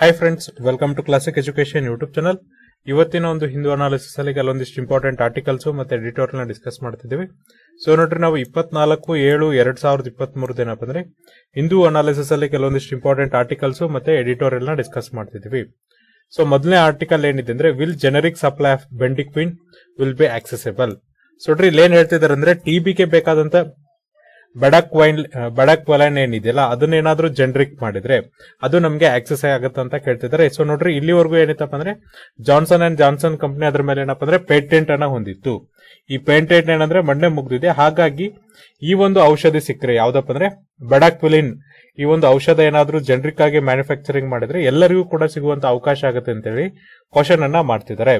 hi friends welcome to classic education YouTube channel ಇವತ್ತಿನ ಒಂದು Hindu analysis ಅಲ್ಲಿ ಕೆಲವೊಂದಿಷ್ಟು ಇಂಪಾರ್ಟೆಂಟ್ ಆರ್ಟಿಕಲ್ಸ್ ಮತ್ತೆ ಎಡಿಟೋರಿಯಲ್ ಡಿಸ್ಕಸ್ ಮಾಡ್ತಿದ್ದೀವಿ ಸೊ ನೋಡ್ರಿ ನಾವು ಇಪ್ಪತ್ನಾಲ್ಕು ಏಳು ಎರಡ್ ಸಾವಿರದ ಇಪ್ಪತ್ತ್ ಮೂರದೇನಪ್ಪ ಅಂದ್ರೆ ಹಿಂದೂ ಅನಾಲಿಸಿಸ್ ಅಲ್ಲಿ ಕೆಲವೊಂದಿಷ್ಟು ಇಂಪಾರ್ಟೆಂಟ್ ಆರ್ಟಿಕಲ್ಸ್ ಮತ್ತೆ ಎಡಿಟೋರಿಯಲ್ ನ ಡಿಸ್ಕಸ್ ಮಾಡ್ತಿದ್ದೀವಿ ಸೊ ಮೊದಲನೇ ಆರ್ಟಿಕಲ್ ಏನಿದೆ ಅಂದ್ರೆ will generic supply of bedaquiline will be accessible so ನೋಡ್ರಿ ಇಲ್ಲಿ ಏನ್ ಹೇಳ್ತಿದ್ದಾರೆ ಅಂದ್ರೆ ಟಿಬಿಗೆ ಬೇಕಾದಂತ ಬಡಕ್ ವೈನ್ ಬಡಕ್ ವಲೈನ್ ಏನಿದೆಯಲ್ಲ ಅದನ್ನೇನಾದ್ರೂ ಜನರಿಕ್ ಮಾಡಿದ್ರೆ ಅದು ನಮಗೆ ಆಕ್ಸೆಸ್ ಆಗುತ್ತೆ ಅಂತ ಕೇಳ್ತಿದ್ದಾರೆ ಸೊ ನೋಡ್ರಿ ಇಲ್ಲಿವರೆಗೂ ಏನಿತ್ತಪ್ಪ ಅಂದ್ರೆ ಜಾನ್ಸನ್ ಅಂಡ್ ಜಾನ್ಸನ್ ಕಂಪನಿ ಅದ್ರ ಮೇಲೆ ಏನಪ್ಪ ಅಂದ್ರೆ ಪೇಟೆಂಟ್ ಅನ್ನ ಹೊಂದಿತ್ತು ಈ ಪೇಟೆಂಟ್ ಏನಂದ್ರೆ ಮೊನ್ನೆ ಮುಗ್ದಿದೆ ಹಾಗಾಗಿ ಈ ಒಂದು ಔಷಧಿ ಸಿಕ್ಕರೆ ಯಾವ್ದಪ್ಪ ಅಂದ್ರೆ ಬಡಕ್ ವಿಲಿನ್ ಈ ಒಂದು ಔಷಧ ಏನಾದ್ರೂ ಜೆನರಿಕ್ ಆಗಿ ಮ್ಯಾನುಫ್ಯಾಕ್ಚರಿಂಗ್ ಮಾಡಿದ್ರೆ ಎಲ್ಲರಿಗೂ ಕೂಡ ಸಿಗುವಂತ ಅವಕಾಶ ಆಗುತ್ತೆ ಅಂತೇಳಿ ಕ್ವಶನ್ ಅನ್ನ ಮಾಡ್ತಿದ್ದಾರೆ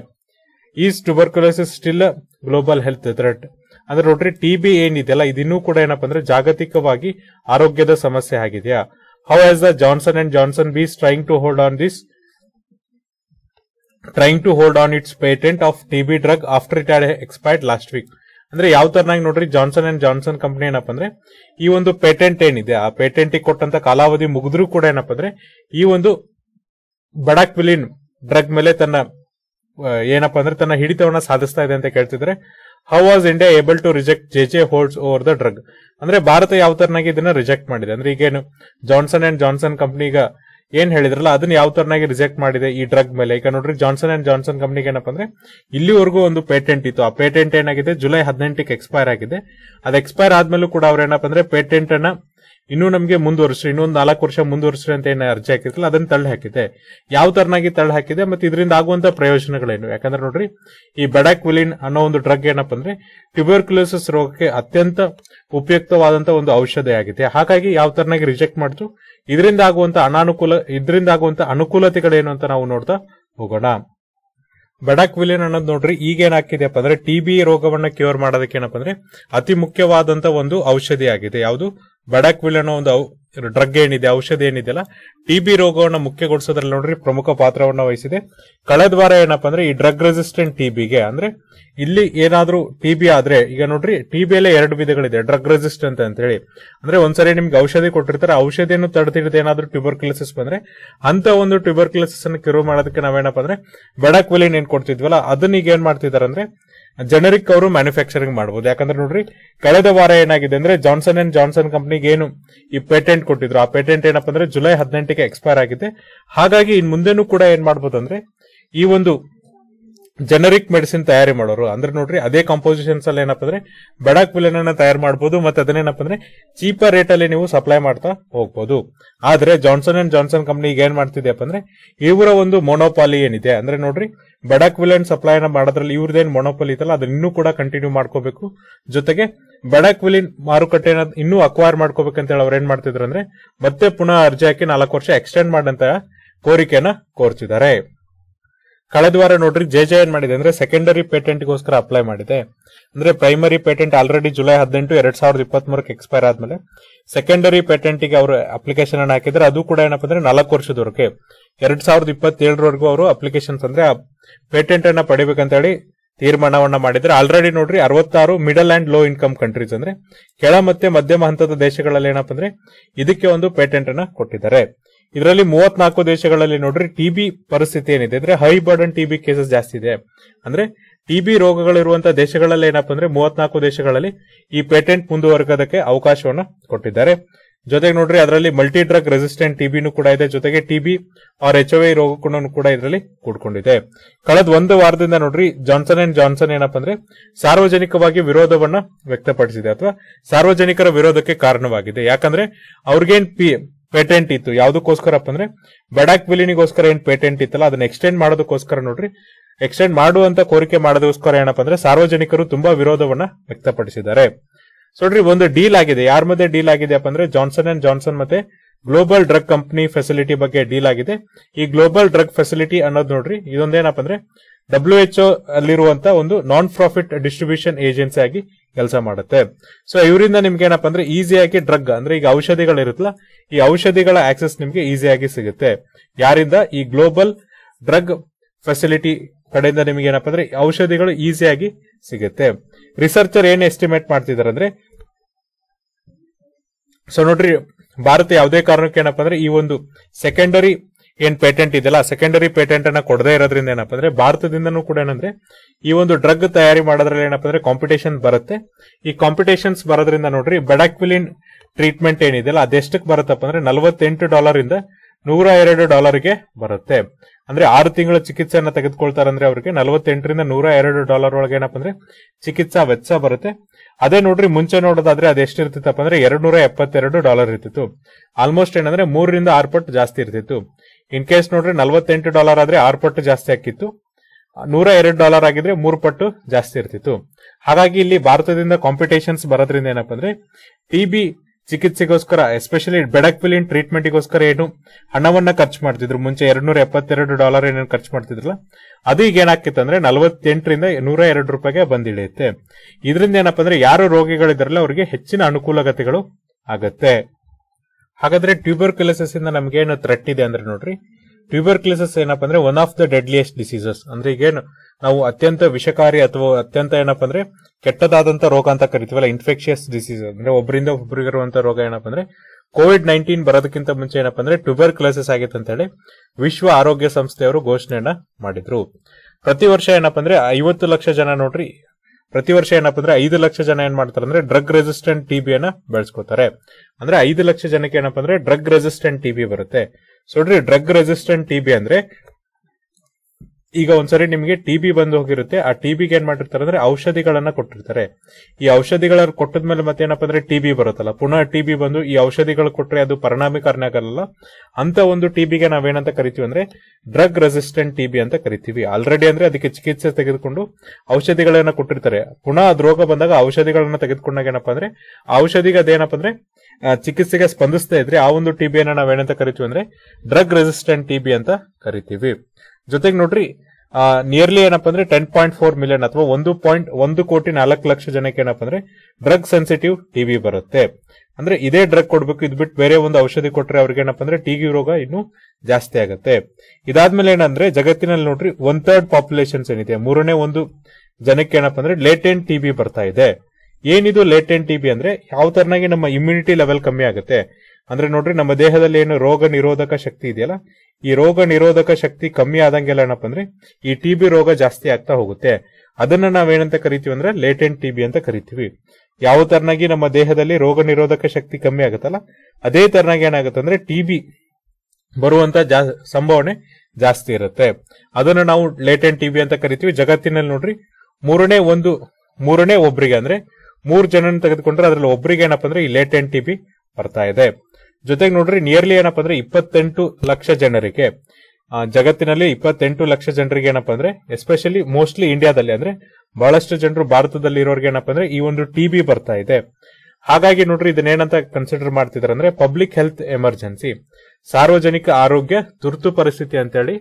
is tuberculosis still global health threat ಅಂದ್ರೆ ನೋಡ್ರಿ ಟಿ ಬಿ ಏನಿದೆಯಲ್ಲ ಇದನ್ನು ಕೂಡ ಏನಪ್ಪಾ ಅಂದ್ರೆ ಜಾಗತಿಕವಾಗಿ ಆರೋಗ್ಯದ ಸಮಸ್ಯೆ ಆಗಿದೆಯಾ how has the Johnson and Johnson been trying to hold on this trying to hold on its patent of T B drug after it expired last week ಅಂದ್ರೆ ಯಾವ ತರನಾಗಿ ನೋಡ್ರಿ ಜಾನ್ಸನ್ ಅಂಡ್ ಜಾನ್ಸನ್ ಕಂಪನಿ ಏನಪ್ಪ ಅಂದ್ರೆ ಈ ಒಂದು patent ಏನಿದೆ ಆ ಪೇಟೆಂಟ್ ಕೊಟ್ಟಂತ ಕಾಲಾವಧಿ ಮುಗಿದ್ರೂ ಕೂಡ ಏನಪ್ಪ ಅಂದ್ರೆ ಈ ಒಂದು ಬಡಾಕ್ ವಿಲಿನ್ ಡ್ರಗ್ ಮೇಲೆ ತನ್ನ ಏನಪ್ಪಾ ಅಂದ್ರೆ ತನ್ನ ಹಿಡಿತವನ್ನ ಸಾಧಿಸ್ತಾ ಇದೆ ಅಂತ ಕೇಳ್ತಿದ್ರೆ how was India able to reject J J holds over the drug ಅಂದ್ರೆ ಭಾರತ ಯಾವ ತರನಾಗಿ ಇದನ್ನ ರಿಜೆಕ್ಟ್ ಮಾಡಿದೆ ಅಂದ್ರೆ ಈಗೇನು ಜಾನ್ಸನ್ ಅಂಡ್ ಜಾನ್ಸನ್ ಕಂಪ್ನಿ ಈಗ ಏನ್ ಹೇಳಿದ್ರಲ್ಲ ಅದನ್ನ ಯಾವ ತರನಾಗಿ ರಿಜೆಕ್ಟ್ ಮಾಡಿದೆ ಈ ಡ್ರಗ್ ಮೇಲೆ ಈಗ ನೋಡ್ರಿ ಜಾನ್ಸನ್ ಅಂಡ್ ಜಾನ್ಸನ್ ಕಂಪ್ನಿಗೆ ಏನಪ್ಪ ಅಂದ್ರೆ ಇಲ್ಲಿವರೆಗೂ ಒಂದು ಪೇಟೆಂಟ್ ಇತ್ತು ಆ ಪೇಟೆಂಟ್ ಏನಾಗಿದೆ ಜುಲೈ ಹದಿನೆಂಟಕ್ಕೆ ಎಕ್ಸ್ಪೈರ್ ಆಗಿದೆ ಅದು ಎಕ್ಸ್ಪೈರ್ ಆದ್ಮೇಲೂ ಕೂಡ ಅವ್ರ ಏನಪ್ಪ ಅಂದ್ರೆ ಪೇಟೆಂಟ್ ಅನ್ನ ಇನ್ನೂ ನಮಗೆ ಮುಂದುವರಿಸ್ರಿ ಇನ್ನೊಂದು ನಾಲ್ಕು ವರ್ಷ ಮುಂದುವರಿಸ್ರಿ ಅಂತ ಏನು ಅರ್ಜಿ ಹಾಕಿರ್ತಲ್ಲ ಅದನ್ನ ತಳ್ಳಿ ಹಾಕಿದೆ ಯಾವ ತರನಾಗಿ ತಳ್ಳಿ ಹಾಕಿದೆ ಮತ್ತೆ ಇದರಿಂದ ಆಗುವಂತ ಪ್ರಯೋಜನಗಳೇನು ಯಾಕಂದ್ರೆ ನೋಡ್ರಿ ಈ ಬೆಡಾಕ್ವಿಲಿನ್ ಅನ್ನೋ ಒಂದು ಡ್ರಗ್ ಏನಪ್ಪ ಅಂದ್ರೆ ಟ್ಯೂಬರ್ಕ್ಯುಲೋಸಿಸ್ ರೋಗಕ್ಕೆ ಅತ್ಯಂತ ಉಪಯುಕ್ತವಾದಂತಹ ಒಂದು ಔಷಧಿ ಆಗಿದೆ ಹಾಗಾಗಿ ಯಾವ ತರನಾಗಿ ರಿಜೆಕ್ಟ್ ಮಾಡ್ತು ಇದರಿಂದ ಆಗುವಂತ ಅನಾನುಕೂಲ ಇದರಿಂದ ಆಗುವಂತ ಅನುಕೂಲತೆಗಳೇನು ಅಂತ ನಾವು ನೋಡ್ತಾ ಹೋಗೋಣ ಬೆಡಕ್ ವಿಲಿನ್ ಅನ್ನೋದು ನೋಡ್ರಿ ಈಗ ಏನಾಕಿದೆಯಪ್ಪ ಟಿ ಟಿಬಿ ರೋಗವನ್ನ ಕ್ಯೂರ್ ಮಾಡೋದಕ್ಕೆ ಏನಪ್ಪ ಅಂದ್ರೆ ಅತಿ ಮುಖ್ಯವಾದಂತ ಒಂದು ಔಷಧಿ ಆಗಿದೆ ಯಾವುದು ಬೆಡಕ್ವಿಲ್ ಅನ್ನೋ ಒಂದು ಡ್ರಗ್ ಏನಿದೆ ಔಷಧಿ ಏನಿದೆಯಲ್ಲ ಟಿ ಬಿ ರೋಗವನ್ನು ಮುಖ್ಯಗೊಳಿಸೋದ್ರಲ್ಲಿ ನೋಡ್ರಿ ಪ್ರಮುಖ ಪಾತ್ರವನ್ನು ವಹಿಸಿದೆ ಕಳೆದ ವಾರ ಏನಪ್ಪಾ ಅಂದ್ರೆ ಈ ಡ್ರಗ್ ರೆಸಿಸ್ಟೆಂಟ್ ಟಿ ಬಿಗೆ ಅಂದ್ರೆ ಇಲ್ಲಿ ಏನಾದ್ರೂ ಟಿ ಬಿ ಆದ್ರೆ ಈಗ ನೋಡ್ರಿ ಟಿ ಬಿಯಲ್ಲೇ ಎರಡು ವಿಧಗಳಿದೆ ಡ್ರಗ್ ರೆಸಿಸ್ಟೆಂಟ್ ಅಂತ ಹೇಳಿ ಅಂದ್ರೆ ಒಂದ್ಸರಿ ನಿಮ್ಗೆ ಔಷಧಿ ಕೊಟ್ಟಿರ್ತಾರೆ ಔಷಧಿಯನ್ನು ತಡೆದಿಡದೆ ಏನಾದ್ರೂ ಟ್ಯೂಬರ್ ಬಂದ್ರೆ ಅಂತ ಒಂದು ಟ್ಯೂಬರ್ ಅನ್ನು ಕ್ಯೂರ್ ಮಾಡೋದಕ್ಕೆ ನಾವೇನಪ್ಪ ಅಂದ್ರೆ ವಿಲಿನ್ ಏನ್ ಕೊಡ್ತಿದ್ವಲ್ಲ ಅದನ್ನ ಈಗ ಏನ್ ಮಾಡ್ತಿದ್ದಾರೆ ಅಂದ್ರೆ ಜನರಿಕ್ ಅವರು ಮ್ಯಾನುಫ್ಯಾಕ್ಚರಿಂಗ್ ಮಾಡಬಹುದು ಯಾಕಂದ್ರೆ ನೋಡ್ರಿ ಕಳೆದ ವಾರ ಏನಾಗಿದೆ ಅಂದ್ರೆ ಜಾನ್ಸನ್ ಅಂಡ್ ಜಾನ್ಸನ್ ಕಂಪ್ನಿಗೆ ಏನು ಈ ಪೇಟೆಂಟ್ ಕೊಟ್ಟಿದ್ರು ಆ ಪೇಟೆಂಟ್ ಏನಪ್ಪ ಅಂದ್ರೆ ಜುಲೈ ಹದಿನೆಂಟಕ್ಕೆ ಎಕ್ಸ್ಪೈರ್ ಆಗಿದೆ ಹಾಗಾಗಿ ಇನ್ ಮುಂದೆನೂ ಕೂಡ ಏನ್ ಮಾಡಬಹುದು ಅಂದ್ರೆ ಈ ಒಂದು ಜೆನರಿಕ್ ಮೆಡಿಸಿನ್ ತಯಾರಿ ಮಾಡೋರು ಅಂದ್ರೆ ನೋಡ್ರಿ ಅದೇ ಕಾಂಪೋಸಿಷನ್ಸ್ ಅಲ್ಲಿ ಏನಪ್ಪ ಅಂದ್ರೆ ಬೆಡಾಕ್ ವಿಲನ್ ಅನ್ನ ತಯಾರು ಮಾಡಬಹುದು ಮತ್ತೆ ಅದನ್ನೇನಪ್ಪ ಅಂದ್ರೆ ಚೀಪರ್ ರೇಟ್ ಅಲ್ಲಿ ನೀವು ಸಪ್ಲೈ ಮಾಡ್ತಾ ಹೋಗ್ಬೋದು ಆದ್ರೆ ಜಾನ್ಸನ್ ಅಂಡ್ ಜಾನ್ಸನ್ ಕಂಪ್ನಿ ಈಗ ಏನ್ ಮಾಡ್ತಿದೆ ಅಂದ್ರೆ ಇವರ ಒಂದು ಮೊನೋಪಾಲಿ ಏನಿದೆ ಅಂದ್ರೆ ನೋಡ್ರಿ ಬೆಡಾಕ್ ವಿಲನ್ ಸಪ್ಲೈನ ಮಾಡೋದ್ರಲ್ಲಿ ಇವ್ರದೇನ್ ಮೊನೋಪಾಲಿ ಇತ್ತಲ್ಲ ಅದನ್ನ ಇನ್ನೂ ಕೂಡ ಕಂಟಿನ್ಯೂ ಮಾಡ್ಕೋಬೇಕು ಜೊತೆಗೆ ಬೆಡಾಕ್ ವಿಲಿನ್ ಮಾರುಕಟ್ಟೆನ ಇನ್ನೂ ಅಕ್ವೈರ್ ಅಂತ ಹೇಳಿ ಅವ್ರು ಏನ್ ಮಾಡ್ತಿದ್ರು ಅಂದ್ರೆ ಮತ್ತೆ ಪುನಃ ಅರ್ಜಿ ಹಾಕಿ ನಾಲ್ಕು ವರ್ಷ ಎಕ್ಸ್ಟೆಂಡ್ ಮಾಡಂತ ಕೋರಿಕೆಯನ್ನ ಕೋರ್ತಿದ್ದಾರೆ ಕಳೆದ ವಾರ ನೋಡ್ರಿ ಜೆ ಜೆ ಏನ್ ಮಾಡಿದೆ ಅಂದ್ರೆ ಸೆಕೆಂಡರಿ ಪೇಟೆಂಟ್ಗೋಸ್ಕರ ಅಪ್ಲೈ ಮಾಡಿದೆ ಅಂದ್ರೆ ಪ್ರೈಮರಿ ಪೇಟೆಂಟ್ ಆಲ್ರೆಡಿ ಜುಲೈ ಹದಿನೆಂಟು ಎರಡ್ ಸಾವಿರದ ಇಪ್ಪತ್ಮೂರಕ್ಕೆ ಎಕ್ಸ್ಪೈರ್ ಆದ್ಮೇಲೆ ಸೆಕೆಂಡರಿ ಪೇಟೆಂಟ್ಗೆ ಅವರು ಅಪ್ಲಿಕೇಶನ್ ಅನ್ನು ಹಾಕಿದ್ರೆ ಅದು ಕೂಡ ಏನಪ್ಪ ಅಂದ್ರೆ ನಾಲ್ಕು ವರ್ಷದವರೆಗೆ ಎರಡ್ ಸಾವಿರದ ಇಪ್ಪತ್ತೇಳರವರೆಗೂ ಅವರು ಅಪ್ಲಿಕೇಶನ್ಸ್ ಅಂದ್ರೆ ಪೇಟೆಂಟ್ ಅನ್ನ ಪಡಿಬೇಕಂತ ಹೇಳಿ ತೀರ್ಮಾನವನ್ನ ಮಾಡಿದ್ರೆ ಆಲ್ರೆಡಿ ನೋಡ್ರಿ ಅರವತ್ತಾರು middle and low income countries ಅಂದ್ರೆ ಕೆಳ ಮತ್ತೆ ಮಧ್ಯಮ ಹಂತದ ದೇಶಗಳಲ್ಲಿ ಏನಪ್ಪ ಅಂದ್ರೆ ಇದಕ್ಕೆ ಒಂದು ಪೇಟೆಂಟ್ ಅನ್ನ ಕೊಟ್ಟಿದ್ದಾರೆ ಇದರಲ್ಲಿ ಮೂವತ್ನಾಲ್ಕು ದೇಶಗಳಲ್ಲಿ ನೋಡ್ರಿ ಟಿಬಿ ಪರಿಸ್ಥಿತಿ ಏನಿದೆ ಅಂದ್ರೆ ಹೈ ಬರ್ಡನ್ ಟಿಬಿ ಕೇಸಸ್ ಜಾಸ್ತಿ ಇದೆ ಅಂದ್ರೆ ಟಿಬಿ ರೋಗಗಳಿರುವಂತಹ ದೇಶಗಳಲ್ಲಿ ಏನಪ್ಪಾ ಅಂದ್ರೆ ಮೂವತ್ನಾಲ್ಕು ದೇಶಗಳಲ್ಲಿ ಈ ಪೇಟೆಂಟ್ ಮುಂದುವರ್ಗದಕ್ಕೆ ಅವಕಾಶವನ್ನು ಕೊಟ್ಟಿದ್ದಾರೆ ಜೊತೆಗೆ ನೋಡ್ರಿ ಅದರಲ್ಲಿ ಮಲ್ಟಿ ಡ್ರಗ್ ರೆಸಿಸ್ಟೆಂಟ್ ಟಿಬಿನೂ ಕೂಡ ಇದೆ ಜೊತೆಗೆ ಟಿಬಿ ಆರ್ ಎಚ್ ಐ ರೋಗ ಕೂಡ ಇದರಲ್ಲಿ ಕೂಡ್ಕೊಂಡಿದೆ ಕಳೆದ ಒಂದು ವಾರದಿಂದ ನೋಡ್ರಿ ಜಾನ್ಸನ್ ಅಂಡ್ ಜಾನ್ಸನ್ ಏನಪ್ಪಾ ಅಂದ್ರೆ ಸಾರ್ವಜನಿಕವಾಗಿ ವಿರೋಧವನ್ನ ವ್ಯಕ್ತಪಡಿಸಿದೆ ಅಥವಾ ಸಾರ್ವಜನಿಕರ ವಿರೋಧಕ್ಕೆ ಕಾರಣವಾಗಿದೆ ಯಾಕಂದ್ರೆ ಅವ್ರಿಗೇನ್ ಪಿ ಪೇಟೆಂಟ್ ಇತ್ತು ಯಾವ್ದಕ್ಕೋಸ್ಕರಪ್ಪ ಅಂದ್ರೆ ಬಡಾಕ್ ವಿಲಿನಿಗೋಸ್ಕರ ಏನ್ ಪೇಟೆಂಟ್ ಇತ್ತಲ್ಲ ಅದನ್ನ ಎಕ್ಸ್ಟೆಂಡ್ ಮಾಡೋದಕ್ಕೋಸ್ಕರ ನೋಡ್ರಿ ಎಕ್ಸ್ಟೆಂಡ್ ಮಾಡುವಂತ ಕೋರಿಕೆ ಮಾಡೋದಕ್ಕೋಸ್ಕರ ಏನಪ್ಪಾ ಅಂದ್ರೆ ಸಾರ್ವಜನಿಕರು ತುಂಬಾ ವಿರೋಧವನ್ನ ವ್ಯಕ್ತಪಡಿಸಿದ್ದಾರೆ ನೋಡ್ರಿ ಒಂದು ಡೀಲ್ ಆಗಿದೆ ಯಾರ ಮಧ್ಯೆ ಡೀಲ್ ಆಗಿದೆ ಅಂದ್ರೆ ಜಾನ್ಸನ್ ಅಂಡ್ ಜಾನ್ಸನ್ ಮತ್ತೆ ಗ್ಲೋಬಲ್ ಡ್ರಗ್ ಕಂಪನಿ ಫೆಸಿಲಿಟಿ ಬಗ್ಗೆ ಡೀಲ್ ಆಗಿದೆ ಈ ಗ್ಲೋಬಲ್ ಡ್ರಗ್ ಫೆಸಿಲಿಟಿ ಅನ್ನೋದು ನೋಡ್ರಿ ಇದೊಂದೇನಪ್ಪ ಅಂದ್ರೆ ಡಬ್ಲ್ಯೂ ಎಚ್ಒ ಅಲ್ಲಿರುವಂತಹ ಒಂದು ನಾನ್ ಪ್ರಾಫಿಟ್ ಡಿಸ್ಟ್ರಿಬ್ಯೂಷನ್ ಏಜೆನ್ಸಿ ಆಗಿ ಕೆಲಸ ಮಾಡುತ್ತೆ ಸೊ ಇವರಿಂದ ನಿಮ್ಗೆ ಏನಪ್ಪಾ ಅಂದ್ರೆ ಈಸಿಯಾಗಿ ಡ್ರಗ್ ಅಂದ್ರೆ ಈಗ ಔಷಧಿಗಳಿರುತ್ತಲ್ಲ ಈ ಔಷಧಿಗಳ ಆಕ್ಸೆಸ್ ನಿಮ್ಗೆ ಈಸಿಯಾಗಿ ಸಿಗುತ್ತೆ ಯಾರಿಂದ ಈ ಗ್ಲೋಬಲ್ ಡ್ರಗ್ ಫೆಸಿಲಿಟಿ ಕಡೆಯಿಂದ ನಿಮ್ಗೆ ಏನಪ್ಪಾ ಅಂದ್ರೆ ಔಷಧಿಗಳು ಈಸಿಯಾಗಿ ಸಿಗುತ್ತೆ ರಿಸರ್ಚರ್ ಏನ್ ಎಸ್ಟಿಮೇಟ್ ಮಾಡ್ತಿದಾರೆ ಅಂದ್ರೆ ಸೊ ನೋಡ್ರಿ ಭಾರತ ಯಾವುದೇ ಕಾರಣಕ್ಕೆ ಏನಪ್ಪಾ ಅಂದ್ರೆ ಈ ಒಂದು ಸೆಕೆಂಡರಿ ಏನ್ ಪೇಟೆಂಟ್ ಇದೆಯಲ್ಲ ಸೆಕೆಂಡರಿ ಪೇಟೆಂಟ್ ಅನ್ನ ಕೊಡದೇ ಇರೋದ್ರಿಂದ ಏನಪ್ಪ ಅಂದ್ರೆ ಭಾರತದಿಂದನೂ ಕೂಡ ಏನಂದ್ರೆ ಈ ಒಂದು ಡ್ರಗ್ ತಯಾರಿ ಮಾಡೋದ್ರಲ್ಲಿ ಏನಪ್ಪ ಅಂದ್ರೆ ಕಾಂಪಿಟೇಷನ್ ಬರುತ್ತೆ ಈ ಕಾಂಪಿಟೇಷನ್ಸ್ ಬರೋದ್ರಿಂದ ನೋಡ್ರಿ ಬೆಡಾಕ್ವಿಲಿನ್ ಟ್ರೀಟ್ಮೆಂಟ್ ಏನಿದೆಯಲ್ಲ ಅದೆಷ್ಟಕ್ಕೆ ಬರುತ್ತಪ್ಪ ಅಂದ್ರೆ ನಲವತ್ತೆಂಟು ಡಾಲರ್ ಇಂದ ನೂರ ಎರಡು ಡಾಲರ್ಗೆ ಬರುತ್ತೆ ಅಂದ್ರೆ ಆರು ತಿಂಗಳ ಚಿಕಿತ್ಸೆಯನ್ನು ತೆಗೆದುಕೊಳ್ತಾರೆ ಅಂದ್ರೆ ಅವ್ರಿಗೆ ನಲವತ್ತೆಂಟರಿಂದ ನೂರ ಎರಡು ಡಾಲರ್ ಒಳಗೆ ಏನಪ್ಪ ಅಂದ್ರೆ ಚಿಕಿತ್ಸಾ ವೆಚ್ಚ ಬರುತ್ತೆ ಅದೇ ನೋಡ್ರಿ ಮುಂಚೆ ನೋಡೋದಾದ್ರೆ ಇರ್ತಿತ್ತಪ್ಪ ಅಂದ್ರೆ ಎರಡ್ ನೂರ ಎಪ್ಪತ್ತೆರಡು ಡಾಲರ್ ಇರ್ತಿತ್ತು ಆಲ್ಮೋಸ್ಟ್ ಏನಂದ್ರೆ ಮೂರರಿಂದ ಆರು ಪಟ್ಟು ಜಾಸ್ತಿ ಇರ್ತಿತ್ತು ಇನ್ ಕೇಸ್ ನೋಡ್ರಿ ನಲ್ವತ್ತೆಂಟು ಡಾಲರ್ ಆದ್ರೆ ಆರು ಪಟ್ಟು ಜಾಸ್ತಿ ಆಗ್ತಿತ್ತು ನೂರ ಎರಡು ಡಾಲರ್ ಆಗಿದ್ರೆ ಮೂರು ಪಟ್ಟು ಜಾಸ್ತಿ ಇರ್ತಿತ್ತು ಹಾಗಾಗಿ ಇಲ್ಲಿ ಭಾರತದಿಂದ ಕಾಂಪಿಟೇಷನ್ಸ್ ಬರೋದ್ರಿಂದ ಏನಪ್ಪ ಅಂದ್ರೆ ಟಿ ಬಿ ಚಿಕಿತ್ಸೆಗೋಸ್ಕರ ಎಸ್ಪೆಷಲಿ ಪಿಲಿನ್ ಟ್ರೀಟ್ಮೆಂಟ್ಗೋಸ್ಕರ ಏನು ಹಣವನ್ನ ಖರ್ಚು ಮಾಡ್ತಿದ್ರು ಮುಂಚೆ ಎರಡ್ನೂರ ಎಪ್ಪತ್ತೆರಡು ಡಾಲರ್ ಏನೇನು ಖರ್ಚು ಮಾಡ್ತಿದ್ರಲ್ಲ ಅದು ಈಗ ಅಂದ್ರೆ ನಲವತ್ತೆಂಟರಿಂದ ನೂರ ಎರಡು ರೂಪಾಯಿಗೆ ಬಂದಿಳಿಯುತ್ತೆ ಇದರಿಂದ ಏನಪ್ಪಾ ಅಂದ್ರೆ ಯಾರು ರೋಗಿಗಳಿದ್ರಲ್ಲ ಅವರಿಗೆ ಹೆಚ್ಚಿನ ಅನುಕೂಲಗತೆಗಳು ಆಗತ್ತೆ ಹಾಗಾದ್ರೆ ಟ್ಯೂಬರ್ ಇಂದ ನಮ್ಗೆ ಏನು ಥ್ರೆಟ್ ಇದೆ ಅಂದ್ರೆ ನೋಡ್ರಿ ಟ್ಯೂಬರ್ ಕ್ಲಿಸಸ್ ಏನಪ್ಪ ಅಂದ್ರೆ one of the deadliest diseases ಅಂದ್ರೆ ಈಗೇನು ನಾವು ಅತ್ಯಂತ ವಿಷಕಾರಿ ಅಥವಾ ಅತ್ಯಂತ ಏನಪ್ಪ ಅಂದ್ರೆ ಕೆಟ್ಟದಾದಂತ ರೋಗ ಅಂತ ಕರಿತೀವಲ್ಲ ಇನ್ಫೆಕ್ಷಿಯಸ್ ಡಿಸೀಸ್ ಅಂದ್ರೆ ಒಬ್ಬರಿಂದ ಇರುವಂತ ರೋಗ ಏನಪ್ಪ ಅಂದ್ರೆ ಕೋವಿಡ್ ನೈನ್ಟೀನ್ ಬರೋದಕ್ಕಿಂತ ಮುಂಚೆ ಏನಪ್ಪ ಅಂದ್ರೆ ಟ್ಯೂಬರ್ ಆಗಿತ್ತು ಅಂತ ಹೇಳಿ ವಿಶ್ವ ಆರೋಗ್ಯ ಸಂಸ್ಥೆಯವರು ಘೋಷಣೆಯನ್ನ ಮಾಡಿದ್ರು ಪ್ರತಿ ವರ್ಷ ಏನಪ್ಪ ಅಂದ್ರೆ ಐವತ್ತು ಲಕ್ಷ ಜನ ನೋಡ್ರಿ ಪ್ರತಿ ವರ್ಷ ಏನಪ್ಪ ಅಂದ್ರೆ ಐದು ಲಕ್ಷ ಜನ ಏನ್ ಮಾಡ್ತಾರೆ ಅಂದ್ರೆ ಡ್ರಗ್ ರೆಸಿಸ್ಟೆಂಟ್ ಅನ್ನ ಬೆಳ್ಸ್ಕೊತಾರೆ ಅಂದ್ರೆ ಐದು ಲಕ್ಷ ಜನಕ್ಕೆ ಏನಪ್ಪ ಅಂದ್ರೆ ಡ್ರಗ್ ರೆಸಿಸ್ಟೆಂಟ್ ಟಿಬಿ ಬರುತ್ತೆ ಸೊ ಡ್ರಗ್ ರೆಸಿಸ್ಟೆಂಟ್ ಟಿಬಿ ಅಂದ್ರೆ ಈಗ ಒಂದ್ಸರಿ ನಿಮಗೆ ಟಿ ಬಿ ಬಂದು ಹೋಗಿರುತ್ತೆ ಆ ಟಿ ಬಿಗೆ ಏನ್ ಮಾಡಿರ್ತಾರೆ ಅಂದ್ರೆ ಔಷಧಿಗಳನ್ನ ಕೊಟ್ಟಿರ್ತಾರೆ ಈ ಔಷಧಿಗಳ ಕೊಟ್ಟದ್ಮೇಲೆ ಏನಪ್ಪಾ ಅಂದ್ರೆ ಟಿ ಬಿ ಬರುತ್ತಲ್ಲ ಪುನಃ ಟಿ ಬಿ ಬಂದು ಈ ಔಷಧಿಗಳು ಕೊಟ್ರೆ ಅದು ಪರಿಣಾಮಕಾರಿ ಆಗಲ್ಲ ಅಂತ ಒಂದು ಟಿ ಬಿಗೆ ನಾವೇನಂತ ಕರಿತೀವಿ ಅಂದ್ರೆ ಡ್ರಗ್ ರೆಸಿಸ್ಟೆಂಟ್ ಟಿ ಬಿ ಅಂತ ಕರಿತೀವಿ ಆಲ್ರೆಡಿ ಅಂದ್ರೆ ಅದಕ್ಕೆ ಚಿಕಿತ್ಸೆ ತೆಗೆದುಕೊಂಡು ಔಷಧಿಗಳನ್ನ ಕೊಟ್ಟಿರ್ತಾರೆ ಪುನಃ ಅದ್ ರೋಗ ಬಂದಾಗ ಔಷಧಿಗಳನ್ನ ತೆಗೆದುಕೊಂಡಾಗ ಏನಪ್ಪಾ ಅಂದ್ರೆ ಔಷಧಿಗೆ ಅದೇನಪ್ಪ ಅಂದ್ರೆ ಚಿಕಿತ್ಸೆಗೆ ಸ್ಪಂದಿಸ್ತಾ ಇದ್ರೆ ಆ ಒಂದು ಟಿ ಬಿಯನ್ನ ನಾವೇನಂತ ಕರಿತೀವಿ ಅಂದ್ರೆ ಡ್ರಗ್ ರೆಸಿಸ್ಟೆಂಟ್ ಟಿ ಬಿ ಅಂತ ಕರಿತೀವಿ ಜೊತೆಗೆ ನೋಡ್ರಿ ನಿಯರ್ಲಿ ಏನಪ್ಪ ಅಂದ್ರೆ ಟೆನ್ ಪಾಯಿಂಟ್ ಫೋರ್ ಮಿಲಿಯನ್ ಅಥವಾ ಒಂದು ಪಾಯಿಂಟ್ ಒಂದು ಕೋಟಿ ನಾಲ್ಕು ಲಕ್ಷ ಜನಕ್ಕೆ ಏನಪ್ಪ ಅಂದ್ರೆ ಡ್ರಗ್ ಸೆನ್ಸಿಟಿವ್ ಟಿಬಿ ಬರುತ್ತೆ ಅಂದ್ರೆ ಇದೇ ಡ್ರಗ್ ಕೊಡ್ಬೇಕು ಇದು ಬಿಟ್ಟು ಬೇರೆ ಒಂದು ಔಷಧಿ ಕೊಟ್ಟರೆ ಅವ್ರಿಗೆ ಏನಪ್ಪಾ ಅಂದ್ರೆ ಟಿಬಿ ರೋಗ ಇನ್ನೂ ಜಾಸ್ತಿ ಆಗುತ್ತೆ ಇದಾದ್ಮೇಲೆ ಏನಂದ್ರೆ ಜಗತ್ತಿನಲ್ಲಿ ನೋಡ್ರಿ ಒನ್ ಥರ್ಡ್ ಪಾಪ್ಯುಲೇಷನ್ಸ್ ಏನಿದೆ ಮೂರನೇ ಒಂದು ಜನಕ್ಕೆ ಏನಪ್ಪ ಅಂದ್ರೆ ಲೇಟೆಂಟ್ ಟಿಬಿ ಬರ್ತಾ ಇದೆ ಏನಿದು ಲೇಟೆಂಟ್ ಟಿಬಿ ಅಂದ್ರೆ ಯಾವ ತರನಾಗಿ ನಮ್ಮ ಇಮ್ಯುನಿಟಿ ಲೆವೆಲ್ ಕಮ್ಮಿ ಆಗುತ್ತೆ ಅಂದ್ರೆ ನೋಡ್ರಿ ನಮ್ಮ ದೇಹದಲ್ಲಿ ಏನು ರೋಗ ನಿರೋಧಕ ಶಕ್ತಿ ಇದೆಯಲ್ಲ ಈ ರೋಗ ನಿರೋಧಕ ಶಕ್ತಿ ಕಮ್ಮಿ ಆದಂಗೆಲ್ಲ ಏನಪ್ಪ ಅಂದ್ರೆ ಈ ಟಿ ಬಿ ರೋಗ ಜಾಸ್ತಿ ಆಗ್ತಾ ಹೋಗುತ್ತೆ ಅದನ್ನ ನಾವೇನಂತ ಕರಿತೀವಿ ಅಂದ್ರೆ ಲೇಟೆಂಟ್ ಟಿ ಬಿ ಅಂತ ಕರಿತೀವಿ ಯಾವ ತರನಾಗಿ ನಮ್ಮ ದೇಹದಲ್ಲಿ ರೋಗ ನಿರೋಧಕ ಶಕ್ತಿ ಕಮ್ಮಿ ಆಗುತ್ತಲ್ಲ ಅದೇ ತರನಾಗಿ ಏನಾಗುತ್ತೆ ಅಂದ್ರೆ ಟಿ ಬಿ ಬರುವಂತ ಸಂಭಾವನೆ ಜಾಸ್ತಿ ಇರುತ್ತೆ ಅದನ್ನು ನಾವು ಲೇಟೆಂಟ್ ಟಿ ಬಿ ಅಂತ ಕರಿತೀವಿ ಜಗತ್ತಿನಲ್ಲಿ ನೋಡ್ರಿ ಮೂರನೇ ಒಂದು ಮೂರನೇ ಒಬ್ರಿಗೆ ಅಂದ್ರೆ ಮೂರು ಜನನ ತೆಗೆದುಕೊಂಡ್ರೆ ಅದ್ರಲ್ಲಿ ಒಬ್ರಿಗೆ ಏನಪ್ಪ ಅಂದ್ರೆ ಈ ಲೇಟೆಂಟ್ ಟಿ ಬಿ ಬರ್ತಾ ಇದೆ ಜೊತೆಗೆ ನೋಡ್ರಿ ನಿಯರ್ಲಿ ಏನಪ್ಪಾ ಅಂದ್ರೆ ಇಪ್ಪತ್ತೆಂಟು ಲಕ್ಷ ಜನರಿಗೆ ಜಗತ್ತಿನಲ್ಲಿ ಇಪ್ಪತ್ತೆಂಟು ಲಕ್ಷ ಜನರಿಗೆ ಏನಪ್ಪಾ ಅಂದ್ರೆ ಎಸ್ಪೆಷಲಿ ಮೋಸ್ಟ್ಲಿ ಇಂಡಿಯಾದಲ್ಲಿ ಅಂದ್ರೆ ಬಹಳಷ್ಟು ಜನರು ಭಾರತದಲ್ಲಿ ಇರೋರ್ಗೆ ಏನಪ್ಪಾ ಅಂದ್ರೆ ಈ ಒಂದು ಟಿ ಬಿ ಬರ್ತಾ ಇದೆ ಹಾಗಾಗಿ ನೋಡ್ರಿ ಇದನ್ನೇನಂತ ಕನ್ಸಿಡರ್ ಮಾಡ್ತಿದಾರೆ ಅಂದ್ರೆ ಪಬ್ಲಿಕ್ ಹೆಲ್ತ್ ಎಮರ್ಜೆನ್ಸಿ ಸಾರ್ವಜನಿಕ ಆರೋಗ್ಯ ತುರ್ತು ಪರಿಸ್ಥಿತಿ ಅಂತೇಳಿ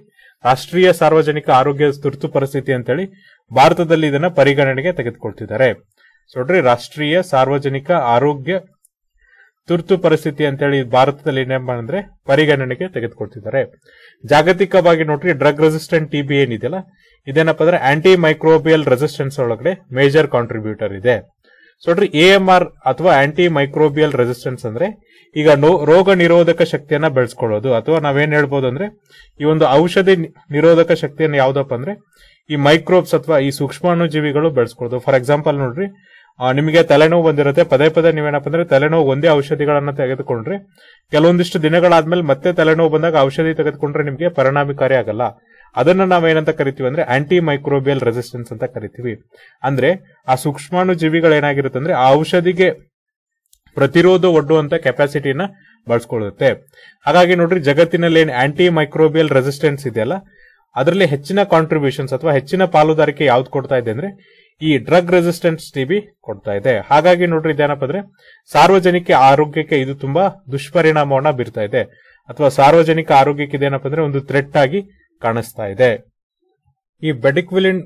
ರಾಷ್ಟ್ರೀಯ ಸಾರ್ವಜನಿಕ ಆರೋಗ್ಯ ತುರ್ತು ಪರಿಸ್ಥಿತಿ ಅಂತೇಳಿ ಭಾರತದಲ್ಲಿ ಇದನ್ನ ಪರಿಗಣನೆಗೆ ತೆಗೆದುಕೊಳ್ತಿದ್ದಾರೆ ನೋಡ್ರಿ ರಾಷ್ಟ್ರೀಯ ಸಾರ್ವಜನಿಕ ಆರೋಗ್ಯ ತುರ್ತು ಪರಿಸ್ಥಿತಿ ಅಂತ ಹೇಳಿ ಭಾರತದಲ್ಲಿ ಏನೇ ಅಂದ್ರೆ ಪರಿಗಣನೆಗೆ ತೆಗೆದುಕೊಳ್ತಿದ್ದಾರೆ ಜಾಗತಿಕವಾಗಿ ನೋಡ್ರಿ ಡ್ರಗ್ ರೆಸಿಸ್ಟೆಂಟ್ ಟಿ ಬಿ ಏನಿದೆಯಲ್ಲ ಇದೇನಪ್ಪ ಅಂದ್ರೆ ಆಂಟಿ ಮೈಕ್ರೋಬಿಯಲ್ ರೆಸಿಸ್ಟೆನ್ಸ್ ಒಳಗಡೆ ಮೇಜರ್ ಕಾಂಟ್ರಿಬ್ಯೂಟರ್ ಇದೆ ಸೊ ನೋಡ್ರಿ ಎ ಎಂ ಆರ್ ಅಥವಾ ಆಂಟಿ ಮೈಕ್ರೋಬಿಯಲ್ ರೆಸಿಸ್ಟೆನ್ಸ್ ಅಂದ್ರೆ ಈಗ ರೋಗ ನಿರೋಧಕ ಶಕ್ತಿಯನ್ನ ಬೆಳೆಸ್ಕೊಳ್ಳೋದು ಅಥವಾ ನಾವೇನ್ ಹೇಳ್ಬೋದು ಅಂದ್ರೆ ಈ ಒಂದು ಔಷಧಿ ನಿರೋಧಕ ಶಕ್ತಿಯನ್ನು ಯಾವ್ದಪ್ಪ ಅಂದ್ರೆ ಈ ಮೈಕ್ರೋಬ್ಸ್ ಅಥವಾ ಈ ಸೂಕ್ಷ್ಮಾಣುಜೀವಿಗಳು ಬೆಳೆಸ್ಕೊಳ್ಳೋದು ಫಾರ್ ಎಕ್ಸಾಂಪಲ್ ನೋಡ್ರಿ ನಿಮಗೆ ತಲೆನೋವು ಬಂದಿರುತ್ತೆ ಪದೇ ಪದೇ ನೀವೇನಪ್ಪ ಅಂದ್ರೆ ತಲೆನೋವು ಒಂದೇ ಔಷಧಿಗಳನ್ನು ತೆಗೆದುಕೊಂಡ್ರೆ ಕೆಲವೊಂದಿಷ್ಟು ದಿನಗಳಾದ್ಮೇಲೆ ಮತ್ತೆ ತಲೆನೋವು ಬಂದಾಗ ಔಷಧಿ ತೆಗೆದುಕೊಂಡ್ರೆ ನಿಮಗೆ ಪರಿಣಾಮಕಾರಿ ಆಗಲ್ಲ ಅದನ್ನ ನಾವೇನಂತ ಕರಿತೀವಿ ಅಂದ್ರೆ ಆಂಟಿ ಮೈಕ್ರೋಬಿಯಲ್ ರೆಸಿಸ್ಟೆನ್ಸ್ ಅಂತ ಕರಿತೀವಿ ಅಂದ್ರೆ ಆ ಸೂಕ್ಷ್ಮಾಣು ಜೀವಿಗಳೇನಾಗಿರುತ್ತೆ ಅಂದ್ರೆ ಆ ಔಷಧಿಗೆ ಪ್ರತಿರೋಧ ಒಡ್ಡುವಂತ ಕೆಪಾಸಿಟಿನ ಬಳಸ್ಕೊಳ್ಳುತ್ತೆ ಹಾಗಾಗಿ ನೋಡ್ರಿ ಜಗತ್ತಿನಲ್ಲಿ ಏನು ಆಂಟಿ ಮೈಕ್ರೋಬಿಯಲ್ ರೆಸಿಸ್ಟೆನ್ಸ್ ಇದೆಯಲ್ಲ ಅದರಲ್ಲಿ ಹೆಚ್ಚಿನ ಕಾಂಟ್ರಿಬ್ಯೂಷನ್ಸ್ ಅಥವಾ ಹೆಚ್ಚಿನ ಪಾಲುದಾರಿಕೆ ಯಾವ್ದು ಕೊಡ್ತಾ ಇದೆ ಅಂದ್ರೆ ಈ ಡ್ರಗ್ ರೆಸಿಸ್ಟೆನ್ಸ್ ಟಿ ಬಿ ಕೊಡ್ತಾ ಇದೆ ಹಾಗಾಗಿ ನೋಡ್ರಿ ಇದೇನಪ್ಪ ಅಂದ್ರೆ ಸಾರ್ವಜನಿಕ ಆರೋಗ್ಯಕ್ಕೆ ಇದು ತುಂಬಾ ದುಷ್ಪರಿಣಾಮವನ್ನ ಬೀರ್ತಾ ಇದೆ ಅಥವಾ ಸಾರ್ವಜನಿಕ ಆರೋಗ್ಯಕ್ಕೆ ಇದೇನಪ್ಪ ಅಂದ್ರೆ ಒಂದು ಥ್ರೆಟ್ ಆಗಿ ಕಾಣಿಸ್ತಾ ಇದೆ ಈ ಬೆಡಿಕ್ವಿಲಿನ್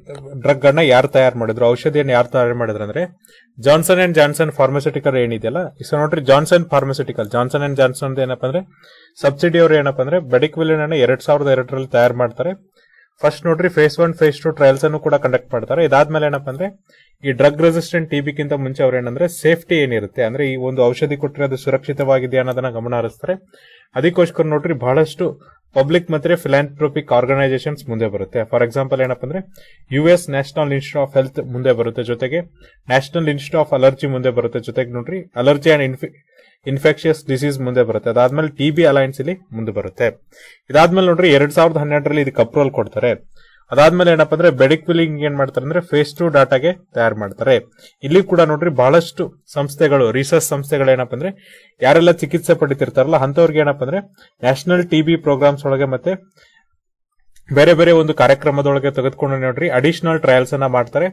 ಡ್ರಗ್ ಅನ್ನ ಯಾರು ತಯಾರು ಮಾಡಿದ್ರು ಔಷಧಿಯನ್ನು ಯಾರು ತಯಾರು ಮಾಡಿದ್ರು ಅಂದ್ರೆ ಜಾನ್ಸನ್ ಅಂಡ್ ಜಾನ್ಸನ್ ಫಾರ್ಮಸ್ಯೂಟಿಕಲ್ ಏನಿದೆಯಲ್ಲ ಸೊ ನೋಡ್ರಿ Johnson pharmaceutical Johnson and Johnson ಏನಪ್ಪ ಅಂದ್ರೆ ಸಬ್ಸಿಡಿ ಅವರು ಏನಪ್ಪ ಅಂದ್ರೆ ಬೆಡಿಕ್ವಿಲಿನ್ ಅನ್ನ ಎರಡ್ ಸಾವಿರದ ಎರಡರಲ್ಲಿ ತಯಾರು ಮಾಡ್ತಾರೆ ಫಸ್ಟ್ ನೋಡ್ರಿ phase one phase two trials ಅನ್ನು ಕೂಡ ಕಂಡಕ್ಟ್ ಮಾಡ್ತಾರೆ ಇದಾದ್ಮೇಲೆ ಏನಪ್ಪ ಅಂದ್ರೆ ಈ ಡ್ರಗ್ ರೆಸಿಸ್ಟೆಂಟ್ ಟಿಬಿಗಿಂತ ಮುಂಚೆ ಅವ್ರು ಏನಂದ್ರೆ ಸೇಫ್ಟಿ ಏನಿರುತ್ತೆ ಅಂದ್ರೆ ಈ ಒಂದು ಔಷಧಿ ಕೊಟ್ಟರೆ ಅದು ಸುರಕ್ಷಿತವಾಗಿದೆ ಅನ್ನೋದನ್ನ ಗಮನ ಹರಿಸ್ತಾರೆ ಅದಕ್ಕೋಸ್ಕರ ನೋಡ್ರಿ ಬಹಳಷ್ಟು ಪಬ್ಲಿಕ್ ಮತ್ತೆ ಫಿಲಾಂಥ್ರೋಪಿಕ್ ಆರ್ಗನೈಸೇಷನ್ಸ್ ಮುಂದೆ ಬರುತ್ತೆ ಫಾರ್ ಎಕ್ಸಾಂಪಲ್ ಏನಪ್ಪ ಅಂದ್ರೆ U S National Institute of Health ಮುಂದೆ ಬರುತ್ತೆ ಜೊತೆಗೆ ನ್ಯಾಷನಲ್ ಇನ್ಸ್ಟಿಟ್ಯೂಟ್ ಆಫ್ ಅಲರ್ಜಿ ಮುಂದೆ ಬರುತ್ತೆ ಜೊತೆಗೆ ನೋಡ್ರಿ ಅಲರ್ಜಿ ಅಂಡ್ ಇನ್ಫೆಕ್ಷಿಯಸ್ ಡಿಸೀಸ್ ಮುಂದೆ ಬರುತ್ತೆ ಅದಾದ್ಮೇಲೆ ಟಿ ಬಿ ಅಲೈನ್ಸ್ ಇಲ್ಲಿ ಮುಂದೆ ಬರುತ್ತೆ ಇದಾದ್ಮೇಲೆ ನೋಡ್ರಿ ಎರಡ್ ಸಾವಿರದ ಹನ್ನೆರಡರಲ್ಲಿ ಇದಕ್ಕೆ ಅಪ್ರೂವಲ್ ಕೊಡ್ತಾರೆ ಅದಾದ್ಮೇಲೆ ಏನಪ್ಪಾ ಅಂದ್ರೆ ಬೆಡಿಕ್ ಏನು ಏನ್ ಮಾಡ್ತಾರೆ ಅಂದ್ರೆ ಫೇಸ್ ಟು ಡಾಟಾಗೆ ತಯಾರು ಮಾಡ್ತಾರೆ ಇಲ್ಲಿ ಕೂಡ ನೋಡ್ರಿ ಬಹಳಷ್ಟು ಸಂಸ್ಥೆಗಳು ರಿಸರ್ಚ್ ಸಂಸ್ಥೆಗಳು ಏನಪ್ಪ ಅಂದ್ರೆ ಯಾರೆಲ್ಲ ಚಿಕಿತ್ಸೆ ಪಡಿತಿರ್ತಾರಲ್ಲ ಅಂತವ್ರಿಗೆ ಏನಪ್ಪ ಅಂದ್ರೆ ನ್ಯಾಷನಲ್ ಟಿ ಬಿ ಪ್ರೋಗ್ರಾಮ್ಸ್ ಒಳಗೆ ಮತ್ತೆ ಬೇರೆ ಬೇರೆ ಒಂದು ಕಾರ್ಯಕ್ರಮದೊಳಗೆ ತೆಗೆದುಕೊಂಡು ನೋಡ್ರಿ ಅಡಿಷನಲ್ ಟ್ರಯಲ್ಸ್ ಅನ್ನ ಮಾಡ್ತಾರೆ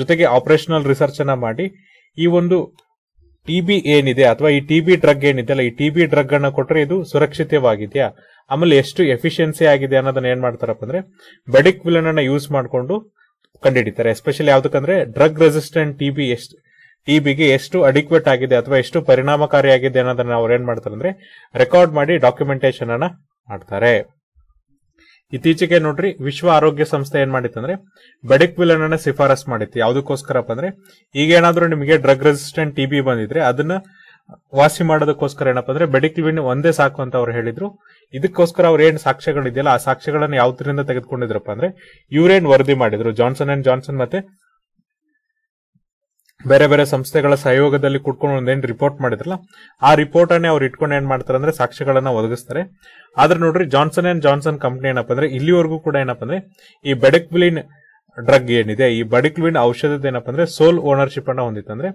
ಜೊತೆಗೆ ಆಪರೇಷನಲ್ ರಿಸರ್ಚ್ ಅನ್ನ ಮಾಡಿ ಈ ಒಂದು ಟಿ ಬಿ ಏನಿದೆ ಅಥವಾ ಈ ಟಿ ಬಿ ಡ್ರಗ್ ಏನಿದೆ ಅಲ್ಲ ಈ ಟಿ ಬಿ ಡ್ರಗ್ ಅನ್ನ ಕೊಟ್ಟರೆ ಇದು ಸುರಕ್ಷಿತವಾಗಿದೆಯಾ ಆಮೇಲೆ ಎಷ್ಟು ಎಫಿಷಿಯನ್ಸಿ ಆಗಿದೆ ಅನ್ನೋದನ್ನ ಏನ್ ಮಾಡ್ತಾರಪ್ಪ ಅಂದ್ರೆ ಬೆಡಿಕ್ ವಿಲನ್ ಅನ್ನ ಯೂಸ್ ಮಾಡಿಕೊಂಡು ಕಂಡುಹಿಡಿತಾರೆ ಎಸ್ಪೆಷಲಿ ಯಾವ್ದಕ್ಕಂದ್ರೆ ಡ್ರಗ್ ರೆಸಿಸ್ಟೆಂಟ್ ಟಿ ಬಿ ಎಷ್ಟು ಟಿಬಿಗೆ ಎಷ್ಟು ಅಡಿಕ್ವೇಟ್ ಆಗಿದೆ ಅಥವಾ ಎಷ್ಟು ಪರಿಣಾಮಕಾರಿಯಾಗಿದೆ ಅನ್ನೋದನ್ನ ಅವ್ರು ಏನ್ ಮಾಡ್ತಾರೆ ಅಂದ್ರೆ ರೆಕಾರ್ಡ್ ಮಾಡಿ ಡಾಕ್ಯುಮೆಂಟೇಶನ್ ಅನ್ನ ಮಾಡ್ತಾರೆ ಇತ್ತೀಚೆಗೆ ನೋಡ್ರಿ ವಿಶ್ವ ಆರೋಗ್ಯ ಸಂಸ್ಥೆ ಏನ್ ಮಾಡಿತ್ತಂದ್ರೆ ವಿಲನ್ ಅನ್ನ ಶಿಫಾರಸ್ ಮಾಡಿತ್ತು ಯಾವ್ದಕ್ಕೋಸ್ಕರಪ್ಪ ಅಂದ್ರೆ ಈಗ ಏನಾದ್ರೂ ನಿಮಗೆ ಡ್ರಗ್ ರೆಸಿಸ್ಟೆಂಟ್ ಟಿ ಬಿ ಬಂದಿದ್ರೆ ಅದನ್ನ ವಾಸಿ ಮಾಡೋದಕ್ಕೋಸ್ಕರ ಏನಪ್ಪ ಅಂದ್ರೆ ವಿನ್ ಒಂದೇ ಸಾಕು ಅಂತ ಅವ್ರು ಹೇಳಿದ್ರು ಇದಕ್ಕೋಸ್ಕರ ಅವ್ರ ಏನ್ ಸಾಕ್ಷ್ಯಗಳಿದೆಯಲ್ಲ ಆ ಸಾಕ್ಷ್ಯಗಳನ್ನ ಯಾವ್ದರಿಂದ ತೆಗೆದುಕೊಂಡಿದ್ರಪ್ಪ ಅಂದ್ರೆ ಇವ್ರೇನ್ ವರದಿ ಮಾಡಿದ್ರು ಜಾನ್ಸನ್ ಅಂಡ್ ಜಾನ್ಸನ್ ಮತ್ತೆ ಬೇರೆ ಬೇರೆ ಸಂಸ್ಥೆಗಳ ಸಹಯೋಗದಲ್ಲಿ ಕುಟ್ಕೊಂಡು ಒಂದೇನು ರಿಪೋರ್ಟ್ ಮಾಡಿದ್ರಲ್ಲ ಆ ರಿಪೋರ್ಟ್ ಅನ್ನೇ ಅವ್ರು ಇಟ್ಕೊಂಡು ಏನ್ ಮಾಡ್ತಾರೆ ಅಂದ್ರೆ ಸಾಕ್ಷ್ಯಗಳನ್ನ ಒದಗಿಸ್ತಾರೆ ಆದ್ರೆ ನೋಡ್ರಿ ಜಾನ್ಸನ್ ಅಂಡ್ ಜಾನ್ಸನ್ ಕಂಪ್ನಿ ಏನಪ್ಪ ಅಂದ್ರೆ ಇಲ್ಲಿವರೆಗೂ ಕೂಡ ಏನಪ್ಪ ಅಂದ್ರೆ ಈ ಬೆಡಕ್ವಿಲಿನ್ ಡ್ರಗ್ ಏನಿದೆ ಈ ಬಡಿಕ್ಲುವಿನ್ ಔಷಧದ ಏನಪ್ಪ ಅಂದ್ರೆ ಸೋಲ್ ಓನರ್ಶಿಪ್ ಅನ್ನ ಹೊಂದಿತ್ತಂದ್ರೆ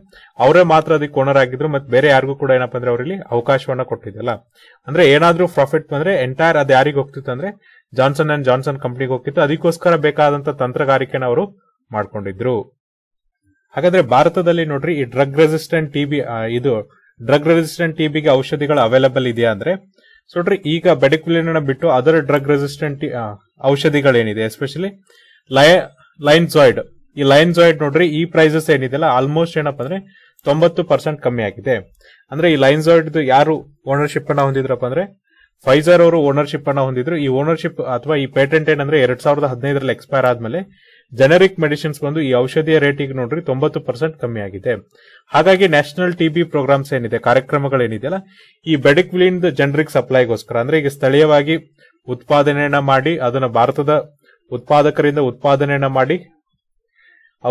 ಅವರೇ ಮಾತ್ರ ಅದಕ್ಕೆ ಓನರ್ ಆಗಿದ್ರು ಮತ್ತೆ ಬೇರೆ ಯಾರಿಗೂ ಕೂಡ ಏನಪ್ಪ ಅಂದ್ರೆ ಅವ್ರಲ್ಲಿ ಅವಕಾಶವನ್ನ ಕೊಟ್ಟಿದ್ದಲ್ಲ ಅಂದ್ರೆ ಏನಾದ್ರೂ ಪ್ರಾಫಿಟ್ ಬಂದ್ರೆ ಎಂಟೈರ್ ಅದು ಯಾರಿಗೆ ಹೋಗ್ತಿತ್ತು ಅಂದ್ರೆ ಜಾನ್ಸನ್ ಅಂಡ್ ಜಾನ್ಸನ್ ಕಂಪ್ನಿಗೆ ಹೋಗ್ತಿತ್ತು ಅದಕ್ಕೋಸ್ಕರ ಬೇಕಾದಂತ ತಂತ್ರಗಾರಿಕೆನ ಅವರು ಮಾಡ್ಕೊಂಡಿದ್ರು ಹಾಗಾದ್ರೆ ಭಾರತದಲ್ಲಿ ನೋಡ್ರಿ ಈ ಡ್ರಗ್ ರೆಸಿಸ್ಟೆಂಟ್ ಟಿಬಿ ಇದು ಡ್ರಗ್ ರೆಸಿಸ್ಟೆಂಟ್ ಬಿಗೆ ಔಷಧಿಗಳು ಅವೈಲಬಲ್ ಇದೆಯಾ ಅಂದ್ರೆ ಸೊ ನೋಡ್ರಿ ಈಗ ಬೆಡಕ್ಯುಲಿನ ಬಿಟ್ಟು ಅದರ ಡ್ರಗ್ ರೆಸಿಸ್ಟೆಂಟ್ ಔಷಧಿಗಳೇನಿದೆ ಎಸ್ಪೆಷಲಿ ಲೈನ್ ಲೈನ್ಸಾಯ್ಡ್ ಈ ಲೈನ್ಸಾಯ್ಡ್ ನೋಡ್ರಿ ಈ ಪ್ರೈಸಸ್ ಏನಿದೆಯಲ್ಲ ಆಲ್ಮೋಸ್ಟ್ ಏನಪ್ಪ ಅಂದ್ರೆ ತೊಂಬತ್ತು ಪರ್ಸೆಂಟ್ ಕಮ್ಮಿ ಆಗಿದೆ ಅಂದ್ರೆ ಈ ಲೈನ್ಸಾಯ್ಡ್ ಯಾರು ಓನರ್ಶಿಪ್ ಅನ್ನ ಹೊಂದಿದ್ರಪ್ಪ ಅಂದ್ರೆ ಫೈಜರ್ ಅವರು ಓನರ್ಶಿಪ್ ಅನ್ನ ಹೊಂದಿದ್ರು ಈ ಓನರ್ಶಿಪ್ ಅಥವಾ ಈ ಪೇಟೆಂಟ್ ಏನಂದ್ರೆ ಎರಡ್ ಸಾವಿರದ ಹದಿನೈದರಲ್ಲಿ ಎಕ್ಸ್ಪೈರ್ ಆದ್ಮೇಲೆ ಜನರಿಕ್ ಮೆಡಿಸಿನ್ಸ್ ಬಂದು ಈ ಔಷಧಿಯ ರೇಟಿಗೆ ನೋಡ್ರಿ ತೊಂಬತ್ತು ಪರ್ಸೆಂಟ್ ಕಮ್ಮಿ ಆಗಿದೆ ಹಾಗಾಗಿ ನ್ಯಾಷನಲ್ ಟಿಬಿ ಪ್ರೋಗ್ರಾಮ್ಸ್ ಏನಿದೆ ಕಾರ್ಯಕ್ರಮಗಳೇನಿದೆಯಲ್ಲ ಈ ಬೆಡಿಕ್ವಿಲಿನ್ ಜನರಿಕ್ ಸಪ್ಲೈಗೋಸ್ಕರ ಅಂದ್ರೆ ಈಗ ಸ್ಥಳೀಯವಾಗಿ ಉತ್ಪಾದನೆಯನ್ನ ಮಾಡಿ ಅದನ್ನ ಭಾರತದ ಉತ್ಪಾದಕರಿಂದ ಉತ್ಪಾದನೆಯನ್ನ ಮಾಡಿ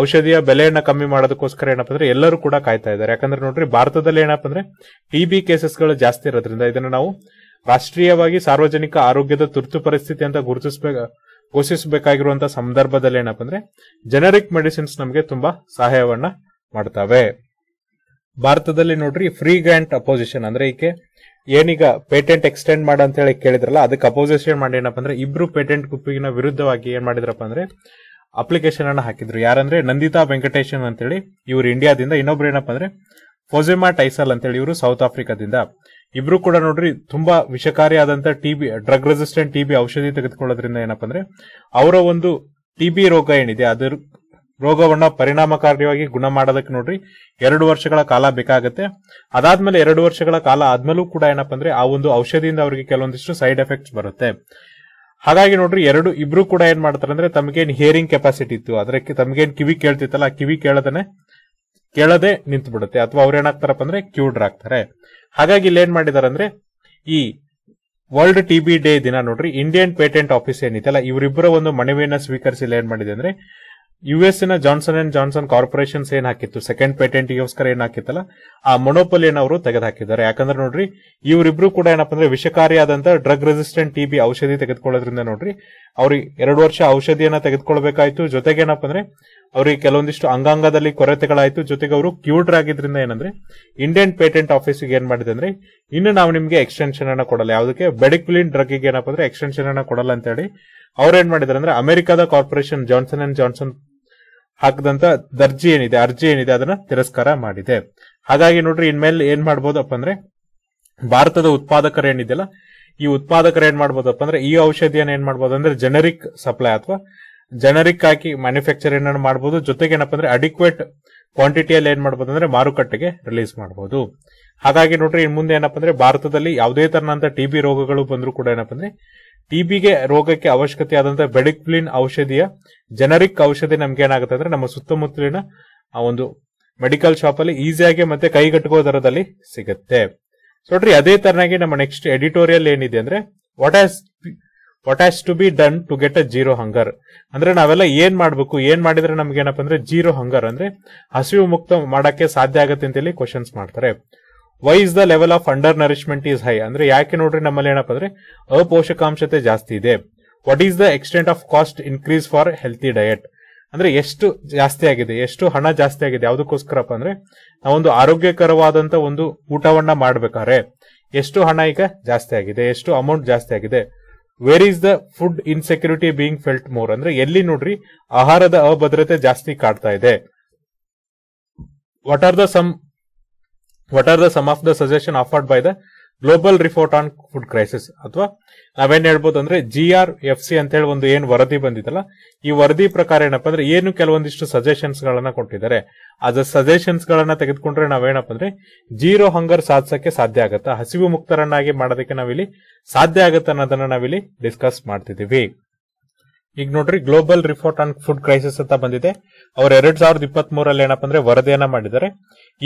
ಔಷಧಿಯ ಬೆಲೆಯನ್ನ ಕಮ್ಮಿ ಮಾಡೋದಕ್ಕೋಸ್ಕರ ಏನಪ್ಪ ಅಂದ್ರೆ ಎಲ್ಲರೂ ಕೂಡ ಕಾಯ್ತಾ ಇದ್ದಾರೆ ಯಾಕಂದ್ರೆ ನೋಡ್ರಿ ಭಾರತದಲ್ಲಿ ಏನಪ್ಪ ಅಂದ್ರೆ ಟಿಬಿ ಕೇಸಸ್ಗಳು ಜಾಸ್ತಿ ಇರೋದ್ರಿಂದ ಇದನ್ನ ನಾವು ರಾಷ್ಟ್ರೀಯವಾಗಿ ಸಾರ್ವಜನಿಕ ಆರೋಗ್ಯದ ತುರ್ತು ಪರಿಸ್ಥಿತಿ ಅಂತ ಗುರುತಿಸಬೇಕು ಘೋಷಿಸಬೇಕಾಗಿರುವಂತಹ ಸಂದರ್ಭದಲ್ಲಿ ಏನಪ್ಪ ಅಂದ್ರೆ ಜೆನರಿಕ್ ಮೆಡಿಸಿನ್ಸ್ ನಮಗೆ ತುಂಬಾ ಸಹಾಯವನ್ನ ಮಾಡ್ತವೆ ಭಾರತದಲ್ಲಿ ನೋಡ್ರಿ ಫ್ರೀ ಗ್ರಾಂಟ್ ಅಪೋಸಿಷನ್ ಅಂದ್ರೆ ಈಕೆ ಏನೀಗ ಪೇಟೆಂಟ್ ಎಕ್ಸ್ಟೆಂಡ್ ಮಾಡ ಅಂತ ಹೇಳಿ ಕೇಳಿದ್ರಲ್ಲ ಅದಕ್ಕೆ ಅಪೋಸಿಷನ್ ಮಾಡಿ ಏನಪ್ಪ ಅಂದ್ರೆ ಇಬ್ರು ಪೇಟೆಂಟ್ ಗುಂಪಿಗಿನ ವಿರುದ್ಧವಾಗಿ ಏನ್ ಮಾಡಿದ್ರಪ್ಪ ಅಂದ್ರೆ ಅಪ್ಲಿಕೇಶನ್ ಅನ್ನ ಹಾಕಿದ್ರು ಯಾರಂದ್ರೆ ನಂದಿತಾ ವೆಂಕಟೇಶನ್ ಅಂತೇಳಿ ಇವ್ರು ಇಂಡಿಯಾದಿಂದ ಇನ್ನೊಬ್ರು ಏನಪ್ಪ ಅಂದ್ರೆ ಫೋಜೆಮಾ ಟೈಸಲ್ ಅಂತೇಳಿ ಇವರು ಸೌತ್ ಆಫ್ರಿಕಾದಿಂದ ಇಬ್ರು ಕೂಡ ನೋಡ್ರಿ ತುಂಬಾ T TB drug resistant TB ಔಷಧಿ ತೆಗೆದುಕೊಳ್ಳೋದ್ರಿಂದ ಏನಪ್ಪಾ ಅಂದ್ರೆ ಅವರ ಒಂದು ಟಿಬಿ ರೋಗ ಏನಿದೆ ಅದರ ರೋಗವನ್ನ ಪರಿಣಾಮಕಾರಿಯಾಗಿ ಗುಣ ಮಾಡೋದಕ್ಕೆ ನೋಡ್ರಿ ಎರಡು ವರ್ಷಗಳ ಕಾಲ ಬೇಕಾಗುತ್ತೆ ಅದಾದ್ಮೇಲೆ ಎರಡು ವರ್ಷಗಳ ಕಾಲ ಆದ್ಮೇಲೂ ಕೂಡ ಏನಪ್ಪಾ ಅಂದ್ರೆ ಆ ಒಂದು ಔಷಧಿಯಿಂದ ಅವರಿಗೆ ಕೆಲವೊಂದಿಷ್ಟು ಸೈಡ್ ಎಫೆಕ್ಟ್ಸ್ ಬರುತ್ತೆ ಹಾಗಾಗಿ ನೋಡ್ರಿ ಎರಡು ಇಬ್ರು ಕೂಡ ಏನ್ ಮಾಡ್ತಾರೆ ಅಂದ್ರೆ ತಮಗೇನ್ ಹಿಯರಿಂಗ್ ಕೆಪಾಸಿಟಿ ಇತ್ತು ಅದ್ರ ತಮಗೇನ್ ಕಿವಿ ಕೇಳ್ತಿತ್ತಲ್ಲ ಕಿವಿ ಕೇಳದನೆ ಕೇಳದೆ ನಿಂತು ಬಿಡುತ್ತೆ ಅಥವಾ ಅವ್ರ ಏನಾಗ್ತಾರಪ್ಪ ಅಂದ್ರೆ ಕ್ಯೂಡ್ರ್ ಆಗ್ತಾರೆ ಹಾಗಾಗಿ ಇಲ್ಲಿ ಏನ್ ಮಾಡಿದಾರೆ ಈ ವರ್ಲ್ಡ್ ಟಿ ಬಿ ಡೇ ದಿನ ನೋಡ್ರಿ ಇಂಡಿಯನ್ ಪೇಟೆಂಟ್ ಆಫೀಸ್ ಏನಿದೆ ಅಲ್ಲ ಇವರಿಬ್ಬರ ಒಂದು ಮನವಿಯನ್ನ ಸ್ವೀಕರಿಸಿ ಏನ್ ಮಾಡಿದೆ ಅಂದ್ರೆ ಯು ಎಸ್ ನ ಜಾನ್ಸನ್ ಅಂಡ್ ಜಾನ್ಸನ್ ಕಾರ್ಪೊರೇಷನ್ಸ್ ಏನ್ ಹಾಕಿತ್ತು ಸೆಕೆಂಡ್ ಪೇಟೆಂಟ್ ಗೋಸ್ಕರ ಏನ್ ಹಾಕಿತ್ತಲ್ಲ ಆ ಮೊನೋಪೊಲಿಯನ್ನು ಅವರು ತೆಗೆದುಹಾಕಿದ್ದಾರೆ ಯಾಕಂದ್ರೆ ನೋಡ್ರಿ ಇವರಿಬ್ರು ಕೂಡ ಏನಪ್ಪ ಅಂದ್ರೆ ವಿಷಕಾರಿಯಾದಂತ ಡ್ರಗ್ ರೆಸಿಸ್ಟೆಂಟ್ ಟಿ ಬಿ ಔಷಧಿ ತೆಗೆದುಕೊಳ್ಳೋದ್ರಿಂದ ನೋಡ್ರಿ ಅವ್ರಿಗೆ ಎರಡು ವರ್ಷ ಔಷಧಿಯನ್ನ ತೆಗೆದುಕೊಳ್ಬೇಕಾಯ್ತು ಜೊತೆಗೆ ಏನಪ್ಪ ಅಂದ್ರೆ ಅವ್ರಿಗೆ ಕೆಲವೊಂದಿಷ್ಟು ಅಂಗಾಂಗದಲ್ಲಿ ಕೊರತೆಗಳಾಯ್ತು ಜೊತೆಗೆ ಅವರು ಕ್ಯೂಡ್ರ್ ಆಗಿದ್ರಿಂದ ಏನಂದ್ರೆ ಇಂಡಿಯನ್ ಪೇಟೆಂಟ್ ಆಫೀಸ್ಗೆ ಏನ್ ಮಾಡಿದೆ ಅಂದ್ರೆ ಇನ್ನು ನಾವು ನಿಮಗೆ ಎಕ್ಸ್ಟೆನ್ಷನ್ ಅನ್ನ ಕೊಡಲ್ಲ ಯಾವುದಕ್ಕೆ ಬೆಡಿಕ್ವಿಲಿನ್ ಡ್ರಗ್ ಏನಪ್ಪ ಅಂದ್ರೆ ಎಕ್ಸ್ಟೆನ್ಷನ್ ಅನ್ನ ಕೊಡಲ್ಲ ಅಂತ ಹೇಳಿ ಅವ್ರ ಏನ್ ಮಾಡಿದಾರೆ ಅಂದ್ರೆ ಅಮೆರಿಕದ ಕಾರ್ಪೊರೇಷನ್ ಜಾನ್ಸನ್ ಅಂಡ್ ಜಾನ್ಸನ್ ಹಾಕದಂತ ದರ್ಜಿ ಏನಿದೆ ಅರ್ಜಿ ಏನಿದೆ ಅದನ್ನ ತಿರಸ್ಕಾರ ಮಾಡಿದೆ ಹಾಗಾಗಿ ನೋಡ್ರಿ ಇನ್ಮೇಲೆ ಏನ್ ಮಾಡ್ಬೋದಪ್ಪ ಅಂದ್ರೆ ಭಾರತದ ಉತ್ಪಾದಕರು ಏನಿದೆಯಲ್ಲ ಈ ಉತ್ಪಾದಕರು ಏನ್ ಮಾಡ್ಬೋದಪ್ಪ ಅಂದ್ರೆ ಈ ಔಷಧಿಯನ್ನು ಏನ್ ಮಾಡ್ಬೋದು ಅಂದ್ರೆ ಜನರಿಕ್ ಸಪ್ಲೈ ಅಥವಾ ಜೆನರಿಕ್ ಹಾಕಿ ಮ್ಯಾನುಫ್ಯಾಕ್ಚರ್ ಏನಾದ್ರು ಮಾಡಬಹುದು ಜೊತೆಗೆ ಏನಪ್ಪ ಅಂದ್ರೆ ಅಡಿಕ್ವೇಟ್ ಕ್ವಾಂಟಿಟಿಯಲ್ಲಿ ಏನ್ ಮಾಡಬಹುದು ಅಂದ್ರೆ ಮಾರುಕಟ್ಟೆಗೆ ರಿಲೀಸ್ ಮಾಡಬಹುದು ಹಾಗಾಗಿ ನೋಡ್ರಿ ಇನ್ ಮುಂದೆ ಏನಪ್ಪ ಅಂದ್ರೆ ಭಾರತದಲ್ಲಿ ಯಾವುದೇ ತರನಂತ ಟಿಬಿ ರೋಗಗಳು ಬಂದರೂ ಕೂಡ ಏನಪ್ಪ ಅಂದ್ರೆ ಟಿಬಿಗೆ ರೋಗಕ್ಕೆ ಅವಶ್ಯಕತೆ ಆದಂತಹ ಬೆಡಿಕ್ಲಿನ್ ಔಷಧಿಯ ಜನರಿಕ್ ಔಷಧಿ ನಮ್ಗೆ ಏನಾಗುತ್ತೆ ಅಂದ್ರೆ ನಮ್ಮ ಸುತ್ತಮುತ್ತಲಿನ ಆ ಒಂದು ಮೆಡಿಕಲ್ ಶಾಪ್ ಅಲ್ಲಿ ಈಸಿಯಾಗಿ ಮತ್ತೆ ಕೈಗಟ್ಟುಕೋ ದರದಲ್ಲಿ ಸಿಗುತ್ತೆ ನೋಡ್ರಿ ಅದೇ ತರನಾಗಿ ನಮ್ಮ ನೆಕ್ಸ್ಟ್ ಎಡಿಟೋರಿಯಲ್ ಏನಿದೆ ಅಂದ್ರೆ what has what has to be done to get a zero hunger ಅಂದ್ರೆ ನಾವೆಲ್ಲ ಏನ್ ಮಾಡ್ಬೇಕು ಏನ್ ಮಾಡಿದ್ರೆ ನಮ್ಗೆ ಏನಪ್ಪ ಅಂದ್ರೆ ಜೀರೋ ಹಂಗರ್ ಅಂದ್ರೆ ಹಸಿವು ಮುಕ್ತ ಮಾಡಕ್ಕೆ ಸಾಧ್ಯ ಆಗುತ್ತೆ ಅಂತ ಹೇಳಿ ಕ್ವಶನ್ಸ್ ಮಾಡ್ತಾರೆ why is the level of undernourishment is high ಅಂದ್ರೆ ಯಾಕೆ ನೋಡ್ರಿ ನಮ್ಮಲ್ಲಿ ಏನಪ್ಪ ಅಂದ್ರೆ ಅಪೋಷಕಾಂಶತೆ ಜಾಸ್ತಿ ಇದೆ what is the extent of cost increase for healthy diet ಅಂದ್ರೆ ಎಷ್ಟು ಜಾಸ್ತಿ ಆಗಿದೆ ಎಷ್ಟು ಹಣ ಜಾಸ್ತಿ ಆಗಿದೆ ಯಾವುದಕ್ಕೋಸ್ಕರಪ್ಪ ಅಂದ್ರೆ ನಾವೊಂದು ಆರೋಗ್ಯಕರವಾದಂತ ಒಂದು ಊಟವನ್ನ ಮಾಡ್ಬೇಕಾದ್ರೆ ಎಷ್ಟು ಹಣ ಈಗ ಜಾಸ್ತಿ ಆಗಿದೆ ಎಷ್ಟು ಅಮೌಂಟ್ ಜಾಸ್ತಿ ಆಗಿದೆ where is the food insecurity being felt more ಅಂದ್ರೆ ಎಲ್ಲಿ ನೋಡ್ರಿ ಆಹಾರದ ಅಭದ್ರತೆ ಜಾಸ್ತಿ ಕಾಡ್ತಾ ಇದೆ what are the some what are the some of the suggestion offered by the global report on food crisis ಅಥವಾ ನಾವೇನ್ ಹೇಳ್ಬೋದು ಅಂದ್ರೆ ಜಿ ಆರ್ ಎಫ್ ಸಿ ಅಂತ ಹೇಳಿ ಒಂದು ಏನ್ ವರದಿ ಬಂದಿತ್ತಲ್ಲ ಈ ವರದಿ ಪ್ರಕಾರ ಏನಪ್ಪ ಅಂದ್ರೆ ಏನು ಕೆಲವೊಂದಿಷ್ಟು ಸಜೆಷನ್ಸ್ ಗಳನ್ನ ಕೊಟ್ಟಿದ್ದಾರೆ ಅದ ಸಜೆಷನ್ಸ್ ಗಳನ್ನ ತೆಗೆದುಕೊಂಡ್ರೆ ನಾವೇನಪ್ಪ ಅಂದ್ರೆ ಜೀರೋ ಹಂಗರ್ ಸಾಧಿಸಕ್ಕೆ ಸಾಧ್ಯ ಆಗತ್ತಾ ಹಸಿವು ಮುಕ್ತರನ್ನಾಗಿ ಮಾಡೋದಕ್ಕೆ ನಾವಿಲ್ಲಿ ಸಾಧ್ಯ ಆಗುತ್ತೆ ಅನ್ನೋದನ್ನ ನಾವಿಲ್ಲಿ ಡಿಸ್ಕಸ್ ಮಾಡ್ತಿದ್ದೀವಿ ಈಗ ನೋಡ್ರಿ global report on food crisis ಅಂತ ಬಂದಿದೆ ಅವ್ರು ಎರಡ್ ಸಾವಿರದ ಇಪ್ಪತ್ತ್ ಮೂರಲ್ಲಿ ಏನಪ್ಪಾ ಅಂದ್ರೆ ವರದಿಯನ್ನ ಮಾಡಿದ್ದಾರೆ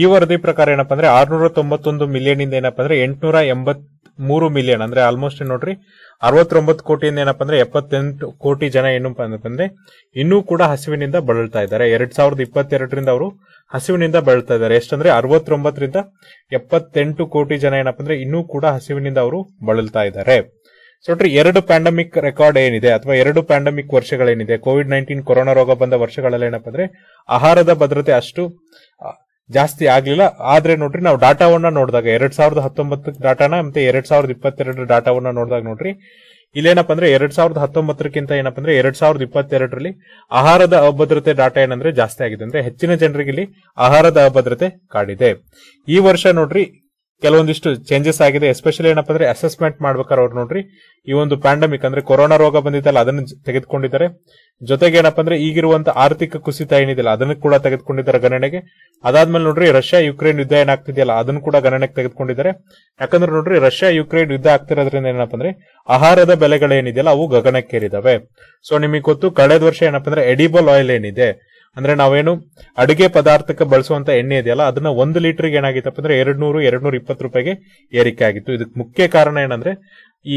ಈ ವರದಿ ಪ್ರಕಾರ ಏನಪ್ಪಾ ಅಂದ್ರೆ ಆರ್ನೂರ ತೊಂಬತ್ತೊಂದು ಮಿಲಿಯನ್ ಇಂದ ಏನಪ್ಪಾ ಅಂದ್ರೆ ಎಂಟುನೂರ ಎಂಬತ್ ಮೂರು ಮಿಲಿಯನ್ ಅಂದ್ರೆ ಆಲ್ಮೋಸ್ಟ್ ನೋಡ್ರಿ ಅರವತ್ತೊಂಬತ್ತು ಕೋಟಿಯಿಂದ ಏನಪ್ಪಾ ಅಂದ್ರೆ ಎಪ್ಪತ್ತೆಂಟು ಕೋಟಿ ಜನ ಏನಪ್ಪ ಅಂದ್ರೆ ಇನ್ನೂ ಕೂಡ ಹಸಿವಿನಿಂದ ಬಳಲ್ತಾ ಇದ್ದಾರೆ ಎರಡ್ ಸಾವಿರದ ಇಪ್ಪತ್ತೆರಡರಿಂದ ಅವರು ಹಸಿವಿನಿಂದ ಬಳಲ್ತಾ ಇದ್ದಾರೆ ಎಷ್ಟಂದ್ರೆ ಅರವತ್ತೊಂಬತ್ತರಿಂದ ಎಪ್ಪತ್ತೆಂಟು ಕೋಟಿ ಜನ ಏನಪ್ಪಾ ಅಂದ್ರೆ ಇನ್ನೂ ಕೂಡ ಹಸಿವಿನಿಂದ ಅವರು ಬಳಲ್ತಾ ಇದ್ದಾರೆ ಸೊ ಎರಡು ಪ್ಯಾಂಡಮಿಕ್ ರೆಕಾರ್ಡ್ ಏನಿದೆ ಅಥವಾ ಎರಡು ಪ್ಯಾಂಡಮಿಕ್ ವರ್ಷಗಳೇನಿದೆ ಕೋವಿಡ್ ನೈನ್ಟೀನ್ ಕೊರೋನಾ ರೋಗ ಬಂದ ವರ್ಷಗಳಲ್ಲಿ ಏನಪ್ಪ ಅಂದ್ರೆ ಆಹಾರದ ಭದ್ರತೆ ಅಷ್ಟು ಜಾಸ್ತಿ ಆಗ್ಲಿಲ್ಲ ಆದ್ರೆ ನೋಡ್ರಿ ನಾವು ಡಾಟಾವನ್ನ ನೋಡಿದಾಗ ಎರಡ್ ಸಾವಿರದ ಹತ್ತೊಂಬತ್ತು ಡಾಟಾನ ಮತ್ತೆ ಎರಡ್ ಸಾವಿರದ ಇಪ್ಪತ್ತೆರಡರ ಡಾಟಾವನ್ನ ನೋಡಿದಾಗ ನೋಡ್ರಿ ಇಲ್ಲೇನಪ್ಪ ಅಂದ್ರೆ ಎರಡ್ ಸಾವಿರದ ಹತ್ತೊಂಬತ್ತರಕ್ಕಿಂತ ಏನಪ್ಪ ಅಂದ್ರೆ ಎರಡ್ ಸಾವಿರದ ಇಪ್ಪತ್ತೆರಡರಲ್ಲಿ ಆಹಾರದ ಅಭದ್ರತೆ ಡಾಟಾ ಏನಂದ್ರೆ ಜಾಸ್ತಿ ಆಗಿದೆ ಅಂದ್ರೆ ಹೆಚ್ಚಿನ ಜನರಿಗೆ ಇಲ್ಲಿ ಆಹಾರದ ಅಭದ್ರತೆ ಕಾಡಿದೆ ಈ ವರ್ಷ ನೋಡ್ರಿ ಕೆಲವೊಂದಿಷ್ಟು ಚೇಂಜಸ್ ಆಗಿದೆ ಎಸ್ಪೆಷಲಿ ಏನಪ್ಪ ಅಂದ್ರೆ ಅಸೆಸ್ಮೆಂಟ್ ಮಾಡ್ಬೇಕಾದ್ರೆ ಅವ್ರು ನೋಡ್ರಿ ಈ ಒಂದು ಪ್ಯಾಂಡಮಿಕ್ ಅಂದ್ರೆ ಕೊರೋನಾ ರೋಗ ಬಂದಿದ್ದಲ್ಲ ಅದನ್ನು ತೆಗೆದುಕೊಂಡಿದ್ದಾರೆ ಜೊತೆಗೆ ಏನಪ್ಪ ಅಂದ್ರೆ ಈಗಿರುವಂತಹ ಆರ್ಥಿಕ ಕುಸಿತ ಏನಿದೆಯಲ್ಲ ಅದನ್ನು ಕೂಡ ತೆಗೆದುಕೊಂಡಿದ್ದಾರೆ ಗಣನೆಗೆ ಅದಾದ್ಮೇಲೆ ನೋಡ್ರಿ ರಷ್ಯಾ ಯುಕ್ರೇನ್ ಯುದ್ಧ ಏನಾಗ್ತಿದೆಯಲ್ಲ ಅದನ್ನು ಕೂಡ ಗಣನೆಗೆ ತೆಗೆದುಕೊಂಡಿದ್ದಾರೆ ಯಾಕಂದ್ರೆ ನೋಡ್ರಿ ರಷ್ಯಾ ಯುಕ್ರೇನ್ ಯುದ್ಧ ಆಗ್ತಿರೋದ್ರಿಂದ ಏನಪ್ಪ ಅಂದ್ರೆ ಆಹಾರದ ಬೆಲೆಗಳೇನಿದೆಯಲ್ಲ ಅವು ಗಗನಕ್ಕೇರಿದಾವೆ ಸೊ ನಿಮಗೆ ಗೊತ್ತು ಕಳೆದ ವರ್ಷ ಏನಪ್ಪ ಅಂದ್ರೆ ಎಡಿಬಲ್ ಆಯಿಲ್ ಏನಿದೆ ಅಂದ್ರೆ ನಾವೇನು ಅಡುಗೆ ಪದಾರ್ಥಕ್ಕೆ ಬಳಸುವಂತ ಎಣ್ಣೆ ಇದೆಯಲ್ಲ ಅದನ್ನ ಒಂದು ಲೀಟರ್ಗೆ ಏನಾಗಿತ್ತಪ್ಪ ಅಂದ್ರೆ ಎರಡ್ ನೂರು ಎರಡ್ ನೂರ ಇಪ್ಪತ್ತು ರೂಪಾಯಿಗೆ ಏರಿಕೆ ಆಗಿತ್ತು ಇದಕ್ಕೆ ಮುಖ್ಯ ಕಾರಣ ಏನಂದ್ರೆ ಈ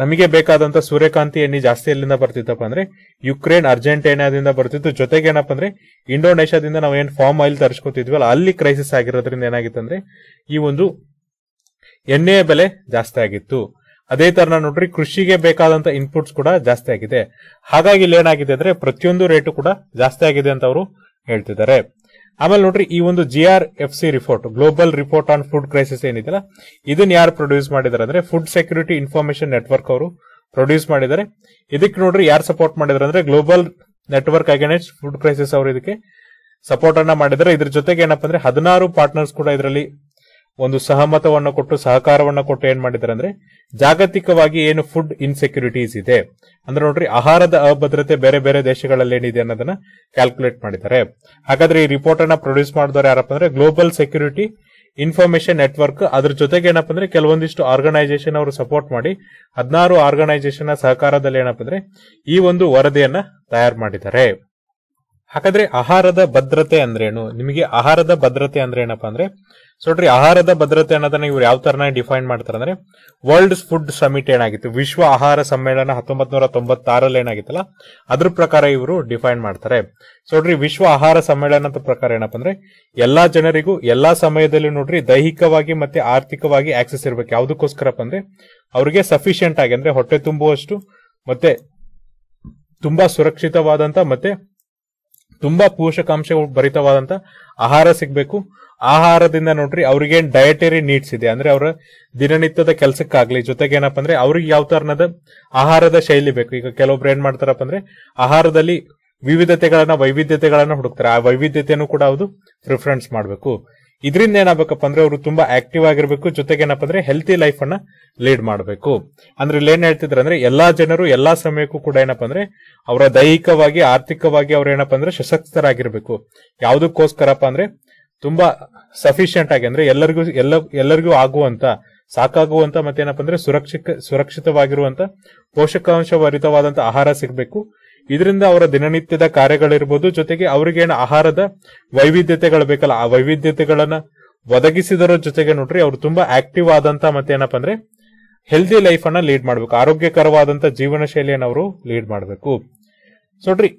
ನಮಗೆ ಬೇಕಾದಂತ ಸೂರ್ಯಕಾಂತಿ ಎಣ್ಣೆ ಜಾಸ್ತಿ ಎಲ್ಲಿಂದ ಬರ್ತಿತ್ತಪ್ಪ ಅಂದ್ರೆ ಯುಕ್ರೇನ್ ಅರ್ಜೆಂಟೈನಾದಿಂದ ಬರ್ತಿತ್ತು ಜೊತೆಗೆ ಏನಪ್ಪ ಅಂದ್ರೆ ಇಂಡೋನೇಷ್ಯಾದಿಂದ ನಾವು ಏನ್ ಫಾರ್ಮ್ ಆಯಿಲ್ ತರಿಸ್ಕೊತಿದ್ವಲ್ಲ ಅಲ್ಲಿ ಕ್ರೈಸಿಸ್ ಆಗಿರೋದ್ರಿಂದ ಏನಾಗಿತ್ತಂದ್ರೆ ಈ ಒಂದು ಎಣ್ಣೆಯ ಬೆಲೆ ಜಾಸ್ತಿ ಆಗಿತ್ತು ಅದೇ ತರ ನೋಡ್ರಿ ಕೃಷಿಗೆ ಬೇಕಾದಂತ ಇನ್ಪುಟ್ಸ್ ಕೂಡ ಜಾಸ್ತಿ ಆಗಿದೆ ಹಾಗಾಗಿ ಇಲ್ಲಿ ಏನಾಗಿದೆ ಅಂದ್ರೆ ಪ್ರತಿಯೊಂದು ರೇಟು ಕೂಡ ಜಾಸ್ತಿ ಆಗಿದೆ ಅಂತ ಅವರು ಹೇಳ್ತಿದ್ದಾರೆ ಆಮೇಲೆ ನೋಡ್ರಿ ಈ ಒಂದು G R F C report global report on food crisis ಏನಿದೆಯಲ್ಲ ಇದನ್ನ ಯಾರು ಪ್ರೊಡ್ಯೂಸ್ ಮಾಡಿದ್ದಾರೆ ಅಂದ್ರೆ ಫುಡ್ ಸೆಕ್ಯೂರಿಟಿ ಇನ್ಫಾರ್ಮೇಶನ್ ನೆಟ್ವರ್ಕ್ ಅವರು ಪ್ರೊಡ್ಯೂಸ್ ಮಾಡಿದ್ದಾರೆ ಇದಕ್ಕೆ ನೋಡ್ರಿ ಯಾರು ಸಪೋರ್ಟ್ ಮಾಡಿದ್ರೆ ಅಂದ್ರೆ global network against food crisis ಅವರು ಇದಕ್ಕೆ ಸಪೋರ್ಟ್ ಅನ್ನ ಮಾಡಿದ್ದಾರೆ ಇದ್ರ ಜೊತೆಗೆ ಏನಪ್ಪಾ ಅಂದ್ರೆ ಹದಿನಾರು ಪಾರ್ಟ್ನರ್ಸ್ ಕೂಡ ಇದರಲ್ಲಿ ಒಂದು ಸಹಮತವನ್ನು ಕೊಟ್ಟು ಸಹಕಾರವನ್ನು ಕೊಟ್ಟು ಏನ್ ಮಾಡಿದ್ದಾರೆ ಅಂದ್ರೆ ಜಾಗತಿಕವಾಗಿ ಏನು ಫುಡ್ ಇನ್ಸೆಕ್ಯೂರಿಟೀಸ್ ಇದೆ ಅಂದ್ರೆ ನೋಡ್ರಿ ಆಹಾರದ ಅಭದ್ರತೆ ಬೇರೆ ಬೇರೆ ದೇಶಗಳಲ್ಲಿ ಏನಿದೆ ಅನ್ನೋದನ್ನ ಕ್ಯಾಲ್ಕುಲೇಟ್ ಮಾಡಿದ್ದಾರೆ ಹಾಗಾದ್ರೆ ಈ ರಿಪೋರ್ಟ್ ಅನ್ನ ಪ್ರೊಡ್ಯೂಸ್ ಮಾಡಿದವರು ಯಾರಪ್ಪ ಅಂದ್ರೆ ಗ್ಲೋಬಲ್ ಸೆಕ್ಯೂರಿಟಿ ಇನ್ಫಾರ್ಮೇಶನ್ ನೆಟ್ವರ್ಕ್ ಅದ್ರ ಜೊತೆಗೆ ಏನಪ್ಪ ಅಂದ್ರೆ ಕೆಲವೊಂದಿಷ್ಟು ಆರ್ಗನೈಸೇಷನ್ ಅವರು ಸಪೋರ್ಟ್ ಮಾಡಿ ಹದಿನಾರು ಆರ್ಗನೈಸೇಷನ್ ಸಹಕಾರದಲ್ಲಿ ಏನಪ್ಪ ಅಂದ್ರೆ ಈ ಒಂದು ವರದಿಯನ್ನ ತಯಾರು ಮಾಡಿದ್ದಾರೆ ಹಾಗಾದ್ರೆ ಆಹಾರದ ಭದ್ರತೆ ಅಂದ್ರೇನು ನಿಮಗೆ ಆಹಾರದ ಭದ್ರತೆ ಅಂದ್ರೆ ಏನಪ್ಪಾ ಅಂದ್ರೆ ನೋಡ್ರಿ ಆಹಾರದ ಭದ್ರತೆ ಅನ್ನೋದನ್ನ ಇವ್ರು ಯಾವ ತರನ ಡಿಫೈನ್ ಮಾಡ್ತಾರೆ ಅಂದ್ರೆ ವರ್ಲ್ಡ್ಸ್ ಫುಡ್ ಸಮಿಟ್ ಏನಾಗಿತ್ತು ವಿಶ್ವ ಆಹಾರ ಸಮ್ಮೇಳನ ಹತ್ತೊಂಬತ್ ನೂರ ತೊಂಬತ್ತಾರಲ್ಲಿ ಏನಾಗಿತ್ತಲ್ಲ ಅದ್ರ ಪ್ರಕಾರ ಇವರು ಡಿಫೈನ್ ಮಾಡ್ತಾರೆ ನೋಡ್ರಿ ವಿಶ್ವ ಆಹಾರ ಸಮ್ಮೇಳನ ಪ್ರಕಾರ ಏನಪ್ಪ ಅಂದ್ರೆ ಎಲ್ಲಾ ಜನರಿಗೂ ಎಲ್ಲಾ ಸಮಯದಲ್ಲಿ ನೋಡ್ರಿ ದೈಹಿಕವಾಗಿ ಮತ್ತೆ ಆರ್ಥಿಕವಾಗಿ ಆಕ್ಸೆಸ್ ಇರ್ಬೇಕು ಯಾವುದಕ್ಕೋಸ್ಕರಪ್ಪ ಅಂದ್ರೆ ಅವ್ರಿಗೆ ಸಫಿಶಿಯಂಟ್ ಆಗಿ ಅಂದ್ರೆ ಹೊಟ್ಟೆ ತುಂಬುವಷ್ಟು ಮತ್ತೆ ತುಂಬಾ ಸುರಕ್ಷಿತವಾದಂತ ಮತ್ತೆ ತುಂಬಾ ಪೋಷಕಾಂಶ ಭರಿತವಾದಂತ ಆಹಾರ ಸಿಗ್ಬೇಕು ಆಹಾರದಿಂದ ನೋಡ್ರಿ ಅವ್ರಿಗೇನು ಡಯಟರಿ ನೀಡ್ಸ್ ಇದೆ ಅಂದ್ರೆ ಅವರ ದಿನನಿತ್ಯದ ಕೆಲಸಕ್ಕಾಗ್ಲಿ ಜೊತೆಗೆ ಏನಪ್ಪ ಅಂದ್ರೆ ಅವ್ರಿಗೆ ಯಾವ ತರನದ ಆಹಾರದ ಶೈಲಿ ಬೇಕು ಈಗ ಕೆಲವೊಬ್ರು ಏನ್ ಮಾಡ್ತಾರಪ್ಪ ಅಂದ್ರೆ ಆಹಾರದಲ್ಲಿ ವಿವಿಧತೆಗಳನ್ನ ವೈವಿಧ್ಯತೆಗಳನ್ನ ಹುಡುಕ್ತಾರೆ ಆ ವೈವಿಧ್ಯತೆಯನ್ನು ಕೂಡ ಅವರು ಪ್ರಿಫರೆನ್ಸ್ ಮಾಡಬೇಕು ಇದರಿಂದ ಏನಾಗಬೇಕಪ್ಪ ಅಂದ್ರೆ ಅವರು ತುಂಬಾ ಆಕ್ಟಿವ್ ಆಗಿರ್ಬೇಕು ಜೊತೆಗೆ ಏನಪ್ಪ ಅಂದ್ರೆ ಹೆಲ್ತಿ ಲೈಫ್ ಅನ್ನ ಲೀಡ್ ಮಾಡಬೇಕು ಅಂದ್ರೆ ಇಲ್ಲಿ ಏನ್ ಹೇಳ್ತಿದ್ರೆ ಅಂದ್ರೆ ಎಲ್ಲಾ ಜನರು ಎಲ್ಲಾ ಸಮಯಕ್ಕೂ ಕೂಡ ಏನಪ್ಪ ಅಂದ್ರೆ ಅವರ ದೈಹಿಕವಾಗಿ ಆರ್ಥಿಕವಾಗಿ ಅವ್ರ ಏನಪ್ಪಾ ಅಂದ್ರೆ ಸಶಕ್ತರಾಗಿರ್ಬೇಕು ಯಾವುದಕ್ಕೋಸ್ಕರಪ್ಪ ಅಂದ್ರೆ ತುಂಬಾ ಸಫಿಶಿಯಂಟ್ ಆಗಿ ಅಂದ್ರೆ ಎಲ್ಲರಿಗೂ ಎಲ್ಲ ಎಲ್ಲರಿಗೂ ಆಗುವಂತ ಸಾಕಾಗುವಂತ ಮತ್ತೇನಪ್ಪ ಅಂದ್ರೆ ಸುರಕ್ಷಿತ ಸುರಕ್ಷಿತವಾಗಿರುವಂತ ಪೋಷಕಾಂಶಭರಿತವಾದಂತ ಆಹಾರ ಸಿಗಬೇಕು ಇದರಿಂದ ಅವರ ದಿನನಿತ್ಯದ ಕಾರ್ಯಗಳಿರ್ಬೋದು ಜೊತೆಗೆ ಅವರಿಗೆ ಏನು ಆಹಾರದ ವೈವಿಧ್ಯತೆಗಳು ಬೇಕಲ್ಲ ಆ ವೈವಿಧ್ಯತೆಗಳನ್ನ ಒದಗಿಸಿದರ ಜೊತೆಗೆ ನೋಡ್ರಿ ಅವರು ತುಂಬಾ ಆಕ್ಟಿವ್ ಆದಂತ ಮತ್ತೆ ಅಂದ್ರೆ ಹೆಲ್ದಿ ಲೈಫ್ ಅನ್ನ ಲೀಡ್ ಮಾಡಬೇಕು ಆರೋಗ್ಯಕರವಾದಂತ ಜೀವನ ಶೈಲಿಯನ್ನು ಅವರು ಲೀಡ್ ಮಾಡಬೇಕು ನೋಡ್ರಿ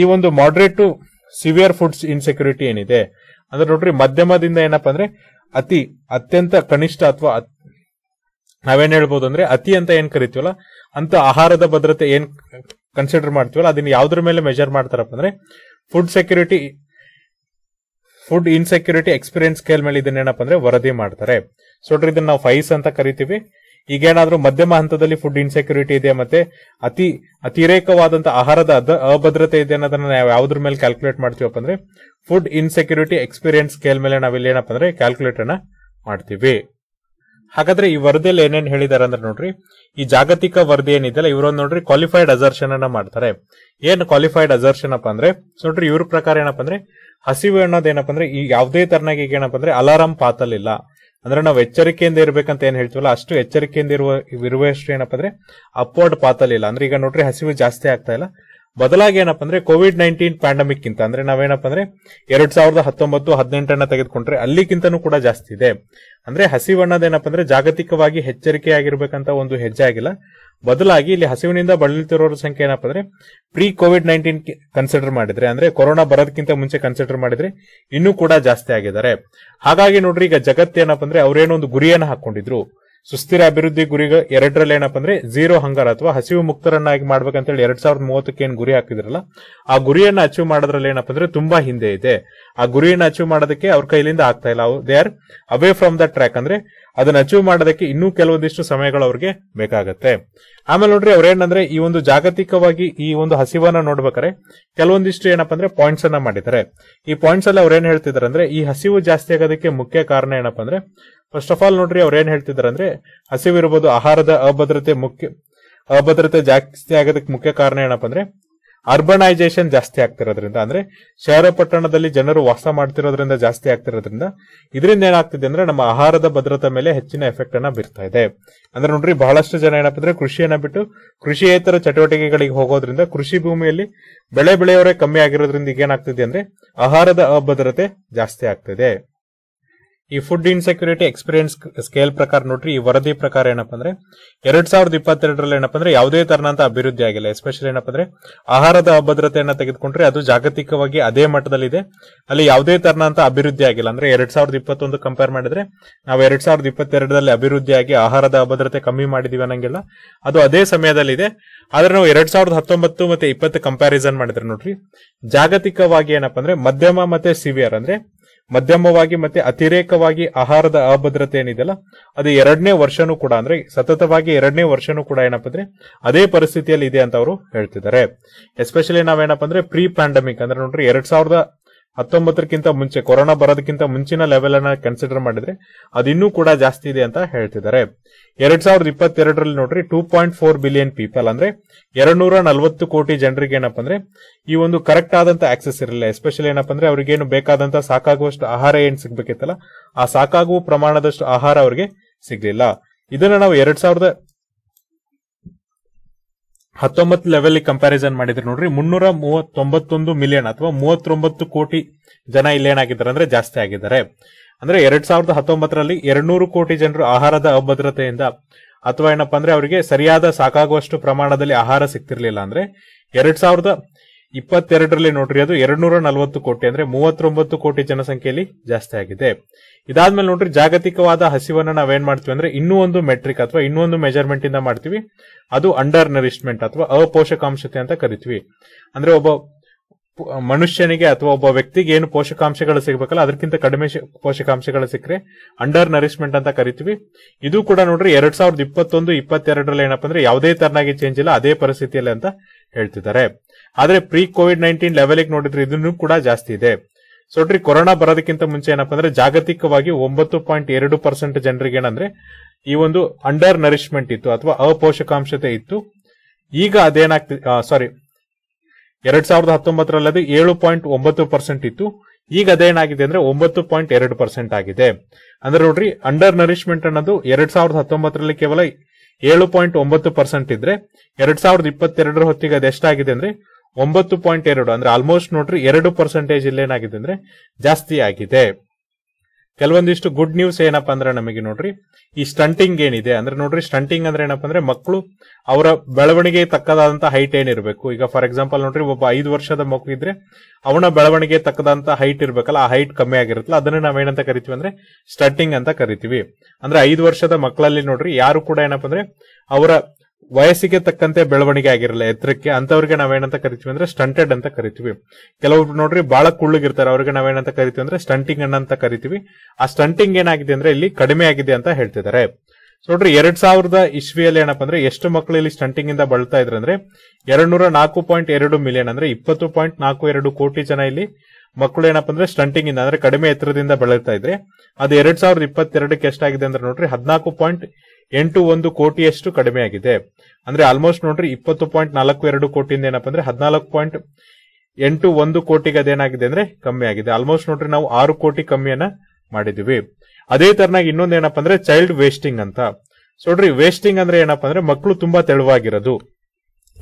ಈ ಒಂದು moderate to severe foods insecurity ಏನಿದೆ ಅಂದ್ರೆ ನೋಡ್ರಿ ಮಧ್ಯಮದಿಂದ ಏನಪ್ಪಾ ಅಂದ್ರೆ ಅತಿ ಅತ್ಯಂತ ಕನಿಷ್ಠ ಅಥವಾ ನಾವೇನ್ ಹೇಳ್ಬೋದು ಅಂದ್ರೆ ಅತಿ ಅಂತ ಏನ್ ಕರಿತೀವಲ್ಲ ಅಂತ ಆಹಾರದ ಭದ್ರತೆ ಏನ್ ಕನ್ಸಿಡರ್ ಮಾಡ್ತೀವಲ್ಲ ಅದನ್ನ ಯಾವ್ದ್ರ ಮೇಲೆ ಮೆಜರ್ ಮಾಡ್ತಾರಪ್ಪ ಅಂದ್ರೆ food security food insecurity experience scale ಮೇಲೆ ಇದನ್ನೇನಪ್ಪ ಅಂದ್ರೆ ವರದಿ ಮಾಡ್ತಾರೆ ಸೊ ಇದನ್ನ ನಾವು ಫೈಸ್ ಅಂತ ಕರಿತೀವಿ ಈಗೇನಾದ್ರೂ ಮಧ್ಯಮ ಹಂತದಲ್ಲಿ ಫುಡ್ ಇನ್ಸೆಕ್ಯೂರಿಟಿ ಇದೆ ಮತ್ತೆ ಅತಿ ಅತಿರೇಕವಾದಂತಹ ಆಹಾರದ ಅಭದ್ರತೆ ಇದೆ ಅನ್ನೋದನ್ನ ನಾವು ಯಾವ್ದ್ರ ಮೇಲೆ ಕ್ಯಾಲ್ಕುಲೇಟ್ ಮಾಡ್ತೀವಪ್ಪ ಅಂದ್ರೆ ಫುಡ್ ಇನ್ಸೆಕ್ಯೂರಿಟಿ ಎಕ್ಸ್ಪೀರಿಯನ್ಸ್ ಸ್ಕೇಲ್ ಮೇಲೆ ನಾವಿಲ್ಲಿ ಏನಪ್ಪ ಅಂದ್ರೆ ಕ್ಯಾಲ್ಕುಲೇಟ್ ಅನ್ನ ಮಾಡ್ತೀವಿ ಹಾಗಾದ್ರೆ ಈ ವರದಿಯಲ್ಲಿ ಏನೇನ್ ಹೇಳಿದಾರೆ ಅಂದ್ರೆ ನೋಡ್ರಿ ಈ ಜಾಗತಿಕ ವರದಿ ಏನಿದೆಯಲ್ಲ ಇವರೊಂದು ನೋಡ್ರಿ ಕ್ವಾಲಿಫೈಡ್ ಅಜರ್ಷನ್ ಅನ್ನ ಮಾಡ್ತಾರೆ ಏನ್ ಕ್ವಾಲಿಫೈಡ್ ಅಜರ್ಷನ್ ಅಪ್ಪ ಅಂದ್ರೆ ನೋಡ್ರಿ ಇವ್ರ ಪ್ರಕಾರ ಏನಪ್ಪ ಅಂದ್ರೆ ಹಸಿವು ಅನ್ನೋದು ಏನಪ್ಪ ಅಂದ್ರೆ ಈ ಯಾವುದೇ ತರನಾಗಿ ಈಗ ಏನಪ್ಪ ಅಂದ್ರೆ ಅಲಾರಾಮ್ ಪಾತಲಿಲ್ಲ ಅಂದ್ರೆ ನಾವು ಎಚ್ಚರಿಕೆಯಿಂದ ಇರ್ಬೇಕಂತ ಏನ್ ಹೇಳ್ತೀವಲ್ಲ ಅಷ್ಟು ಎಚ್ಚರಿಕೆಯಿಂದ ಇರುವ ಇರುವಷ್ಟು ಏನಪ್ಪ ಅಂದ್ರೆ ಅಪ್ವರ್ಡ್ ಪಾತಲಿಲ್ಲ ಅಂದ್ರೆ ಈಗ ನೋಡ್ರಿ ಹಸಿವು ಜಾಸ್ತಿ ಆಗ್ತಾ ಇಲ್ಲ ಬದಲಾಗಿ ಏನಪ್ಪ ಅಂದ್ರೆ ಕೋವಿಡ್ ನೈನ್ಟೀನ್ ಪ್ಯಾಂಡಮಿಕ್ ಗಿಂತ ಅಂದ್ರೆ ನಾವೇನಪ್ಪ ಅಂದ್ರೆ ಎರಡ್ ಸಾವಿರದ ಹತ್ತೊಂಬತ್ತು ಹದಿನೆಂಟನ್ನ ತೆಗೆದುಕೊಂಡ್ರೆ ಅಲ್ಲಿಗಿಂತನೂ ಕೂಡ ಜಾಸ್ತಿ ಇದೆ ಅಂದ್ರೆ ಏನಪ್ಪ ಅಂದ್ರೆ ಜಾಗತಿಕವಾಗಿ ಆಗಿರಬೇಕಂತ ಒಂದು ಹೆಜ್ಜೆ ಆಗಿಲ್ಲ ಬದಲಾಗಿ ಇಲ್ಲಿ ಹಸಿವಿನಿಂದ ಬಳಲುತ್ತಿರೋರ ಸಂಖ್ಯೆ ಏನಪ್ಪ ಅಂದ್ರೆ ಪ್ರೀ ಕೋವಿಡ್ ನೈನ್ಟೀನ್ ಕನ್ಸಿಡರ್ ಮಾಡಿದ್ರೆ ಅಂದ್ರೆ ಕೊರೋನಾ ಬರೋದಕ್ಕಿಂತ ಮುಂಚೆ ಕನ್ಸಿಡರ್ ಮಾಡಿದ್ರೆ ಇನ್ನೂ ಕೂಡ ಜಾಸ್ತಿ ಆಗಿದ್ದಾರೆ ಹಾಗಾಗಿ ನೋಡ್ರಿ ಈಗ ಜಗತ್ತೇನಪ್ಪ ಅಂದ್ರೆ ಅವರೇನೋ ಒಂದು ಗುರಿಯನ್ನು ಹಾಕೊಂಡಿದ್ರು ಸುಸ್ಥಿರ ಅಭಿವೃದ್ಧಿ ಗುರಿ ಎರಡರಲ್ಲಿ ಏನಪ್ಪ ಅಂದ್ರೆ ಜೀರೋ ಹಂಗಾರ ಅಥವಾ ಹಸಿವು ಮುಕ್ತರನ್ನಾಗಿ ಹೇಳಿ ಎರಡ್ ಸಾವಿರದ ಮೂವತ್ತಕ್ಕೆ ಏನ್ ಗುರಿ ಹಾಕಿದ್ರಲ್ಲ ಆ ಗುರಿಯನ್ನ ಅಚೀವ್ ಮಾಡೋದ್ರಲ್ಲಿ ಏನಪ್ಪ ಅಂದ್ರೆ ತುಂಬಾ ಹಿಂದೆ ಇದೆ ಆ ಗುರಿಯನ್ನ ಅಚೀವ್ ಮಾಡೋದಕ್ಕೆ ಅವ್ರ ಕೈಲಿಂದ ಆಗ್ತಾ ಇಲ್ಲ they are away from the track ಅಂದ್ರೆ ಅದನ್ನ ಅಚೀವ್ ಮಾಡೋದಕ್ಕೆ ಇನ್ನೂ ಕೆಲವೊಂದಿಷ್ಟು ಸಮಯಗಳು ಅವ್ರಿಗೆ ಬೇಕಾಗತ್ತೆ ಆಮೇಲೆ ನೋಡ್ರಿ ಅವ್ರೇನಂದ್ರೆ ಈ ಒಂದು ಜಾಗತಿಕವಾಗಿ ಈ ಒಂದು ಹಸಿವನ್ನ ನೋಡ್ಬೇಕಾರೆ ಕೆಲವೊಂದಿಷ್ಟು ಏನಪ್ಪ ಅಂದ್ರೆ ಪಾಯಿಂಟ್ಸ್ ಅನ್ನ ಮಾಡಿದ್ದಾರೆ ಈ ಪಾಯಿಂಟ್ಸ್ ಅಲ್ಲಿ ಅವ್ರೇನ್ ಹೇಳ್ತಿದ್ದಾರೆ ಅಂದ್ರೆ ಈ ಹಸಿವು ಜಾಸ್ತಿ ಆಗೋದಕ್ಕೆ ಮುಖ್ಯ ಕಾರಣ ಏನಪ್ಪ ಅಂದ್ರೆ ಫಸ್ಟ್ ಆಫ್ ಆಲ್ ನೋಡ್ರಿ ಅವ್ರು ಏನ್ ಹೇಳ್ತಿದ್ದಾರೆ ಅಂದ್ರೆ ಹಸಿವಿರ್ಬೋದು ಆಹಾರದ ಅಭದ್ರತೆ ಮುಖ್ಯ ಅಭದ್ರತೆ ಜಾಸ್ತಿ ಆಗೋದಕ್ಕೆ ಮುಖ್ಯ ಕಾರಣ ಏನಪ್ಪ ಅಂದ್ರೆ ಅರ್ಬನೈಸೇಷನ್ ಜಾಸ್ತಿ ಆಗ್ತಿರೋದ್ರಿಂದ ಅಂದ್ರೆ ಶಹರ ಪಟ್ಟಣದಲ್ಲಿ ಜನರು ವಾಸ ಮಾಡ್ತಿರೋದ್ರಿಂದ ಜಾಸ್ತಿ ಆಗ್ತಿರೋದ್ರಿಂದ ಇದರಿಂದ ಏನಾಗ್ತಿದೆ ಅಂದ್ರೆ ನಮ್ಮ ಆಹಾರದ ಭದ್ರತೆ ಮೇಲೆ ಹೆಚ್ಚಿನ ಎಫೆಕ್ಟ್ ಅನ್ನ ಬೀರ್ತಾ ಇದೆ ಅಂದ್ರೆ ನೋಡ್ರಿ ಬಹಳಷ್ಟು ಜನ ಏನಪ್ಪ ಅಂದ್ರೆ ಕೃಷಿಯನ್ನ ಬಿಟ್ಟು ಕೃಷಿಯೇತರ ಚಟುವಟಿಕೆಗಳಿಗೆ ಹೋಗೋದ್ರಿಂದ ಕೃಷಿ ಭೂಮಿಯಲ್ಲಿ ಬೆಳೆ ಬೆಳೆಯವರೇ ಕಮ್ಮಿ ಆಗಿರೋದ್ರಿಂದ ಏನಾಗ್ತಿದೆ ಅಂದ್ರೆ ಆಹಾರದ ಅಭದ್ರತೆ ಜಾಸ್ತಿ ಆಗ್ತಿದೆ ಈ ಫುಡ್ ಇನ್ಸೆಕ್ಯೂರಿಟಿ ಎಕ್ಸ್ಪೀರಿಯನ್ಸ್ ಸ್ಕೇಲ್ ಪ್ರಕಾರ ನೋಡ್ರಿ ಈ ವರದಿ ಪ್ರಕಾರ ಏನಪ್ಪ ಅಂದ್ರೆ ಎರಡ್ ಸಾವಿರದ ಇಪ್ಪತ್ತೆರಡರಲ್ಲಿ ಏನಪ್ಪ ಅಂದ್ರೆ ಯಾವುದೇ ತರನಂತ ಅಭಿವೃದ್ಧಿ ಆಗಿಲ್ಲ ಎಸ್ಪೆಷಲಿ ಏನಪ್ಪ ಅಂದ್ರೆ ಆಹಾರದ ಅಭದ್ರತೆಯನ್ನ ತೆಗೆದುಕೊಂಡ್ರೆ ಅದು ಜಾಗತಿಕವಾಗಿ ಅದೇ ಮಟ್ಟದಲ್ಲಿದೆ ಅಲ್ಲಿ ಯಾವುದೇ ತರನಂತ ಅಭಿವೃದ್ಧಿ ಆಗಿಲ್ಲ ಅಂದ್ರೆ ಎರಡ್ ಸಾವಿರದ ಇಪ್ಪತ್ತೊಂದು ಕಂಪೇರ್ ಮಾಡಿದ್ರೆ ನಾವು ಎರಡ್ ಸಾವಿರದ ಇಪ್ಪತ್ತೆರಡರಲ್ಲಿ ಆಗಿ ಆಹಾರದ ಅಭದ್ರತೆ ಕಮ್ಮಿ ಮಾಡಿದೀವಿ ಅನ್ನಂಗಿಲ್ಲ ಅದು ಅದೇ ಸಮಯದಲ್ಲಿದೆ ಆದ್ರೆ ನಾವು ಎರಡ್ ಸಾವಿರದ ಹತ್ತೊಂಬತ್ತು ಮತ್ತೆ ಇಪ್ಪತ್ತು ಕಂಪ್ಯಾರಿಸನ್ ಮಾಡಿದ್ರೆ ನೋಡ್ರಿ ಜಾಗತಿಕವಾಗಿ ಏನಪ್ಪ ಅಂದ್ರೆ ಮಧ್ಯಮ ಮತ್ತೆ ಸಿವಿಯರ್ ಅಂದ್ರೆ ಮಧ್ಯಮವಾಗಿ ಮತ್ತೆ ಅತಿರೇಕವಾಗಿ ಆಹಾರದ ಅಭದ್ರತೆ ಏನಿದೆಯಲ್ಲ ಅದು ಎರಡನೇ ವರ್ಷನೂ ಕೂಡ ಅಂದ್ರೆ ಸತತವಾಗಿ ಎರಡನೇ ವರ್ಷನೂ ಕೂಡ ಏನಪ್ಪ ಅಂದ್ರೆ ಅದೇ ಪರಿಸ್ಥಿತಿಯಲ್ಲಿ ಇದೆ ಅಂತ ಅವರು ಹೇಳ್ತಿದ್ದಾರೆ ಎಸ್ಪೆಷಲಿ ನಾವೇನಪ್ಪ ಅಂದ್ರೆ ಪ್ರೀ ಪ್ಯಾಂಡಮಿಕ್ ಅಂದ್ರೆ ನೋಡ್ರಿ ಎರಡ್ ಸಾವಿರದ ಹತ್ತೊಂಬತ್ತಕ್ಕಿಂತ ಮುಂಚೆ ಕೊರೋನಾ ಬರೋದಕ್ಕಿಂತ ಮುಂಚಿನ ಲೆವೆಲ್ ಅನ್ನ ಕನ್ಸಿಡರ್ ಮಾಡಿದ್ರೆ ಅದಿನ್ನೂ ಕೂಡ ಜಾಸ್ತಿ ಇದೆ ಅಂತ ಹೇಳ್ತಿದ್ದಾರೆ ಎರಡ್ ಸಾವಿರದ ಇಪ್ಪತ್ತೆರಡರಲ್ಲಿ ನೋಡ್ರಿ two point four billion people ಅಂದ್ರೆ ಎರಡ್ನೂರ ನಲವತ್ತು ಕೋಟಿ ಜನರಿಗೆ ಏನಪ್ಪ ಅಂದ್ರೆ ಈ ಒಂದು ಕರೆಕ್ಟ್ ಆದಂತ ಆಕ್ಸೆಸ್ ಇರಲಿಲ್ಲ ಎಸ್ಪೆಷಲಿ ಏನಪ್ಪ ಅಂದ್ರೆ ಏನು ಬೇಕಾದಂತ ಸಾಕಾಗುವಷ್ಟು ಆಹಾರ ಏನ್ ಸಿಗ್ಬೇಕಿತ್ತಲ್ಲ ಆ ಸಾಕಾಗುವ ಪ್ರಮಾಣದಷ್ಟು ಆಹಾರ ಅವರಿಗೆ ಸಿಗ್ಲಿಲ್ಲ ಇದನ್ನ ನಾವು ಎರಡ್ ಸಾವಿರದ ಹತ್ತೊಂಬತ್ತು ಲೆವೆಲ್ ಕಂಪ್ಯಾರಿಸನ್ ಮಾಡಿದ್ರೆ ನೋಡ್ರಿ ಮುನ್ನೂರ ಮೂವತ್ತೊಂಬತ್ತೊಂದು ಮಿಲಿಯನ್ ಅಥವಾ ಮೂವತ್ತೊಂಬತ್ತು ಕೋಟಿ ಜನ ಇಲ್ಲೇನಾಗಿದ್ದಾರೆ ಅಂದ್ರೆ ಜಾಸ್ತಿ ಆಗಿದ್ದಾರೆ ಅಂದ್ರೆ ಎರಡ್ ಸಾವಿರದ ಹತ್ತೊಂಬತ್ತರಲ್ಲಿ ಎರಡ್ನೂರು ಕೋಟಿ ಜನರು ಆಹಾರದ ಅಭದ್ರತೆಯಿಂದ ಅಥವಾ ಏನಪ್ಪಾ ಅಂದ್ರೆ ಅವರಿಗೆ ಸರಿಯಾದ ಸಾಕಾಗುವಷ್ಟು ಪ್ರಮಾಣದಲ್ಲಿ ಆಹಾರ ಸಿಕ್ತಿರ್ಲಿಲ್ಲ ಅಂದ್ರೆ ಎರಡ್ ಸಾವಿರದ ಇಪ್ಪತ್ತೆರಡರಲ್ಲಿ ನೋಡ್ರಿ ಅದು ಎರಡ್ನೂರ ನಲವತ್ತು ಕೋಟಿ ಅಂದ್ರೆ ಮೂವತ್ತೊಂಬತ್ತು ಕೋಟಿ ಜನಸಂಖ್ಯೆಯಲ್ಲಿ ಜಾಸ್ತಿ ಆಗಿದೆ ಇದಾದ್ಮೇಲೆ ನೋಡ್ರಿ ಜಾಗತಿಕವಾದ ಹಸಿವನ್ನ ನಾವೇನ್ ಮಾಡ್ತೀವಿ ಅಂದ್ರೆ ಇನ್ನೂ ಒಂದು ಮೆಟ್ರಿಕ್ ಅಥವಾ ಇನ್ನೊಂದು ಮೆಜರ್ಮೆಂಟ್ ಇಂದ ಮಾಡ್ತೀವಿ ಅದು ಅಂಡರ್ ನರಿಶ್ಮೆಂಟ್ ಅಥವಾ ಅಪೋಷಕಾಂಶತೆ ಅಂತ ಕರಿತೀವಿ ಅಂದ್ರೆ ಒಬ್ಬ ಮನುಷ್ಯನಿಗೆ ಅಥವಾ ಒಬ್ಬ ವ್ಯಕ್ತಿಗೆ ಏನು ಪೋಷಕಾಂಶಗಳು ಸಿಗಬೇಕಲ್ಲ ಅದಕ್ಕಿಂತ ಕಡಿಮೆ ಪೋಷಕಾಂಶಗಳು ಸಿಕ್ಕರೆ ಅಂಡರ್ ನರಿಶ್ಮೆಂಟ್ ಅಂತ ಕರಿತೀವಿ ಇದು ಕೂಡ ನೋಡ್ರಿ ಎರಡ್ ಸಾವಿರದ ಇಪ್ಪತ್ತೊಂದು ಇಪ್ಪತ್ತೆರಡರಲ್ಲಿ ಏನಪ್ಪ ಅಂದ್ರೆ ಯಾವುದೇ ತರನಾಗಿ ಚೇಂಜ್ ಇಲ್ಲ ಅದೇ ಪರಿಸ್ಥಿತಿಯಲ್ಲಿ ಅಂತ ಹೇಳ್ತಿದ್ದಾರೆ ಆದ್ರೆ ಪ್ರೀ ಕೋವಿಡ್ ನೈನ್ಟೀನ್ ಲೆವೆಲ್ಗೆ ನೋಡಿದ್ರೆ ಇದನ್ನು ಕೂಡ ಜಾಸ್ತಿ ಇದೆ ಸೊ ನೋಡ್ರಿ ಕೊರೋನಾ ಬರೋದಕ್ಕಿಂತ ಮುಂಚೆ ಏನಪ್ಪ ಅಂದ್ರೆ ಜಾಗತಿಕವಾಗಿ ಒಂಬತ್ತು ಪಾಯಿಂಟ್ ಎರಡು ಪರ್ಸೆಂಟ್ ಜನರಿಗೆ ಏನಂದ್ರೆ ಈ ಒಂದು ಅಂಡರ್ ನರಿಶ್ಮೆಂಟ್ ಇತ್ತು ಅಥವಾ ಅಪೋಷಕಾಂಶತೆ ಇತ್ತು ಈಗ ಅದೇನಾಗ್ತಿದೆ ಸಾರಿ ಎರಡ್ ಸಾವಿರದ ಹತ್ತೊಂಬತ್ತರಲ್ಲಿ ಏಳು ಪಾಯಿಂಟ್ ಒಂಬತ್ತು ಪರ್ಸೆಂಟ್ ಇತ್ತು ಈಗ ಅದೇನಾಗಿದೆ ಅಂದ್ರೆ ಒಂಬತ್ತು ಪಾಯಿಂಟ್ ಎರಡು ಪರ್ಸೆಂಟ್ ಆಗಿದೆ ಅಂದ್ರೆ ನೋಡ್ರಿ ಅಂಡರ್ ನರಿಶ್ಮೆಂಟ್ ಅನ್ನೋದು ಎರಡ್ ಸಾವಿರದ ಹತ್ತೊಂಬತ್ತರಲ್ಲಿ ಕೇವಲ ಏಳು ಪಾಯಿಂಟ್ ಒಂಬತ್ತು ಪರ್ಸೆಂಟ್ ಇದ್ರೆ ಎರಡ್ ಸಾವಿರದ ಇಪ್ಪತ್ತೆರಡರ ಹೊತ್ತಿಗೆ ಅದೆಷ್ಟಾಗಿದೆ ಅಂದ್ರೆ ಒಂಬತ್ತು ಪಾಯಿಂಟ್ ಎರಡು ಅಂದ್ರೆ ಆಲ್ಮೋಸ್ಟ್ ನೋಡ್ರಿ ಎರಡು ಪರ್ಸೆಂಟೇಜ್ ಏನಾಗಿದೆ ಅಂದ್ರೆ ಜಾಸ್ತಿ ಆಗಿದೆ ಕೆಲವೊಂದಿಷ್ಟು ಗುಡ್ ನ್ಯೂಸ್ ಏನಪ್ಪಾ ಅಂದ್ರೆ ನಮಗೆ ನೋಡ್ರಿ ಈ ಸ್ಟಂಟಿಂಗ್ ಏನಿದೆ ಅಂದ್ರೆ ನೋಡ್ರಿ ಸ್ಟಂಟಿಂಗ್ ಅಂದ್ರೆ ಏನಪ್ಪಾ ಅಂದ್ರೆ ಮಕ್ಕಳು ಅವರ ಬೆಳವಣಿಗೆ ತಕ್ಕದಾದಂತ ಹೈಟ್ ಏನಿರಬೇಕು ಈಗ ಫಾರ್ ಎಕ್ಸಾಂಪಲ್ ನೋಡ್ರಿ ಒಬ್ಬ ಐದು ವರ್ಷದ ಮಗು ಇದ್ರೆ ಅವನ ಬೆಳವಣಿಗೆ ತಕ್ಕದಂತ ಹೈಟ್ ಇರಬೇಕಲ್ಲ ಆ ಹೈಟ್ ಕಮ್ಮಿ ಆಗಿರುತ್ತಲ್ಲ ಅದನ್ನ ನಾವೇನಂತ ಕರಿತೀವಿ ಅಂದ್ರೆ ಸ್ಟಂಟಿಂಗ್ ಅಂತ ಕರಿತೀವಿ ಅಂದ್ರೆ ಐದು ವರ್ಷದ ಮಕ್ಕಳಲ್ಲಿ ನೋಡ್ರಿ ಯಾರು ಕೂಡ ಏನಪ್ಪಾ ಅಂದ್ರೆ ಅವರ ವಯಸ್ಸಿಗೆ ತಕ್ಕಂತೆ ಬೆಳವಣಿಗೆ ಆಗಿರಲ್ಲ ಎತ್ತರಕ್ಕೆ ಅಂತವ್ರಿಗೆ ನಾವೇನಂತ ಕರಿತೀವಿ ಅಂದ್ರೆ ಸ್ಟಂಟೆಡ್ ಅಂತ ಕರಿತೀವಿ ಕೆಲವೊಬ್ರು ನೋಡ್ರಿ ಬಹಳ ಕುಳ್ಳಗಿರ್ತಾರೆ ಅವ್ರಿಗೆ ನಾವೇನಂತ ಕರಿತೀವಿ ಅಂದ್ರೆ ಸ್ಟಂಟಿಂಗ್ ಅಂತ ಕರಿತೀವಿ ಆ ಸ್ಟಂಟಿಂಗ್ ಏನಾಗಿದೆ ಅಂದ್ರೆ ಇಲ್ಲಿ ಕಡಿಮೆ ಆಗಿದೆ ಅಂತ ಹೇಳ್ತಿದ್ದಾರೆ ನೋಡ್ರಿ ಎರಡ್ ಸಾವಿರದ ಇಸ್ವಿಯಲ್ಲಿ ಏನಪ್ಪಾ ಅಂದ್ರೆ ಎಷ್ಟು ಮಕ್ಕಳು ಇಲ್ಲಿ ಸ್ಟಂಟಿಂಗ್ ಇಂದ ಬಳತಾ ಇದ್ರೆ ಅಂದ್ರೆ ಎರಡ್ ನಾಲ್ಕು ಪಾಯಿಂಟ್ ಎರಡು ಮಿಲಿಯನ್ ಅಂದ್ರೆ ಇಪ್ಪತ್ತು ಪಾಯಿಂಟ್ ನಾಲ್ಕು ಎರಡು ಕೋಟಿ ಜನ ಇಲ್ಲಿ ಮಕ್ಕಳು ಏನಪ್ಪಾ ಅಂದ್ರೆ ಸ್ಟಂಟಿಂಗ್ ಇಂದ ಅಂದ್ರೆ ಕಡಿಮೆ ಎತ್ತರದಿಂದ ಬೆಳೀತಾ ಇದ್ರೆ ಅದು ಎರಡ್ ಸಾವಿರದ ಇಪ್ಪತ್ತೆರಡಕ್ಕೆ ಎಷ್ಟಾಗಿದೆ ಅಂದ್ರೆ ನೋಡ್ರಿ ಹದಿನಾಲ್ಕು ಪಾಯಿಂಟ್ ಎಂಟು ಒಂದು ಕೋಟಿಯಷ್ಟು ಕಡಿಮೆ ಆಗಿದೆ ಅಂದ್ರೆ ಆಲ್ಮೋಸ್ಟ್ ನೋಡ್ರಿ ಇಪ್ಪತ್ತು ಪಾಯಿಂಟ್ ನಾಲ್ಕು ಎರಡು ಕೋಟಿಯಿಂದ ಏನಪ್ಪ ಅಂದ್ರೆ ಹದಿನಾಲ್ಕು ಪಾಯಿಂಟ್ ಎಂಟು ಒಂದು ಕೋಟಿಗೆ ಅದೇನಾಗಿದೆ ಅಂದ್ರೆ ಕಮ್ಮಿ ಆಗಿದೆ ಆಲ್ಮೋಸ್ಟ್ ನೋಡ್ರಿ ನಾವು ಆರು ಕೋಟಿ ಕಮ್ಮಿಯನ್ನ ಮಾಡಿದೀವಿ ಅದೇ ತರನಾಗಿ ಏನಪ್ಪ ಅಂದ್ರೆ ಚೈಲ್ಡ್ ವೇಸ್ಟಿಂಗ್ ಅಂತ ಸೊ ನೋಡ್ರಿ ವೇಸ್ಟಿಂಗ್ ಅಂದ್ರೆ ಏನಪ್ಪ ಅಂದ್ರೆ ಮಕ್ಕಳು ತುಂಬಾ ತೆಳುವಾಗಿರೋದು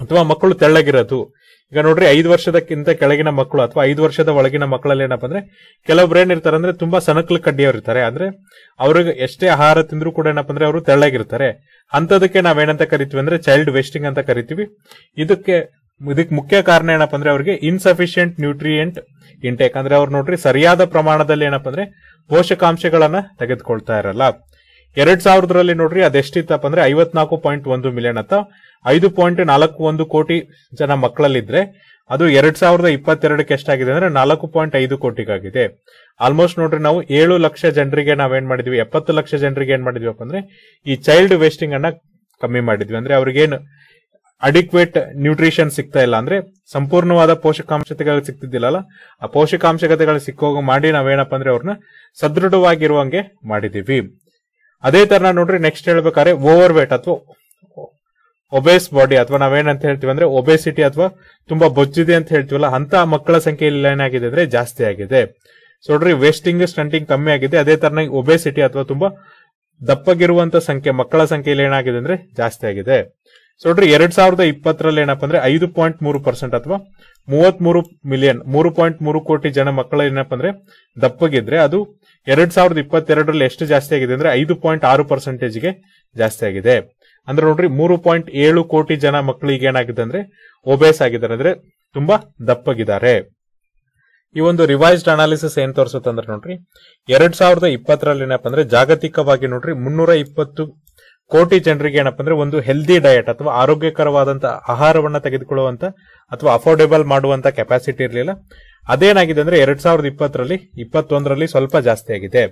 ಅಥವಾ ಮಕ್ಕಳು ತೆಳ್ಳಗಿರೋದು ಈಗ ನೋಡ್ರಿ ಐದು ವರ್ಷದಕ್ಕಿಂತ ಕೆಳಗಿನ ಮಕ್ಕಳು ಅಥವಾ ಐದು ವರ್ಷದ ಒಳಗಿನ ಮಕ್ಕಳಲ್ಲಿ ಏನಪ್ಪ ಅಂದ್ರೆ ಕೆಲವೊಬ್ರು ಏನಿರ್ತಾರೆ ಅಂದ್ರೆ ತುಂಬಾ ಸನಕ್ಲು ಕಡ್ಡಿಯವ್ರು ಇರ್ತಾರೆ ಅಂದ್ರೆ ಅವ್ರಿಗೆ ಎಷ್ಟೇ ಆಹಾರ ತಿಂದ್ರು ಕೂಡ ಏನಪ್ಪ ಅಂದ್ರೆ ಅವರು ತೆಳ್ಳಗಿರ್ತಾರೆ ಅಂತದಕ್ಕೆ ನಾವೇನಂತ ಕರಿತೀವಿ ಅಂದ್ರೆ ಚೈಲ್ಡ್ ವೇಸ್ಟಿಂಗ್ ಅಂತ ಕರಿತೀವಿ ಇದಕ್ಕೆ ಇದಕ್ಕೆ ಮುಖ್ಯ ಕಾರಣ ಏನಪ್ಪ ಅಂದ್ರೆ ಅವ್ರಿಗೆ ಇನ್ಸಫಿಷಿಯಂಟ್ ನ್ಯೂಟ್ರಿಯೆಂಟ್ ಇಂಟೇಕ್ ಅಂದ್ರೆ ಅವ್ರು ನೋಡ್ರಿ ಸರಿಯಾದ ಪ್ರಮಾಣದಲ್ಲಿ ಏನಪ್ಪ ಅಂದ್ರೆ ಪೋಷಕಾಂಶಗಳನ್ನ ತೆಗೆದುಕೊಳ್ತಾ ಇರಲ್ಲ ಎರಡ್ ಸಾವಿರದಲ್ಲಿ ನೋಡ್ರಿ ಅದೆಷ್ಟಿತ್ತಪ್ಪ ಅಂದ್ರೆ ಐವತ್ನಾಲ್ಕು ಪಾಯಿಂಟ್ ಒಂದು ಮಿಲಿಯನ್ ಅಂತ ಐದು ಪಾಯಿಂಟ್ ನಾಲ್ಕು ಒಂದು ಕೋಟಿ ಜನ ಮಕ್ಕಳಲ್ಲಿದ್ರೆ ಅದು ಎರಡ್ ಸಾವಿರದ ಇಪ್ಪತ್ತೆರಡಕ್ಕೆ ಎಷ್ಟಾಗಿದೆ ಅಂದ್ರೆ ನಾಲ್ಕು ಪಾಯಿಂಟ್ ಐದು ಕೋಟಿಗಾಗಿದೆ ಆಲ್ಮೋಸ್ಟ್ ನೋಡ್ರಿ ನಾವು ಏಳು ಲಕ್ಷ ಜನರಿಗೆ ನಾವೇನ್ ಮಾಡಿದ್ವಿ ಎಪ್ಪತ್ತು ಲಕ್ಷ ಜನರಿಗೆ ಏನ್ ಮಾಡಿದ್ವಿಪ್ಪ ಅಂದ್ರೆ ಈ ಚೈಲ್ಡ್ ವೇಸ್ಟಿಂಗ್ ಅನ್ನ ಕಮ್ಮಿ ಮಾಡಿದ್ವಿ ಅಂದ್ರೆ ಅವ್ರಿಗೇನು ಅಡಿಕ್ವೇಟ್ ನ್ಯೂಟ್ರಿಷನ್ ಸಿಗ್ತಾ ಇಲ್ಲ ಅಂದ್ರೆ ಸಂಪೂರ್ಣವಾದ ಪೋಷಕಾಂಶತೆಗಳು ಸಿಗ್ತಿದ್ದಿಲ್ಲಲ್ಲ ಆ ಪೋಷಕಾಂಶಗತೆಗಳು ಸಿಕ್ಕೋಗ ಮಾಡಿ ನಾವೇನಪ್ಪ ಅಂದ್ರೆ ಅವ್ರನ್ನ ಸದೃಢವಾಗಿರುವಂಗೆ ಮಾಡಿದೀವಿ ಅದೇ ತರ ನೋಡ್ರಿ ನೆಕ್ಸ್ಟ್ ಹೇಳ್ಬೇಕಾದ್ರೆ ಓವರ್ ವೇಟ್ ಅಥವಾ ಒಬೇಸ್ ಬಾಡಿ ಅಥವಾ ನಾವೇನಂತ ಹೇಳ್ತೀವಿ ಅಂದ್ರೆ ಒಬೇಸಿಟಿ ಅಥವಾ ತುಂಬಾ ಬೊಜ್ಜಿದೆ ಅಂತ ಹೇಳ್ತೀವಲ್ಲ ಅಂತ ಮಕ್ಕಳ ಸಂಖ್ಯೆ ಇಲ್ಲಿ ಏನಾಗಿದೆ ಅಂದ್ರೆ ಜಾಸ್ತಿ ಆಗಿದೆ ಸೊ ನೋಡ್ರಿ ವೇಸ್ಟಿಂಗ್ ಸ್ಟಂಟಿಂಗ್ ಕಮ್ಮಿ ಆಗಿದೆ ಅದೇ ತರನ ಒಬೇಸಿಟಿ ಅಥವಾ ತುಂಬಾ ದಪ್ಪಗಿರುವಂತ ಸಂಖ್ಯೆ ಮಕ್ಕಳ ಸಂಖ್ಯೆಯಲ್ಲಿ ಏನಾಗಿದೆ ಅಂದ್ರೆ ಜಾಸ್ತಿ ಆಗಿದೆ ಸೊ ನೋಡ್ರಿ ಎರಡ್ ಸಾವಿರದ ಇಪ್ಪತ್ತರಲ್ಲಿ ಏನಪ್ಪ ಅಂದ್ರೆ ಐದು ಪಾಯಿಂಟ್ ಮೂರು ಪರ್ಸೆಂಟ್ ಅಥವಾ ಮೂವತ್ಮೂರು ಮಿಲಿಯನ್ ಮೂರು ಪಾಯಿಂಟ್ ಮೂರು ಕೋಟಿ ಜನ ಮಕ್ಕಳ ಏನಪ್ಪ ಅಂದ್ರೆ ದಪ್ಪಗಿದ್ರೆ ಅದು ಎರಡ್ ಸಾವಿರದ ಇಪ್ಪತ್ತೆರಡರಲ್ಲಿ ಎಷ್ಟು ಜಾಸ್ತಿ ಆಗಿದೆ ಅಂದ್ರೆ ಐದು ಪಾಯಿಂಟ್ ಆರು ಪರ್ಸೆಂಟೇಜ್ಗೆ ಜಾಸ್ತಿ ಆಗಿದೆ ಅಂದ್ರೆ ನೋಡ್ರಿ ಮೂರು ಪಾಯಿಂಟ್ ಏಳು ಕೋಟಿ ಜನ ಮಕ್ಕಳಿಗೆ ಏನಾಗಿದೆ ಅಂದ್ರೆ ಒಬೇಸ್ ಆಗಿದ್ದಾರೆ ಅಂದ್ರೆ ತುಂಬಾ ದಪ್ಪಗಿದ್ದಾರೆ ಈ ಒಂದು ರಿವೈಸ್ಡ್ ಅನಾಲಿಸಿಸ್ ಏನ್ ತೋರಿಸುತ್ತೆ ಅಂದ್ರೆ ನೋಡ್ರಿ ಎರಡ್ ಸಾವಿರದ ಇಪ್ಪತ್ತರಲ್ಲಿ ಏನಪ್ಪ ಅಂದ್ರೆ ಜಾಗತಿಕವಾಗಿ ನೋಡ್ರಿ ಮುನ್ನೂರ ಇಪ್ಪತ್ತು ಕೋಟಿ ಜನರಿಗೆ ಏನಪ್ಪ ಅಂದ್ರೆ ಒಂದು ಹೆಲ್ದಿ ಡಯಟ್ ಅಥವಾ ಆರೋಗ್ಯಕರವಾದಂತಹ ಆಹಾರವನ್ನ ತೆಗೆದುಕೊಳ್ಳುವಂತ ಅಥವಾ ಅಫೋರ್ಡೆಬಲ್ ಮಾಡುವಂತ ಕೆಪಾಸಿಟಿ ಇರಲಿಲ್ಲ ಅದೇನಾಗಿದೆ ಅಂದ್ರೆ ಎರಡ್ ಸಾವಿರದ ಇಪ್ಪತ್ತರಲ್ಲಿ ಇಪ್ಪತ್ತೊಂದರಲ್ಲಿ ಸ್ವಲ್ಪ ಜಾಸ್ತಿ ಆಗಿದೆ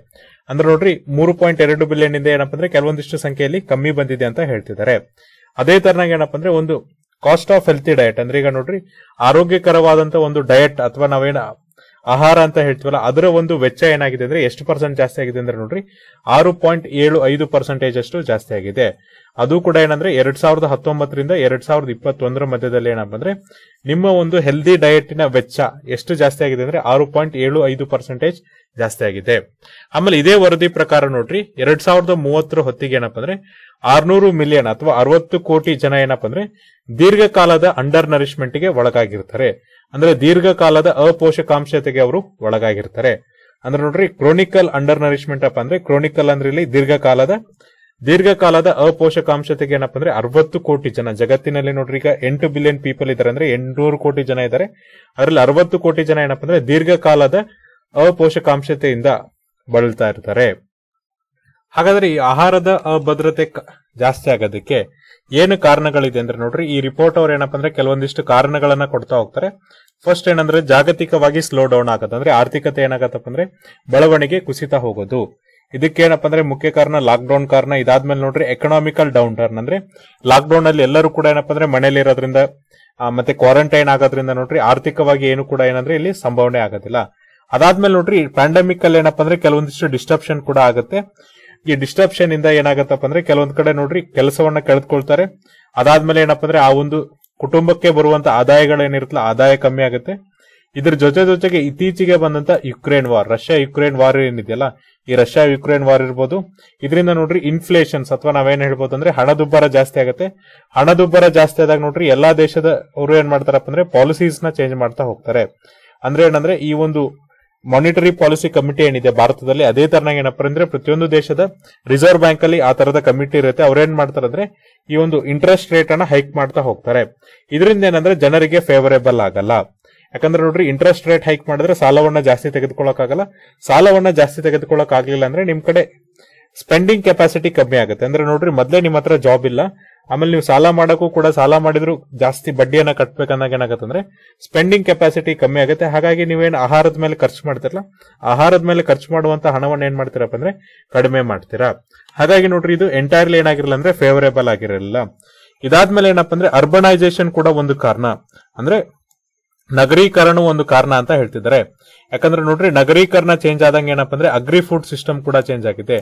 ಅಂದ್ರೆ ನೋಡ್ರಿ ಮೂರು ಪಾಯಿಂಟ್ ಎರಡು ಬಿಲಿಯನ್ ಇಂದ ಏನಪ್ಪ ಅಂದ್ರೆ ಕೆಲವೊಂದಿಷ್ಟು ಸಂಖ್ಯೆಯಲ್ಲಿ ಕಮ್ಮಿ ಬಂದಿದೆ ಅಂತ ಹೇಳ್ತಿದ್ದಾರೆ ಅದೇ ತರನಾಗ ಏನಪ್ಪ ಅಂದ್ರೆ ಒಂದು ಕಾಸ್ಟ್ ಆಫ್ ಹೆಲ್ತಿ ಡಯಟ್ ಅಂದ್ರೆ ಈಗ ನೋಡ್ರಿ ಆರೋಗ್ಯಕರವಾದಂತಹ ಒಂದು ಡಯಟ್ ಅಥವಾ ನಾವೇನ ಆಹಾರ ಅಂತ ಹೇಳ್ತೀವಲ್ಲ ಅದರ ಒಂದು ವೆಚ್ಚ ಏನಾಗಿದೆ ಅಂದ್ರೆ ಎಷ್ಟು ಪರ್ಸೆಂಟ್ ಜಾಸ್ತಿ ಆಗಿದೆ ಅಂದ್ರೆ ನೋಡ್ರಿ ಆರು ಪಾಯಿಂಟ್ ಏಳು ಐದು ಪರ್ಸೆಂಟೇಜ್ ಅಷ್ಟು ಜಾಸ್ತಿ ಆಗಿದೆ ಅದು ಕೂಡ ಏನಂದ್ರೆ ಎರಡ್ ಸಾವಿರದ ಹತ್ತೊಂಬತ್ತರಿಂದ ಎರಡ್ ಸಾವಿರದ ಇಪ್ಪತ್ತೊಂದರ ಮಧ್ಯದಲ್ಲಿ ಏನಪ್ಪ ನಿಮ್ಮ ಒಂದು ಹೆಲ್ದಿ ಡಯಟ್ನ ವೆಚ್ಚ ಎಷ್ಟು ಜಾಸ್ತಿ ಆಗಿದೆ ಅಂದ್ರೆ ಆರು ಪಾಯಿಂಟ್ ಏಳು ಐದು ಪರ್ಸೆಂಟೇಜ್ ಜಾಸ್ತಿ ಆಗಿದೆ ಆಮೇಲೆ ಇದೇ ವರದಿ ಪ್ರಕಾರ ನೋಡ್ರಿ ಎರಡ್ ಸಾವಿರದ ಮೂವತ್ತರ ಹೊತ್ತಿಗೆ ಏನಪ್ಪ ಅಂದ್ರೆ ಆರ್ನೂರು ಮಿಲಿಯನ್ ಅಥವಾ ಅರವತ್ತು ಕೋಟಿ ಜನ ಏನಪ್ಪ ಅಂದ್ರೆ ದೀರ್ಘಕಾಲದ ಅಂಡರ್ ನರಿಶ್ಮೆಂಟ್ ಗೆ ಒಳಗಾಗಿರ್ತಾರೆ ಅಂದ್ರೆ ದೀರ್ಘಕಾಲದ ಅಪೋಷಕಾಂಶತೆಗೆ ಅವರು ಒಳಗಾಗಿರ್ತಾರೆ ಅಂದ್ರೆ ನೋಡ್ರಿ ಕ್ರೋನಿಕಲ್ ಅಂಡರ್ ನರಿಶ್ಮೆಂಟ್ ಅಪ್ ಅಂದ್ರೆ ಕ್ರೋನಿಕಲ್ ಅಂದ್ರೆ ಇಲ್ಲಿ ದೀರ್ಘಕಾಲದ ದೀರ್ಘಕಾಲದ ಅಪೋಷಕಾಂಶತೆಗೆ ಏನಪ್ಪ ಅಂದ್ರೆ ಅರವತ್ತು ಕೋಟಿ ಜನ ಜಗತ್ತಿನಲ್ಲಿ ನೋಡ್ರಿ ಈಗ ಎಂಟು ಬಿಲಿಯನ್ ಪೀಪಲ್ ಇದಾರೆ ಅಂದ್ರೆ ಎಂಟುನೂರು ಕೋಟಿ ಜನ ಇದ್ದಾರೆ ಅದರಲ್ಲಿ ಅರವತ್ತು ಕೋಟಿ ಜನ ಏನಪ್ಪ ಅಂದ್ರೆ ದೀರ್ಘಕಾಲದ ಅಪೋಷಕಾಂಶತೆಯಿಂದ ಬಳಲ್ತಾ ಇರ್ತಾರೆ ಹಾಗಾದ್ರೆ ಈ ಆಹಾರದ ಅಭದ್ರತೆ ಜಾಸ್ತಿ ಆಗೋದಕ್ಕೆ ಏನು ಕಾರಣಗಳಿದೆ ಅಂದ್ರೆ ನೋಡ್ರಿ ಈ ರಿಪೋರ್ಟ್ ಅವ್ರು ಏನಪ್ಪ ಅಂದ್ರೆ ಕೆಲವೊಂದಿಷ್ಟು ಕಾರಣಗಳನ್ನ ಕೊಡ್ತಾ ಹೋಗ್ತಾರೆ ಫಸ್ಟ್ ಏನಂದ್ರೆ ಜಾಗತಿಕವಾಗಿ ಸ್ಲೋ ಡೌನ್ ಆಗತ್ತೆ ಅಂದ್ರೆ ಆರ್ಥಿಕತೆ ಏನಾಗತ್ತಪ್ಪ ಅಂದ್ರೆ ಬೆಳವಣಿಗೆ ಕುಸಿತ ಹೋಗೋದು ಇದಕ್ಕೇನಪ್ಪ ಅಂದ್ರೆ ಮುಖ್ಯ ಕಾರಣ ಲಾಕ್ ಡೌನ್ ಕಾರಣ ಇದಾದ್ಮೇಲೆ ನೋಡ್ರಿ ಎಕನಾಮಿಕಲ್ ಡೌನ್ ಟರ್ನ್ ಅಂದ್ರೆ ಲಾಕ್ ಅಲ್ಲಿ ಎಲ್ಲರೂ ಕೂಡ ಏನಪ್ಪ ಅಂದ್ರೆ ಮನೇಲಿ ಇರೋದ್ರಿಂದ ಮತ್ತೆ ಕ್ವಾರಂಟೈನ್ ಆಗೋದ್ರಿಂದ ನೋಡ್ರಿ ಆರ್ಥಿಕವಾಗಿ ಏನು ಕೂಡ ಏನಂದ್ರೆ ಇಲ್ಲಿ ಸಂಭಾವನೆ ಆಗೋದಿಲ್ಲ ಅದಾದ್ಮೇಲೆ ನೋಡ್ರಿ ಪ್ಯಾಂಡಮಿಕ್ ಅಲ್ಲಿ ಏನಪ್ಪ ಅಂದ್ರೆ ಕೆಲವೊಂದಿಷ್ಟು ಡಿಸ್ಟರ್ಪ್ಷನ್ ಕೂಡ ಆಗುತ್ತೆ ಈ ಡಿಸ್ಟರ್ಬ್ಷನ್ ಇಂದ ಏನಾಗತ್ತಪ್ಪ ಅಂದ್ರೆ ಕೆಲವೊಂದ್ ಕಡೆ ನೋಡ್ರಿ ಕೆಲಸವನ್ನ ಕಳೆದುಕೊಳ್ತಾರೆ ಅದಾದ್ಮೇಲೆ ಏನಪ್ಪ ಅಂದ್ರೆ ಆ ಒಂದು ಕುಟುಂಬಕ್ಕೆ ಬರುವಂತ ಆದಾಯಗಳೇನಿರುತ್ತಲ್ಲ ಆದಾಯ ಕಮ್ಮಿ ಆಗುತ್ತೆ ಇದ್ರ ಜೊತೆ ಜೊತೆಗೆ ಇತ್ತೀಚೆಗೆ ಬಂದಂತ Ukraine war Russia Ukraine war ಏನಿದೆಯಲ್ಲ ಈ ರಷ್ಯಾ ಯುಕ್ರೇನ್ ವಾರ್ ಇರ್ಬೋದು ಇದರಿಂದ ನೋಡ್ರಿ ಇನ್ಫ್ಲೇಷನ್ಸ್ ಅಥವಾ ನಾವೇನ್ ಹೇಳ್ಬೋದು ಅಂದ್ರೆ ಹಣದುಬ್ಬರ ಜಾಸ್ತಿ ಆಗುತ್ತೆ ಹಣದುಬ್ಬರ ಜಾಸ್ತಿ ಆದಾಗ ನೋಡ್ರಿ ಎಲ್ಲಾ ದೇಶದ ಅವರು ಏನ್ ಮಾಡ್ತಾರಪ್ಪ ಅಂದ್ರೆ ಪಾಲಿಸೀಸ್ ನ ಚೇಂಜ್ ಮಾಡ್ತಾ ಹೋಗ್ತಾರೆ ಅಂದ್ರೆ ಏನಂದ್ರೆ ಈ ಒಂದು ಮಾನಿಟರಿ ಪಾಲಿಸಿ ಕಮಿಟಿ ಏನಿದೆ ಭಾರತದಲ್ಲಿ ಅದೇ ತರನ ಏನಪ್ಪ ಅಂದ್ರೆ ಪ್ರತಿಯೊಂದು ದೇಶದ ರಿಸರ್ವ್ ಬ್ಯಾಂಕ್ ಅಲ್ಲಿ ಆ ತರದ ಕಮಿಟಿ ಇರುತ್ತೆ ಅವ್ರೇನ್ ಮಾಡ್ತಾರೆ ಅಂದ್ರೆ ಈ ಒಂದು ಇಂಟ್ರೆಸ್ಟ್ ರೇಟ್ ಅನ್ನ ಹೈಕ್ ಮಾಡ್ತಾ ಹೋಗ್ತಾರೆ ಇದರಿಂದ ಏನಂದ್ರೆ ಜನರಿಗೆ ಫೇವರೇಬಲ್ ಆಗಲ್ಲ ಯಾಕಂದ್ರೆ ನೋಡ್ರಿ ಇಂಟ್ರೆಸ್ಟ್ ರೇಟ್ ಹೈಕ್ ಮಾಡಿದ್ರೆ ಸಾಲವನ್ನ ಜಾಸ್ತಿ ಆಗಲ್ಲ ಸಾಲವನ್ನ ಜಾಸ್ತಿ ಆಗ್ಲಿಲ್ಲ ಅಂದ್ರೆ ನಿಮ್ ಕಡೆ ಸ್ಪೆಂಡಿಂಗ್ ಕೆಪಾಸಿಟಿ ಕಮ್ಮಿ ಆಗುತ್ತೆ ಅಂದ್ರೆ ನೋಡ್ರಿ ಮೊದಲೇ ನಿಮ್ಮ ಹತ್ರ ಜಾಬ್ ಇಲ್ಲ ಆಮೇಲೆ ನೀವು ಸಾಲ ಮಾಡೋಕ್ಕೂ ಕೂಡ ಸಾಲ ಮಾಡಿದ್ರು ಜಾಸ್ತಿ ಬಡ್ಡಿಯನ್ನ ಕಟ್ಬೇಕನ್ನಾಗ ಏನಾಗತ್ತಂದ್ರೆ ಸ್ಪೆಂಡಿಂಗ್ ಕೆಪಾಸಿಟಿ ಕಮ್ಮಿ ಆಗುತ್ತೆ ಹಾಗಾಗಿ ನೀವೇನು ಆಹಾರದ ಮೇಲೆ ಖರ್ಚು ಮಾಡ್ತಿರಲ್ಲ ಆಹಾರದ ಮೇಲೆ ಖರ್ಚು ಮಾಡುವಂತ ಹಣವನ್ನು ಏನ್ ಮಾಡ್ತೀರಪ್ಪ ಅಂದ್ರೆ ಕಡಿಮೆ ಮಾಡ್ತೀರಾ ಹಾಗಾಗಿ ನೋಡ್ರಿ ಇದು ಎಂಟೈರ್ಲಿ ಏನಾಗಿರಲ್ಲ ಅಂದ್ರೆ ಫೇವರೇಬಲ್ ಆಗಿರಲಿಲ್ಲ ಇದಾದ್ಮೇಲೆ ಏನಪ್ಪ ಅಂದ್ರೆ ಅರ್ಬನೈಸೇಷನ್ ಕೂಡ ಒಂದು ಕಾರಣ ಅಂದ್ರೆ ನಗರೀಕರಣ ಒಂದು ಕಾರಣ ಅಂತ ಹೇಳ್ತಿದ್ದಾರೆ ಯಾಕಂದ್ರೆ ನೋಡ್ರಿ ನಗರೀಕರಣ ಚೇಂಜ್ ಆದಂಗೆ ಏನಪ್ಪ ಅಂದ್ರೆ ಅಗ್ರಿ ಫುಡ್ ಸಿಸ್ಟಮ್ ಕೂಡ ಚೇಂಜ್ ಆಗಿದೆ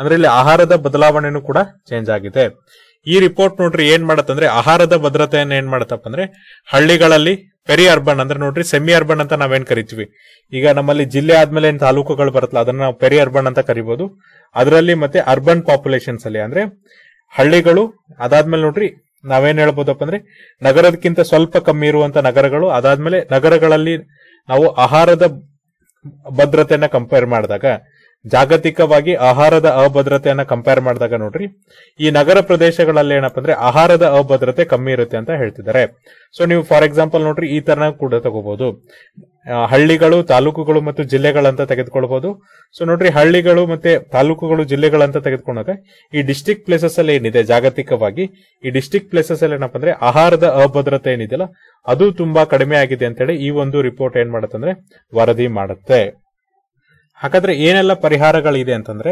ಅಂದ್ರೆ ಇಲ್ಲಿ ಆಹಾರದ ಬದಲಾವಣೆನೂ ಕೂಡ ಚೇಂಜ್ ಆಗಿದೆ ಈ ರಿಪೋರ್ಟ್ ನೋಡ್ರಿ ಏನ್ ಮಾಡತ್ತಂದ್ರೆ ಆಹಾರದ ಭದ್ರತೆಯನ್ನು ಏನ್ ಮಾಡತ್ತಪ್ಪ ಅಂದ್ರೆ ಹಳ್ಳಿಗಳಲ್ಲಿ ಪೆರಿ ಅರ್ಬನ್ ಅಂದ್ರೆ ನೋಡ್ರಿ ಸೆಮಿ ಅರ್ಬನ್ ಅಂತ ನಾವೇನ್ ಕರಿತೀವಿ ಈಗ ನಮ್ಮಲ್ಲಿ ಜಿಲ್ಲೆ ಆದ್ಮೇಲೆ ಏನ್ ತಾಲೂಕುಗಳು ಬರುತ್ತಲ್ಲ ಅದನ್ನ ನಾವು ಪೆರಿ ಅರ್ಬನ್ ಅಂತ ಕರಿಬಹುದು ಅದರಲ್ಲಿ ಮತ್ತೆ ಅರ್ಬನ್ ಪಾಪ್ಯುಲೇಷನ್ಸ್ ಅಲ್ಲಿ ಅಂದ್ರೆ ಹಳ್ಳಿಗಳು ಅದಾದ್ಮೇಲೆ ನೋಡ್ರಿ ನಾವೇನ್ ಹೇಳ್ಬೋದಪ್ಪ ಅಂದ್ರೆ ನಗರದಕ್ಕಿಂತ ಸ್ವಲ್ಪ ಕಮ್ಮಿ ಇರುವಂತ ನಗರಗಳು ಅದಾದ್ಮೇಲೆ ನಗರಗಳಲ್ಲಿ ನಾವು ಆಹಾರದ ಭದ್ರತೆಯನ್ನ ಕಂಪೇರ್ ಮಾಡಿದಾಗ ಜಾಗತಿಕವಾಗಿ ಆಹಾರದ ಅಭದ್ರತೆಯನ್ನ ಕಂಪೇರ್ ಮಾಡಿದಾಗ ನೋಡ್ರಿ ಈ ನಗರ ಪ್ರದೇಶಗಳಲ್ಲಿ ಏನಪ್ಪ ಅಂದ್ರೆ ಆಹಾರದ ಅಭದ್ರತೆ ಕಮ್ಮಿ ಇರುತ್ತೆ ಅಂತ ಹೇಳ್ತಿದ್ದಾರೆ ಸೊ ನೀವು ಫಾರ್ ಎಕ್ಸಾಂಪಲ್ ನೋಡ್ರಿ ಈ ತರನ ಕೂಡ ತಗೋಬಹುದು ಹಳ್ಳಿಗಳು ತಾಲೂಕುಗಳು ಮತ್ತು ಜಿಲ್ಲೆಗಳಂತ ತೆಗೆದುಕೊಳ್ಬಹುದು ಸೊ ನೋಡ್ರಿ ಹಳ್ಳಿಗಳು ಮತ್ತೆ ತಾಲೂಕುಗಳು ಜಿಲ್ಲೆಗಳಂತ ತೆಗೆದುಕೊಂಡಾಗ ಈ ಡಿಸ್ಟಿಕ್ ಪ್ಲೇಸಸ್ ಅಲ್ಲಿ ಏನಿದೆ ಜಾಗತಿಕವಾಗಿ ಈ ಡಿಸ್ಟಿಕ್ ಪ್ಲೇಸಸ್ ಅಲ್ಲಿ ಏನಪ್ಪ ಅಂದ್ರೆ ಆಹಾರದ ಅಭದ್ರತೆ ಏನಿದೆಯಲ್ಲ ಅದು ತುಂಬಾ ಕಡಿಮೆ ಆಗಿದೆ ಅಂತೇಳಿ ಈ ಒಂದು ರಿಪೋರ್ಟ್ ಏನ್ ಮಾಡುತ್ತಂದ್ರೆ ವರದಿ ಮಾಡುತ್ತೆ ಹಾಗಾದ್ರೆ ಏನೆಲ್ಲ ಪರಿಹಾರಗಳಿದೆ ಅಂತಂದ್ರೆ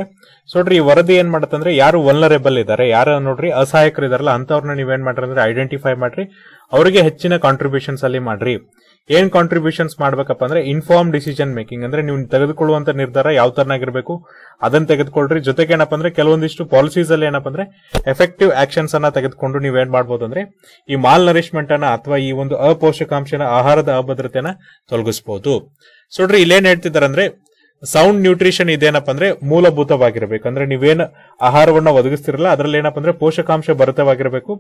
ನೋಡ್ರಿ ಈ ವರದಿ ಏನ್ ಮಾಡತ್ತಂದ್ರೆ ಯಾರು ವಲ್ನರೇಬಲ್ ಇದ್ದಾರೆ ಯಾರು ನೋಡ್ರಿ ಇದಾರಲ್ಲ ಅಂತವ್ರನ್ನ ನೀವೇನ್ ಮಾಡ್ರಿ ಅಂದ್ರೆ ಐಡೆಂಟಿಫೈ ಮಾಡ್ರಿ ಅವರಿಗೆ ಹೆಚ್ಚಿನ ಕಾಂಟ್ರಿಬ್ಯೂಷನ್ಸ್ ಅಲ್ಲಿ ಮಾಡ್ರಿ ಏನ್ ಕಾಂಟ್ರಿಬ್ಯೂಷನ್ಸ್ ಮಾಡ್ಬೇಕಪ್ಪ ಅಂದ್ರೆ ಇನ್ಫಾರ್ಮ್ ಡಿಸಿಷನ್ ಮೇಕಿಂಗ್ ಅಂದ್ರೆ ನೀವು ತೆಗೆದುಕೊಳ್ಳುವಂತ ನಿರ್ಧಾರ ಯಾವ ತರನಾಗಿರ್ಬೇಕು ಅದನ್ನ ತೆಗೆದುಕೊಳ್ರಿ ಜೊತೆಗೆ ಏನಪ್ಪ ಅಂದ್ರೆ ಕೆಲವೊಂದಿಷ್ಟು ಪಾಲಿಸೀಸ್ ಅಲ್ಲಿ ಏನಪ್ಪ ಅಂದ್ರೆ ಎಫೆಕ್ಟಿವ್ ಆಕ್ಷನ್ಸ್ ಅನ್ನ ತೆಗೆದುಕೊಂಡು ನೀವ್ ಏನ್ ಮಾಡಬಹುದು ಅಂದ್ರೆ ಈ ಮಾಲ್ ನರಿಶ್ಮೆಂಟ್ ಅನ್ನ ಅಥವಾ ಈ ಒಂದು ಅಪೋಷಕಾಂಶನ ಆಹಾರದ ಅಭದ್ರತೆಯನ್ನ ತೊಲಗಿಸಬಹುದು ಸೊಡ್ರಿ ನೋಡ್ರಿ ಇಲ್ಲೇನ್ ಹೇಳ್ತಿದ್ದಾರೆ ಅಂದ್ರೆ ಸೌಂಡ್ ನ್ಯೂಟ್ರಿಷನ್ ಇದೇನಪ್ಪ ಅಂದ್ರೆ ಮೂಲಭೂತವಾಗಿರಬೇಕು ಅಂದ್ರೆ ನೀವೇನು ಆಹಾರವನ್ನ ಒದಗಿಸ್ತಿರಲ್ಲ ಅದರಲ್ಲಿ ಏನಪ್ಪ ಅಂದ್ರೆ ಪೋಷಕಾಂಶ ಭರಿತವಾಗಿರಬೇಕು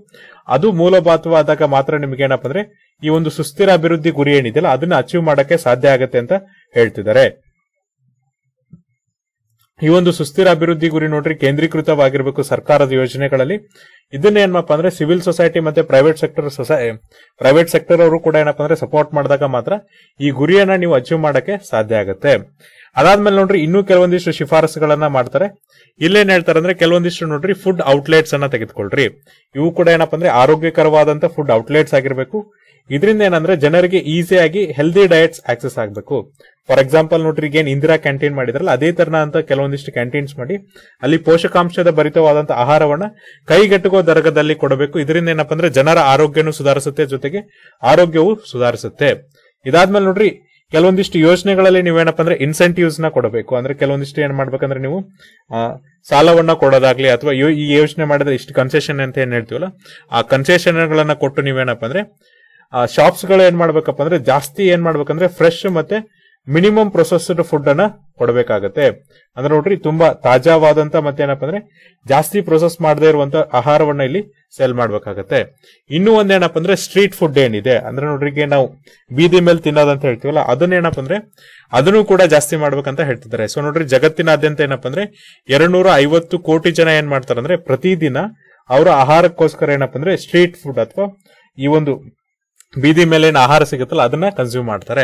ಅದು ಮೂಲಭೂತವಾದಾಗ ಮಾತ್ರ ನಿಮ್ಗೆ ಏನಪ್ಪ ಅಂದ್ರೆ ಈ ಒಂದು ಸುಸ್ಥಿರ ಅಭಿವೃದ್ಧಿ ಗುರಿ ಏನಿದೆಯಲ್ಲ ಅದನ್ನ ಅಚೀವ್ ಮಾಡಕ್ಕೆ ಸಾಧ್ಯ ಆಗುತ್ತೆ ಅಂತ ಹೇಳ್ತಿದ್ದಾರೆ ಈ ಒಂದು ಸುಸ್ಥಿರ ಅಭಿವೃದ್ಧಿ ಗುರಿ ನೋಡ್ರಿ ಕೇಂದ್ರೀಕೃತವಾಗಿರಬೇಕು ಸರ್ಕಾರದ ಯೋಜನೆಗಳಲ್ಲಿ ಇದನ್ನ ಏನಪ್ಪ ಅಂದ್ರೆ ಸಿವಿಲ್ ಸೊಸೈಟಿ ಮತ್ತೆ private sector society private sector ಅವರು ಕೂಡ ಏನಪ್ಪಾ ಅಂದ್ರೆ ಸಪೋರ್ಟ್ ಮಾಡಿದಾಗ ಮಾತ್ರ ಈ ಗುರಿಯನ್ನ ನೀವು ಅಚೀವ್ ಮಾಡಕ್ಕೆ ಸಾಧ್ಯ ಆಗುತ್ತೆ ಅದಾದ್ಮೇಲೆ ನೋಡ್ರಿ ಇನ್ನೂ ಕೆಲವೊಂದಿಷ್ಟು ಶಿಫಾರಸುಗಳನ್ನ ಮಾಡ್ತಾರೆ ಇಲ್ಲೇನ್ ಹೇಳ್ತಾರೆ ಅಂದ್ರೆ ಕೆಲವೊಂದಿಷ್ಟು ನೋಡ್ರಿ ಫುಡ್ ಔಟ್ಲೆಟ್ಸ್ ಅನ್ನ ತೆಗೆದುಕೊಳ್ರಿ ಇವು ಕೂಡ ಏನಪ್ಪಾ ಅಂದ್ರೆ ಆರೋಗ್ಯಕರವಾದಂತ ಫುಡ್ ಔಟ್ಲೆಟ್ಸ್ ಆಗಿರಬೇಕು ಇದರಿಂದ ಏನಂದ್ರೆ ಜನರಿಗೆ ಈಸಿಯಾಗಿ ಹೆಲ್ದಿ ಡಯಟ್ಸ್ ಆಕ್ಸೆಸ್ ಆಗಬೇಕು ಫಾರ್ ಎಕ್ಸಾಂಪಲ್ ನೋಡ್ರಿ ಈಗ ಏನ್ ಇಂದಿರಾ ಕ್ಯಾಂಟೀನ್ ಮಾಡಿದ್ರಲ್ಲ ಅದೇ ಅಂತ ಕೆಲವೊಂದಿಷ್ಟು ಕ್ಯಾಂಟೀನ್ಸ್ ಮಾಡಿ ಅಲ್ಲಿ ಪೋಷಕಾಂಶದ ಭರಿತವಾದಂತಹ ಆಹಾರವನ್ನ ಕೈಗೆಟುಕುವ ದರಗದಲ್ಲಿ ಕೊಡಬೇಕು ಇದರಿಂದ ಏನಪ್ಪ ಅಂದ್ರೆ ಜನರ ಆರೋಗ್ಯನೂ ಸುಧಾರಿಸುತ್ತೆ ಜೊತೆಗೆ ಆರೋಗ್ಯವೂ ಸುಧಾರಿಸುತ್ತೆ ಇದಾದ್ಮೇಲೆ ನೋಡ್ರಿ ಕೆಲವೊಂದಿಷ್ಟು ಯೋಜನೆಗಳಲ್ಲಿ ನೀವೇನಪ್ಪ ಅಂದ್ರೆ ಇನ್ಸೆಂಟಿವ್ಸ್ ನ ಕೊಡಬೇಕು ಅಂದ್ರೆ ಕೆಲವೊಂದಿಷ್ಟು ಏನ್ ಮಾಡ್ಬೇಕಂದ್ರೆ ನೀವು ಸಾಲವನ್ನ ಕೊಡೋದಾಗ್ಲಿ ಅಥವಾ ಈ ಯೋಜನೆ ಮಾಡಿದ್ರೆ ಇಷ್ಟು ಕನ್ಸೆಷನ್ ಅಂತ ಏನ್ ಹೇಳ್ತೀವಲ್ಲ ಆ ಕನ್ಸೆಷನ್ ಗಳನ್ನ ಕೊಟ್ಟು ನೀವೇನಪ್ಪ ಅಂದ್ರೆ ಶಾಪ್ಸ್ ಗಳು ಏನ್ ಮಾಡ್ಬೇಕಪ್ಪ ಅಂದ್ರೆ ಜಾಸ್ತಿ ಏನ್ ಮಾಡ್ಬೇಕಂದ್ರೆ ಫ್ರೆಶ್ ಮತ್ತೆ ಮಿನಿಮಮ್ ಪ್ರೊಸೆಸ್ಡ್ ಫುಡ್ ಅನ್ನ ಕೊಡಬೇಕಾಗತ್ತೆ ಅಂದ್ರೆ ನೋಡ್ರಿ ತುಂಬಾ ತಾಜಾವಾದಂತ ಮತ್ತೇನಪ್ಪ ಅಂದ್ರೆ ಜಾಸ್ತಿ ಪ್ರೊಸೆಸ್ ಮಾಡದೇ ಇರುವಂತ ಆಹಾರವನ್ನ ಇಲ್ಲಿ ಸೇಲ್ ಮಾಡ್ಬೇಕಾಗತ್ತೆ ಇನ್ನೂ ಒಂದೇನಪ್ಪ ಅಂದ್ರೆ ಸ್ಟ್ರೀಟ್ ಫುಡ್ ಏನಿದೆ ಅಂದ್ರೆ ನೋಡ್ರಿ ನಾವು ಬೀದಿ ಮೇಲೆ ತಿನ್ನೋದಂತ ಹೇಳ್ತೀವಲ್ಲ ಅದನ್ನೇನಪ್ಪ ಅಂದ್ರೆ ಅದನ್ನು ಕೂಡ ಜಾಸ್ತಿ ಮಾಡ್ಬೇಕಂತ ಹೇಳ್ತಿದ್ದಾರೆ ಸೊ ನೋಡ್ರಿ ಜಗತ್ತಿನಾದ್ಯಂತ ಏನಪ್ಪ ಅಂದ್ರೆ ಎರಡ್ನೂರ ಐವತ್ತು ಕೋಟಿ ಜನ ಏನ್ ಮಾಡ್ತಾರಂದ್ರೆ ಪ್ರತಿದಿನ ಅವರ ಆಹಾರಕ್ಕೋಸ್ಕರ ಏನಪ್ಪ ಅಂದ್ರೆ ಸ್ಟ್ರೀಟ್ ಫುಡ್ ಅಥವಾ ಈ ಒಂದು ಬೀದಿ ಮೇಲೆ ಏನು ಆಹಾರ ಸಿಗುತ್ತಲ್ಲ ಅದನ್ನ ಕನ್ಸ್ಯೂಮ್ ಮಾಡ್ತಾರೆ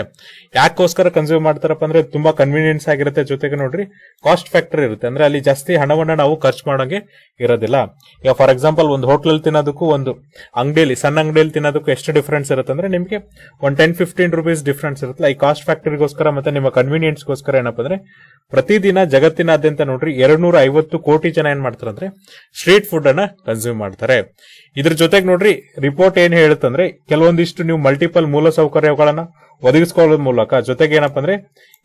ಯಾಕೋಸ್ಕರ ಕನ್ಸ್ಯೂಮ್ ಮಾಡ್ತಾರಪ್ಪ ಅಂದ್ರೆ ತುಂಬಾ ಕನ್ವೀನಿಯನ್ಸ್ ಆಗಿರುತ್ತೆ ಜೊತೆಗೆ ನೋಡ್ರಿ ಕಾಸ್ಟ್ ಫ್ಯಾಕ್ಟರ್ ಇರುತ್ತೆ ಅಂದ್ರೆ ಅಲ್ಲಿ ಜಾಸ್ತಿ ಹಣವನ್ನ ನಾವು ಖರ್ಚು ಮಾಡೋಂಗೆ ಇರೋದಿಲ್ಲ ಈಗ ಫಾರ್ ಎಕ್ಸಾಂಪಲ್ ಒಂದು ಹೋಟ್ಲಲ್ಲಿ ತಿನ್ನೋದಕ್ಕೂ ಒಂದು ಅಂಗಡಿಯಲ್ಲಿ ಸಣ್ಣ ಅಂಗಡಿಯಲ್ಲಿ ತಿನ್ನೋದಕ್ಕೂ ಎಷ್ಟು ಡಿಫ್ರೆನ್ಸ್ ಇರುತ್ತೆ ಅಂದ್ರೆ ನಿಮಗೆ ಒಂದು ಟೆನ್ ಫಿಫ್ಟೀನ್ ರುಪೀಸ್ ಡಿಫ್ರೆನ್ಸ್ ಇರುತ್ತಲ್ಲ ಈ ಕಾಸ್ಟ್ ಫ್ಯಾಕ್ಟರಿಗೋಸ್ಕರ ಮತ್ತೆ ನಿಮ್ಮ ಕನ್ವೀನಿಯನ್ಸ್ಗೋಸ್ಕರ ಏನಪ್ಪ ಅಂದ್ರೆ ಪ್ರತಿದಿನ ಜಗತ್ತಿನಾದ್ಯಂತ ನೋಡ್ರಿ ಎರಡ್ ನೂರ ಐವತ್ತು ಕೋಟಿ ಜನ ಏನ್ ಮಾಡ್ತಾರೆ ಅಂದ್ರೆ ಸ್ಟ್ರೀಟ್ ಫುಡ್ ಅನ್ನ ಕನ್ಸ್ಯೂಮ್ ಮಾಡ್ತಾರೆ ಇದ್ರ ಜೊತೆಗೆ ನೋಡ್ರಿ ರಿಪೋರ್ಟ್ ಏನ್ ಹೇಳುತ್ತಂದ್ರೆ ಕೆಲವೊಂದಿಷ್ಟು ನೀವು ಮಲ್ಟಿಪಲ್ ಮೂಲ ಸೌಕರ್ಯಗಳನ್ನ ಒದಗಿಸ್ಕೊಳ್ಳೋದ್ರ ಮೂಲಕ ಜೊತೆಗೆ ಏನಪ್ಪ ಅಂದ್ರೆ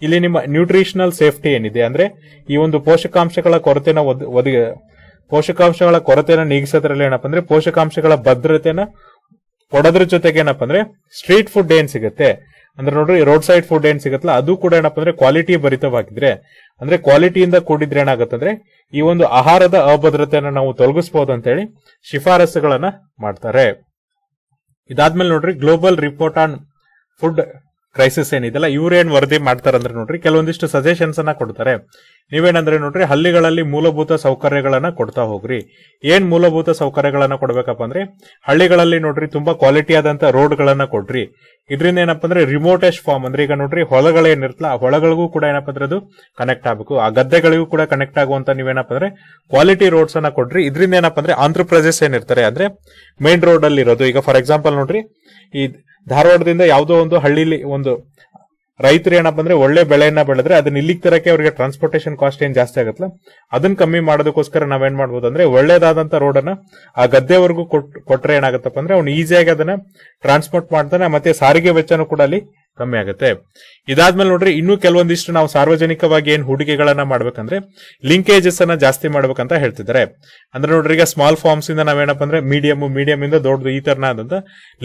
ಇಲ್ಲಿ ನಿಮ್ಮ ನ್ಯೂಟ್ರಿಷನಲ್ ಸೇಫ್ಟಿ ಏನಿದೆ ಅಂದ್ರೆ ಈ ಒಂದು ಪೋಷಕಾಂಶಗಳ ಕೊರತೆನ ಒದಗಿ ಪೋಷಕಾಂಶಗಳ ಕೊರತೆನ ನೀಗಿಸೋದ್ರಲ್ಲಿ ಏನಪ್ಪ ಅಂದ್ರೆ ಪೋಷಕಾಂಶಗಳ ಭದ್ರತೆನ ಕೊಡೋದ್ರ ಜೊತೆಗೆ ಏನಪ್ಪ ಅಂದ್ರೆ ಸ್ಟ್ರೀಟ್ ಫುಡ್ ಏನ್ ಸಿಗುತ್ತೆ ಅಂದ್ರೆ ನೋಡ್ರಿ ರೋಡ್ ಸೈಡ್ ಫುಡ್ ಏನ್ ಸಿಗತ್ತಲ್ಲ ಅದು ಕೂಡ ಏನಪ್ಪ ಅಂದ್ರೆ ಕ್ವಾಲಿಟಿ ಭರಿತವಾಗಿದ್ರೆ ಅಂದ್ರೆ ಕ್ವಾಲಿಟಿಯಿಂದ ಕೂಡಿದ್ರೆ ಏನಾಗುತ್ತೆ ಈ ಒಂದು ಆಹಾರದ ಅಭದ್ರತೆಯನ್ನು ನಾವು ತೊಲಗಿಸಬಹುದು ಅಂತ ಹೇಳಿ ಶಿಫಾರಸುಗಳನ್ನ ಮಾಡ್ತಾರೆ ಇದಾದ್ಮೇಲೆ ನೋಡ್ರಿ global report on food crisis ಏನಿದೆಲ್ಲ ಇವ್ರೇನ್ ವರದಿ ಮಾಡ್ತಾರಂದ್ರೆ ನೋಡ್ರಿ ಕೆಲವೊಂದಿಷ್ಟು ಸಜೆಷನ್ಸ್ ಅನ್ನ ಕೊಡ್ತಾರೆ ನೀವೇನಂದ್ರೆ ನೋಡ್ರಿ ಹಳ್ಳಿಗಳಲ್ಲಿ ಮೂಲಭೂತ ಸೌಕರ್ಯಗಳನ್ನ ಕೊಡ್ತಾ ಹೋಗ್ರಿ ಏನ್ ಮೂಲಭೂತ ಸೌಕರ್ಯಗಳನ್ನ ಕೊಡ್ಬೇಕಪ್ಪ ಅಂದ್ರೆ ಹಳ್ಳಿಗಳಲ್ಲಿ ನೋಡ್ರಿ ತುಂಬಾ ಕ್ವಾಲಿಟಿ ಆದಂತ ರೋಡ್ಗಳನ್ನ ಕೊಡ್ರಿ ಇದರಿಂದ ಏನಪ್ಪ ಅಂದ್ರೆ ರಿಮೋಟೆಸ್ಟ್ ಫಾರ್ಮ್ ಅಂದ್ರೆ ಈಗ ನೋಡ್ರಿ ಹೊಲಗಳೇನಿರ್ತಲ್ಲ ಆ ಹೊಲಗಳಿಗೂ ಕೂಡ ಏನಪ್ಪ ಅಂದ್ರೆ ಅದು ಕನೆಕ್ಟ್ ಆಗಬೇಕು ಆ ಗದ್ದೆಗಳಿಗೂ ಕೂಡ ಕನೆಕ್ಟ್ ಆಗುವಂತ ನೀವೇನಪ್ಪ ಅಂದ್ರೆ ಕ್ವಾಲಿಟಿ ರೋಡ್ಸ್ ಅನ್ನ ಕೊಡ್ರಿ ಇದರಿಂದ ಏನಪ್ಪ ಅಂದ್ರೆ ಆಂಧ್ರ ಏನಿರ್ತಾರೆ ಅಂದ್ರೆ ಮೇನ್ ರೋಡ್ ಅಲ್ಲಿ ಇರೋದು ಈಗ ಫಾರ್ ಎಕ್ಸಾಂಪಲ್ ನೋಡ್ರಿ ಈ ಧಾರವಾಡದಿಂದ ಯಾವುದೋ ಒಂದು ಹಳ್ಳಿಲಿ ಒಂದು ರೈತರು ಏನಪ್ಪ ಅಂದ್ರೆ ಒಳ್ಳೆ ಬೆಳೆಯನ್ನ ಬೆಳೆದ್ರೆ ಅದನ್ನ ಇಲ್ಲಿಗೆ ತರಕ್ಕೆ ಅವರಿಗೆ ಟ್ರಾನ್ಸ್ಪೋರ್ಟೇಷನ್ ಕಾಸ್ಟ್ ಏನ್ ಜಾಸ್ತಿ ಆಗತ್ತಲ್ಲ ಅದನ್ನ ಕಮ್ಮಿ ಮಾಡೋದಕ್ಕೋಸ್ಕರ ನಾವೇನ್ ಮಾಡ್ಬೋದು ಅಂದ್ರೆ ಒಳ್ಳೇದಾದಂತ ರೋಡ್ ಅನ್ನ ಆ ಗದ್ದೆವರೆಗೂ ಕೊಟ್ರೆ ಏನಾಗತ್ತಪ್ಪ ಅಂದ್ರೆ ಅವ್ನು ಈಸಿಯಾಗಿ ಅದನ್ನ ಟ್ರಾನ್ಸ್ಪೋರ್ಟ್ ಮಾಡ್ತಾನೆ ಮತ್ತೆ ಸಾರಿಗೆ ವೆಚ್ಚನೂ ಕೂಡ ಅಲ್ಲಿ ಕಮ್ಮಿ ಆಗುತ್ತೆ ಇದಾದ್ಮೇಲೆ ನೋಡ್ರಿ ಇನ್ನೂ ಕೆಲವೊಂದಿಷ್ಟು ನಾವು ಸಾರ್ವಜನಿಕವಾಗಿ ಏನ್ ಹೂಡಿಕೆಗಳನ್ನ ಮಾಡ್ಬೇಕಂದ್ರೆ ಲಿಂಕೇಜಸ್ ಅನ್ನ ಜಾಸ್ತಿ ಮಾಡ್ಬೇಕಂತ ಹೇಳ್ತಿದ್ದಾರೆ ಅಂದ್ರೆ ನೋಡ್ರಿ ಈಗ ಸ್ಮಾಲ್ ಫಾರ್ಮ್ಸ್ ಇಂದ ನಾವೇನಪ್ಪ ಅಂದ್ರೆ ಮೀಡಿಯಂ ಮೀಡಿಯಂ ಇಂದ ದೊಡ್ಡದು ಈ ತರನಾದಂತ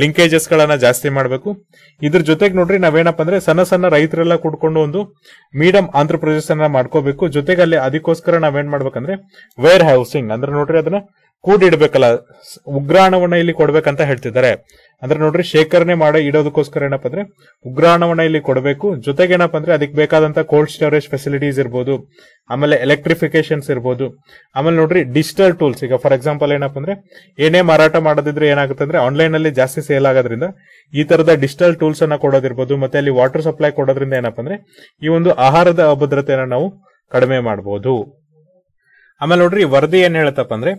ಲಿಂಕೇಜಸ್ ಗಳನ್ನ ಜಾಸ್ತಿ ಮಾಡ್ಬೇಕು ಇದ್ರ ಜೊತೆಗೆ ನೋಡ್ರಿ ನಾವೇನಪ್ಪ ಅಂದ್ರೆ ಸಣ್ಣ ಸಣ್ಣ ರೈತರೆಲ್ಲ ಕುಡ್ಕೊಂಡು ಒಂದು ಮೀಡಿಯಂ ಆಂಧ್ರಪ್ರದೇಶ ಅನ್ನ ಮಾಡ್ಕೋಬೇಕು ಜೊತೆಗೆ ಅಲ್ಲಿ ಅದಕ್ಕೋಸ್ಕರ ನಾವೇನ್ ಮಾಡ್ಬೇಕಂದ್ರೆ ವೇರ್ ಹೌಸಿಂಗ್ ಅಂದ್ರೆ ನೋಡ್ರಿ ಅದನ್ನ ಕೂಡಿಡ್ಬೇಕಲ್ಲ ಉಗ್ರಾಣವನ್ನ ಇಲ್ಲಿ ಕೊಡ್ಬೇಕಂತ ಹೇಳ್ತಿದ್ದಾರೆ ಅಂದ್ರೆ ನೋಡ್ರಿ ಶೇಖರಣೆ ಮಾಡಿ ಇಡೋದಕ್ಕೋಸ್ಕರ ಏನಪ್ಪ ಅಂದ್ರೆ ಉಗ್ರಾಣವನ್ನ ಇಲ್ಲಿ ಕೊಡಬೇಕು ಜೊತೆಗೆ ಏನಪ್ಪ ಅಂದ್ರೆ ಅದಕ್ಕೆ ಬೇಕಾದಂತ ಕೋಲ್ಡ್ ಸ್ಟೋರೇಜ್ ಫೆಸಿಲಿಟೀಸ್ ಇರ್ಬೋದು ಆಮೇಲೆ ಎಲೆಕ್ಟ್ರಿಫಿಕೇಶನ್ಸ್ ಇರ್ಬೋದು ಆಮೇಲೆ ನೋಡ್ರಿ ಡಿಜಿಟಲ್ ಟೂಲ್ಸ್ ಈಗ ಫಾರ್ ಎಕ್ಸಾಂಪಲ್ ಏನಪ್ಪ ಅಂದ್ರೆ ಏನೇ ಮಾರಾಟ ಮಾಡೋದಿದ್ರೆ ಏನಾಗುತ್ತೆ ಅಂದ್ರೆ ಆನ್ಲೈನ್ ಅಲ್ಲಿ ಜಾಸ್ತಿ ಸೇಲ್ ಆಗೋದ್ರಿಂದ ಈ ತರದ ಡಿಜಿಟಲ್ ಟೂಲ್ಸ್ ಅನ್ನ ಕೊಡೋದಿರ್ಬೋದು ಮತ್ತೆ ಅಲ್ಲಿ ವಾಟರ್ ಸಪ್ಲೈ ಕೊಡೋದ್ರಿಂದ ಏನಪ್ಪ ಅಂದ್ರೆ ಈ ಒಂದು ಆಹಾರದ ಅಭದ್ರತೆಯನ್ನ ನಾವು ಕಡಿಮೆ ಮಾಡಬಹುದು ಆಮೇಲೆ ನೋಡ್ರಿ ವರದಿ ಏನ್ ಹೇಳತ್ತಪ್ಪ ಅಂದ್ರೆ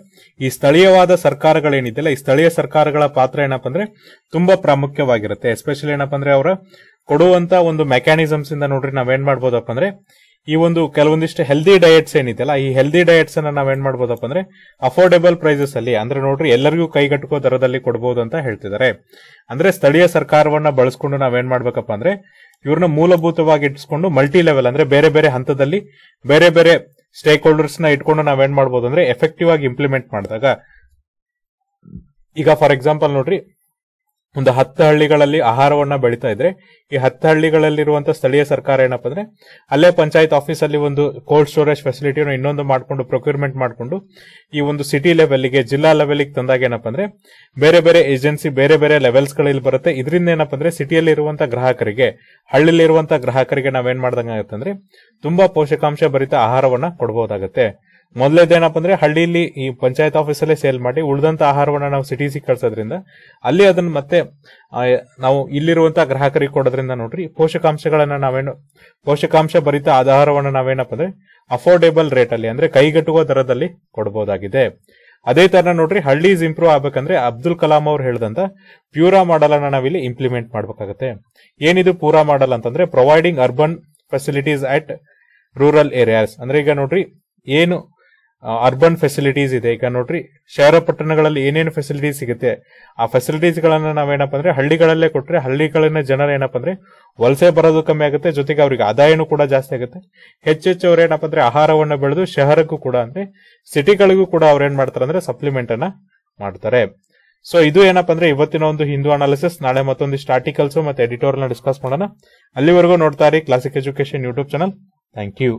ಈ ಸ್ಥಳೀಯವಾದ ಸರ್ಕಾರಗಳೇನಿದೆಯಲ್ಲ ಈ ಸ್ಥಳೀಯ ಸರ್ಕಾರಗಳ ಪಾತ್ರ ಏನಪ್ಪ ಅಂದ್ರೆ ತುಂಬಾ ಪ್ರಾಮುಖ್ಯವಾಗಿರುತ್ತೆ ಎಸ್ಪೆಷಲಿ ಏನಪ್ಪ ಅಂದ್ರೆ ಅವರ ಕೊಡುವಂತ ಒಂದು ಮೆಕ್ಯಾನಿಸಮ್ಸ್ ಇಂದ ನೋಡ್ರಿ ನಾವೇನ್ ಮಾಡ್ಬೋದಪ್ಪ ಅಂದ್ರೆ ಈ ಒಂದು ಕೆಲವೊಂದಿಷ್ಟು ಹೆಲ್ದಿ ಡಯಟ್ಸ್ ಏನಿದೆಯಲ್ಲ ಈ ಹೆಲ್ದಿ ಡಯಟ್ಸ್ ಅನ್ನ ನಾವೇನ್ ಮಾಡ್ಬೋದಪ್ಪ ಅಂದ್ರೆ ಅಫೋರ್ಡೆಬಲ್ ಪ್ರೈಸಸ್ ಅಲ್ಲಿ ಅಂದ್ರೆ ನೋಡ್ರಿ ಎಲ್ಲರಿಗೂ ಕೈಗಟ್ಟುಕೋ ದರದಲ್ಲಿ ಕೊಡಬಹುದು ಅಂತ ಹೇಳ್ತಿದ್ದಾರೆ ಅಂದ್ರೆ ಸ್ಥಳೀಯ ಸರ್ಕಾರವನ್ನ ಬಳಸ್ಕೊಂಡು ನಾವೇನ್ ಮಾಡ್ಬೇಕಪ್ಪ ಅಂದ್ರೆ ಇವ್ರನ್ನ ಮೂಲಭೂತವಾಗಿ ಇಟ್ಸ್ಕೊಂಡು ಮಲ್ಟಿ ಲೆವೆಲ್ ಅಂದ್ರೆ ಬೇರೆ ಬೇರೆ ಹಂತದಲ್ಲಿ ಬೇರೆ ಬೇರೆ ಸ್ಟೇಕ್ ಹೋಲ್ಡರ್ಸ್ ನ ಇಟ್ಕೊಂಡು ನಾವೇನ್ ಮಾಡ್ಬೋದು ಅಂದ್ರೆ ಎಫೆಕ್ಟಿವ್ ಆಗಿ ಇಂಪ್ಲಿಮೆಂಟ್ ಮಾಡಿದಾಗ ಈಗ ಫಾರ್ ಎಕ್ಸಾಂಪಲ್ ನೋಡ್ರಿ ಒಂದು ಹತ್ತು ಹಳ್ಳಿಗಳಲ್ಲಿ ಆಹಾರವನ್ನ ಬೆಳೀತಾ ಇದ್ರೆ ಈ ಹತ್ತು ಹಳ್ಳಿಗಳಲ್ಲಿರುವಂತಹ ಸ್ಥಳೀಯ ಸರ್ಕಾರ ಏನಪ್ಪ ಅಂದ್ರೆ ಅಲ್ಲೇ ಪಂಚಾಯತ್ ಆಫೀಸ್ ಅಲ್ಲಿ ಒಂದು ಕೋಲ್ಡ್ ಸ್ಟೋರೇಜ್ ಫೆಸಿಲಿಟಿಯನ್ನು ಇನ್ನೊಂದು ಮಾಡಿಕೊಂಡು ಪ್ರೊಕ್ಯೂರ್ಮೆಂಟ್ ಮಾಡಿಕೊಂಡು ಈ ಒಂದು ಸಿಟಿ ಲೆವೆಲ್ಗೆ ಜಿಲ್ಲಾ ಲೆವೆಲ್ಗೆ ತಂದಾಗ ಏನಪ್ಪ ಅಂದ್ರೆ ಬೇರೆ ಬೇರೆ ಏಜೆನ್ಸಿ ಬೇರೆ ಬೇರೆ ಲೆವೆಲ್ಸ್ ಗಳಲ್ಲಿ ಬರುತ್ತೆ ಇದರಿಂದ ಏನಪ್ಪ ಅಂದ್ರೆ ಸಿಟಿಯಲ್ಲಿ ಇರುವಂತಹ ಗ್ರಾಹಕರಿಗೆ ಹಳ್ಳಿಲಿರುವಂತಹ ಗ್ರಾಹಕರಿಗೆ ನಾವೇನ್ ಆಗುತ್ತೆ ಅಂದ್ರೆ ತುಂಬಾ ಪೋಷಕಾಂಶ ಭರಿತ ಆಹಾರವನ್ನ ಕೊಡಬಹುದಾಗತ್ತೆ ಮೊದಲೇದೇನಪ್ಪ ಅಂದ್ರೆ ಹಳ್ಳಿಯಲ್ಲಿ ಈ ಪಂಚಾಯತ್ ಆಫೀಸಲ್ಲೇ ಸೇಲ್ ಮಾಡಿ ಉಳಿದಂತ ಆಹಾರವನ್ನ ನಾವು ಸಿಟೀಸಿಗೆ ಕಳ್ಸೋದ್ರಿಂದ ಅಲ್ಲಿ ಅದನ್ನ ಮತ್ತೆ ನಾವು ಇಲ್ಲಿರುವಂತಹ ಗ್ರಾಹಕರಿಗೆ ಕೊಡೋದ್ರಿಂದ ನೋಡ್ರಿ ಪೋಷಕಾಂಶಗಳನ್ನ ನಾವೇನು ಪೋಷಕಾಂಶ ಭರಿತ ಆಧಾರವನ್ನು ನಾವೇನಪ್ಪ ಅಂದ್ರೆ ಅಫೋರ್ಡೆಬಲ್ ರೇಟ್ ಅಲ್ಲಿ ಅಂದ್ರೆ ಕೈಗೆಟುವ ದರದಲ್ಲಿ ಕೊಡಬಹುದಾಗಿದೆ ಅದೇ ತರ ನೋಡ್ರಿ ಹಳ್ಳಿ ಇಂಪ್ರೂವ್ ಆಗ್ಬೇಕಂದ್ರೆ ಅಬ್ದುಲ್ ಕಲಾಂ ಅವ್ರು ಹೇಳಿದಂತ ಪ್ಯೂರಾ ಮಾಡಲ್ ಅನ್ನ ನಾವಿಲ್ಲಿ ಇಂಪ್ಲಿಮೆಂಟ್ ಮಾಡ್ಬೇಕಾಗತ್ತೆ ಏನಿದು ಪೂರಾ ಮಾಡಲ್ ಅಂತಂದ್ರೆ providing urban facilities at rural areas ಅಂದ್ರೆ ಈಗ ನೋಡ್ರಿ ಏನು ಅರ್ಬನ್ ಫೆಸಿಲಿಟೀಸ್ ಇದೆ ಈಗ ನೋಡ್ರಿ ಶಹರ ಪಟ್ಟಣಗಳಲ್ಲಿ ಏನೇನು ಫೆಸಿಲಿಟೀಸ್ ಸಿಗುತ್ತೆ ಆ ಫೆಸಿಲಿಟೀಸ್ ಗಳನ್ನ ನಾವೇನಪ್ಪ ಅಂದ್ರೆ ಹಳ್ಳಿಗಳಲ್ಲೇ ಕೊಟ್ರೆ ಹಳ್ಳಿಗಳನ್ನ ಜನರು ಏನಪ್ಪ ಅಂದ್ರೆ ವಲಸೆ ಬರೋದು ಕಮ್ಮಿ ಆಗುತ್ತೆ ಜೊತೆಗೆ ಅವ್ರಿಗೆ ಆದಾಯನೂ ಕೂಡ ಜಾಸ್ತಿ ಆಗುತ್ತೆ ಹೆಚ್ಚೆಚ್ಚು ಅವ್ರು ಏನಪ್ಪ ಅಂದ್ರೆ ಆಹಾರವನ್ನು ಬೆಳೆದು ಶಹರಕ್ಕೂ ಕೂಡ ಅಂದ್ರೆ ಸಿಟಿಗಳಿಗೂ ಕೂಡ ಅವ್ರು ಏನ್ ಮಾಡ್ತಾರೆ ಅಂದ್ರೆ ಸಪ್ಲಿಮೆಂಟ್ ಅನ್ನ ಮಾಡ್ತಾರೆ ಸೊ ಇದು ಏನಪ್ಪ ಅಂದ್ರೆ ಇವತ್ತಿನ ಒಂದು ಹಿಂದೂ ಅನಾಲಿಸಿಸ್ ನಾಳೆ ಮತ್ತೊಂದಿಷ್ಟು ಆರ್ಟಿಕಲ್ಸ್ ಮತ್ತೆ ಎಡಿಟೋರಿಯಲ್ ಡಿಸ್ಕಸ್ ಮಾಡೋಣ ಅಲ್ಲಿವರೆಗೂ ನೋಡ್ತಾ ಇರಿ classic education YouTube channel thank you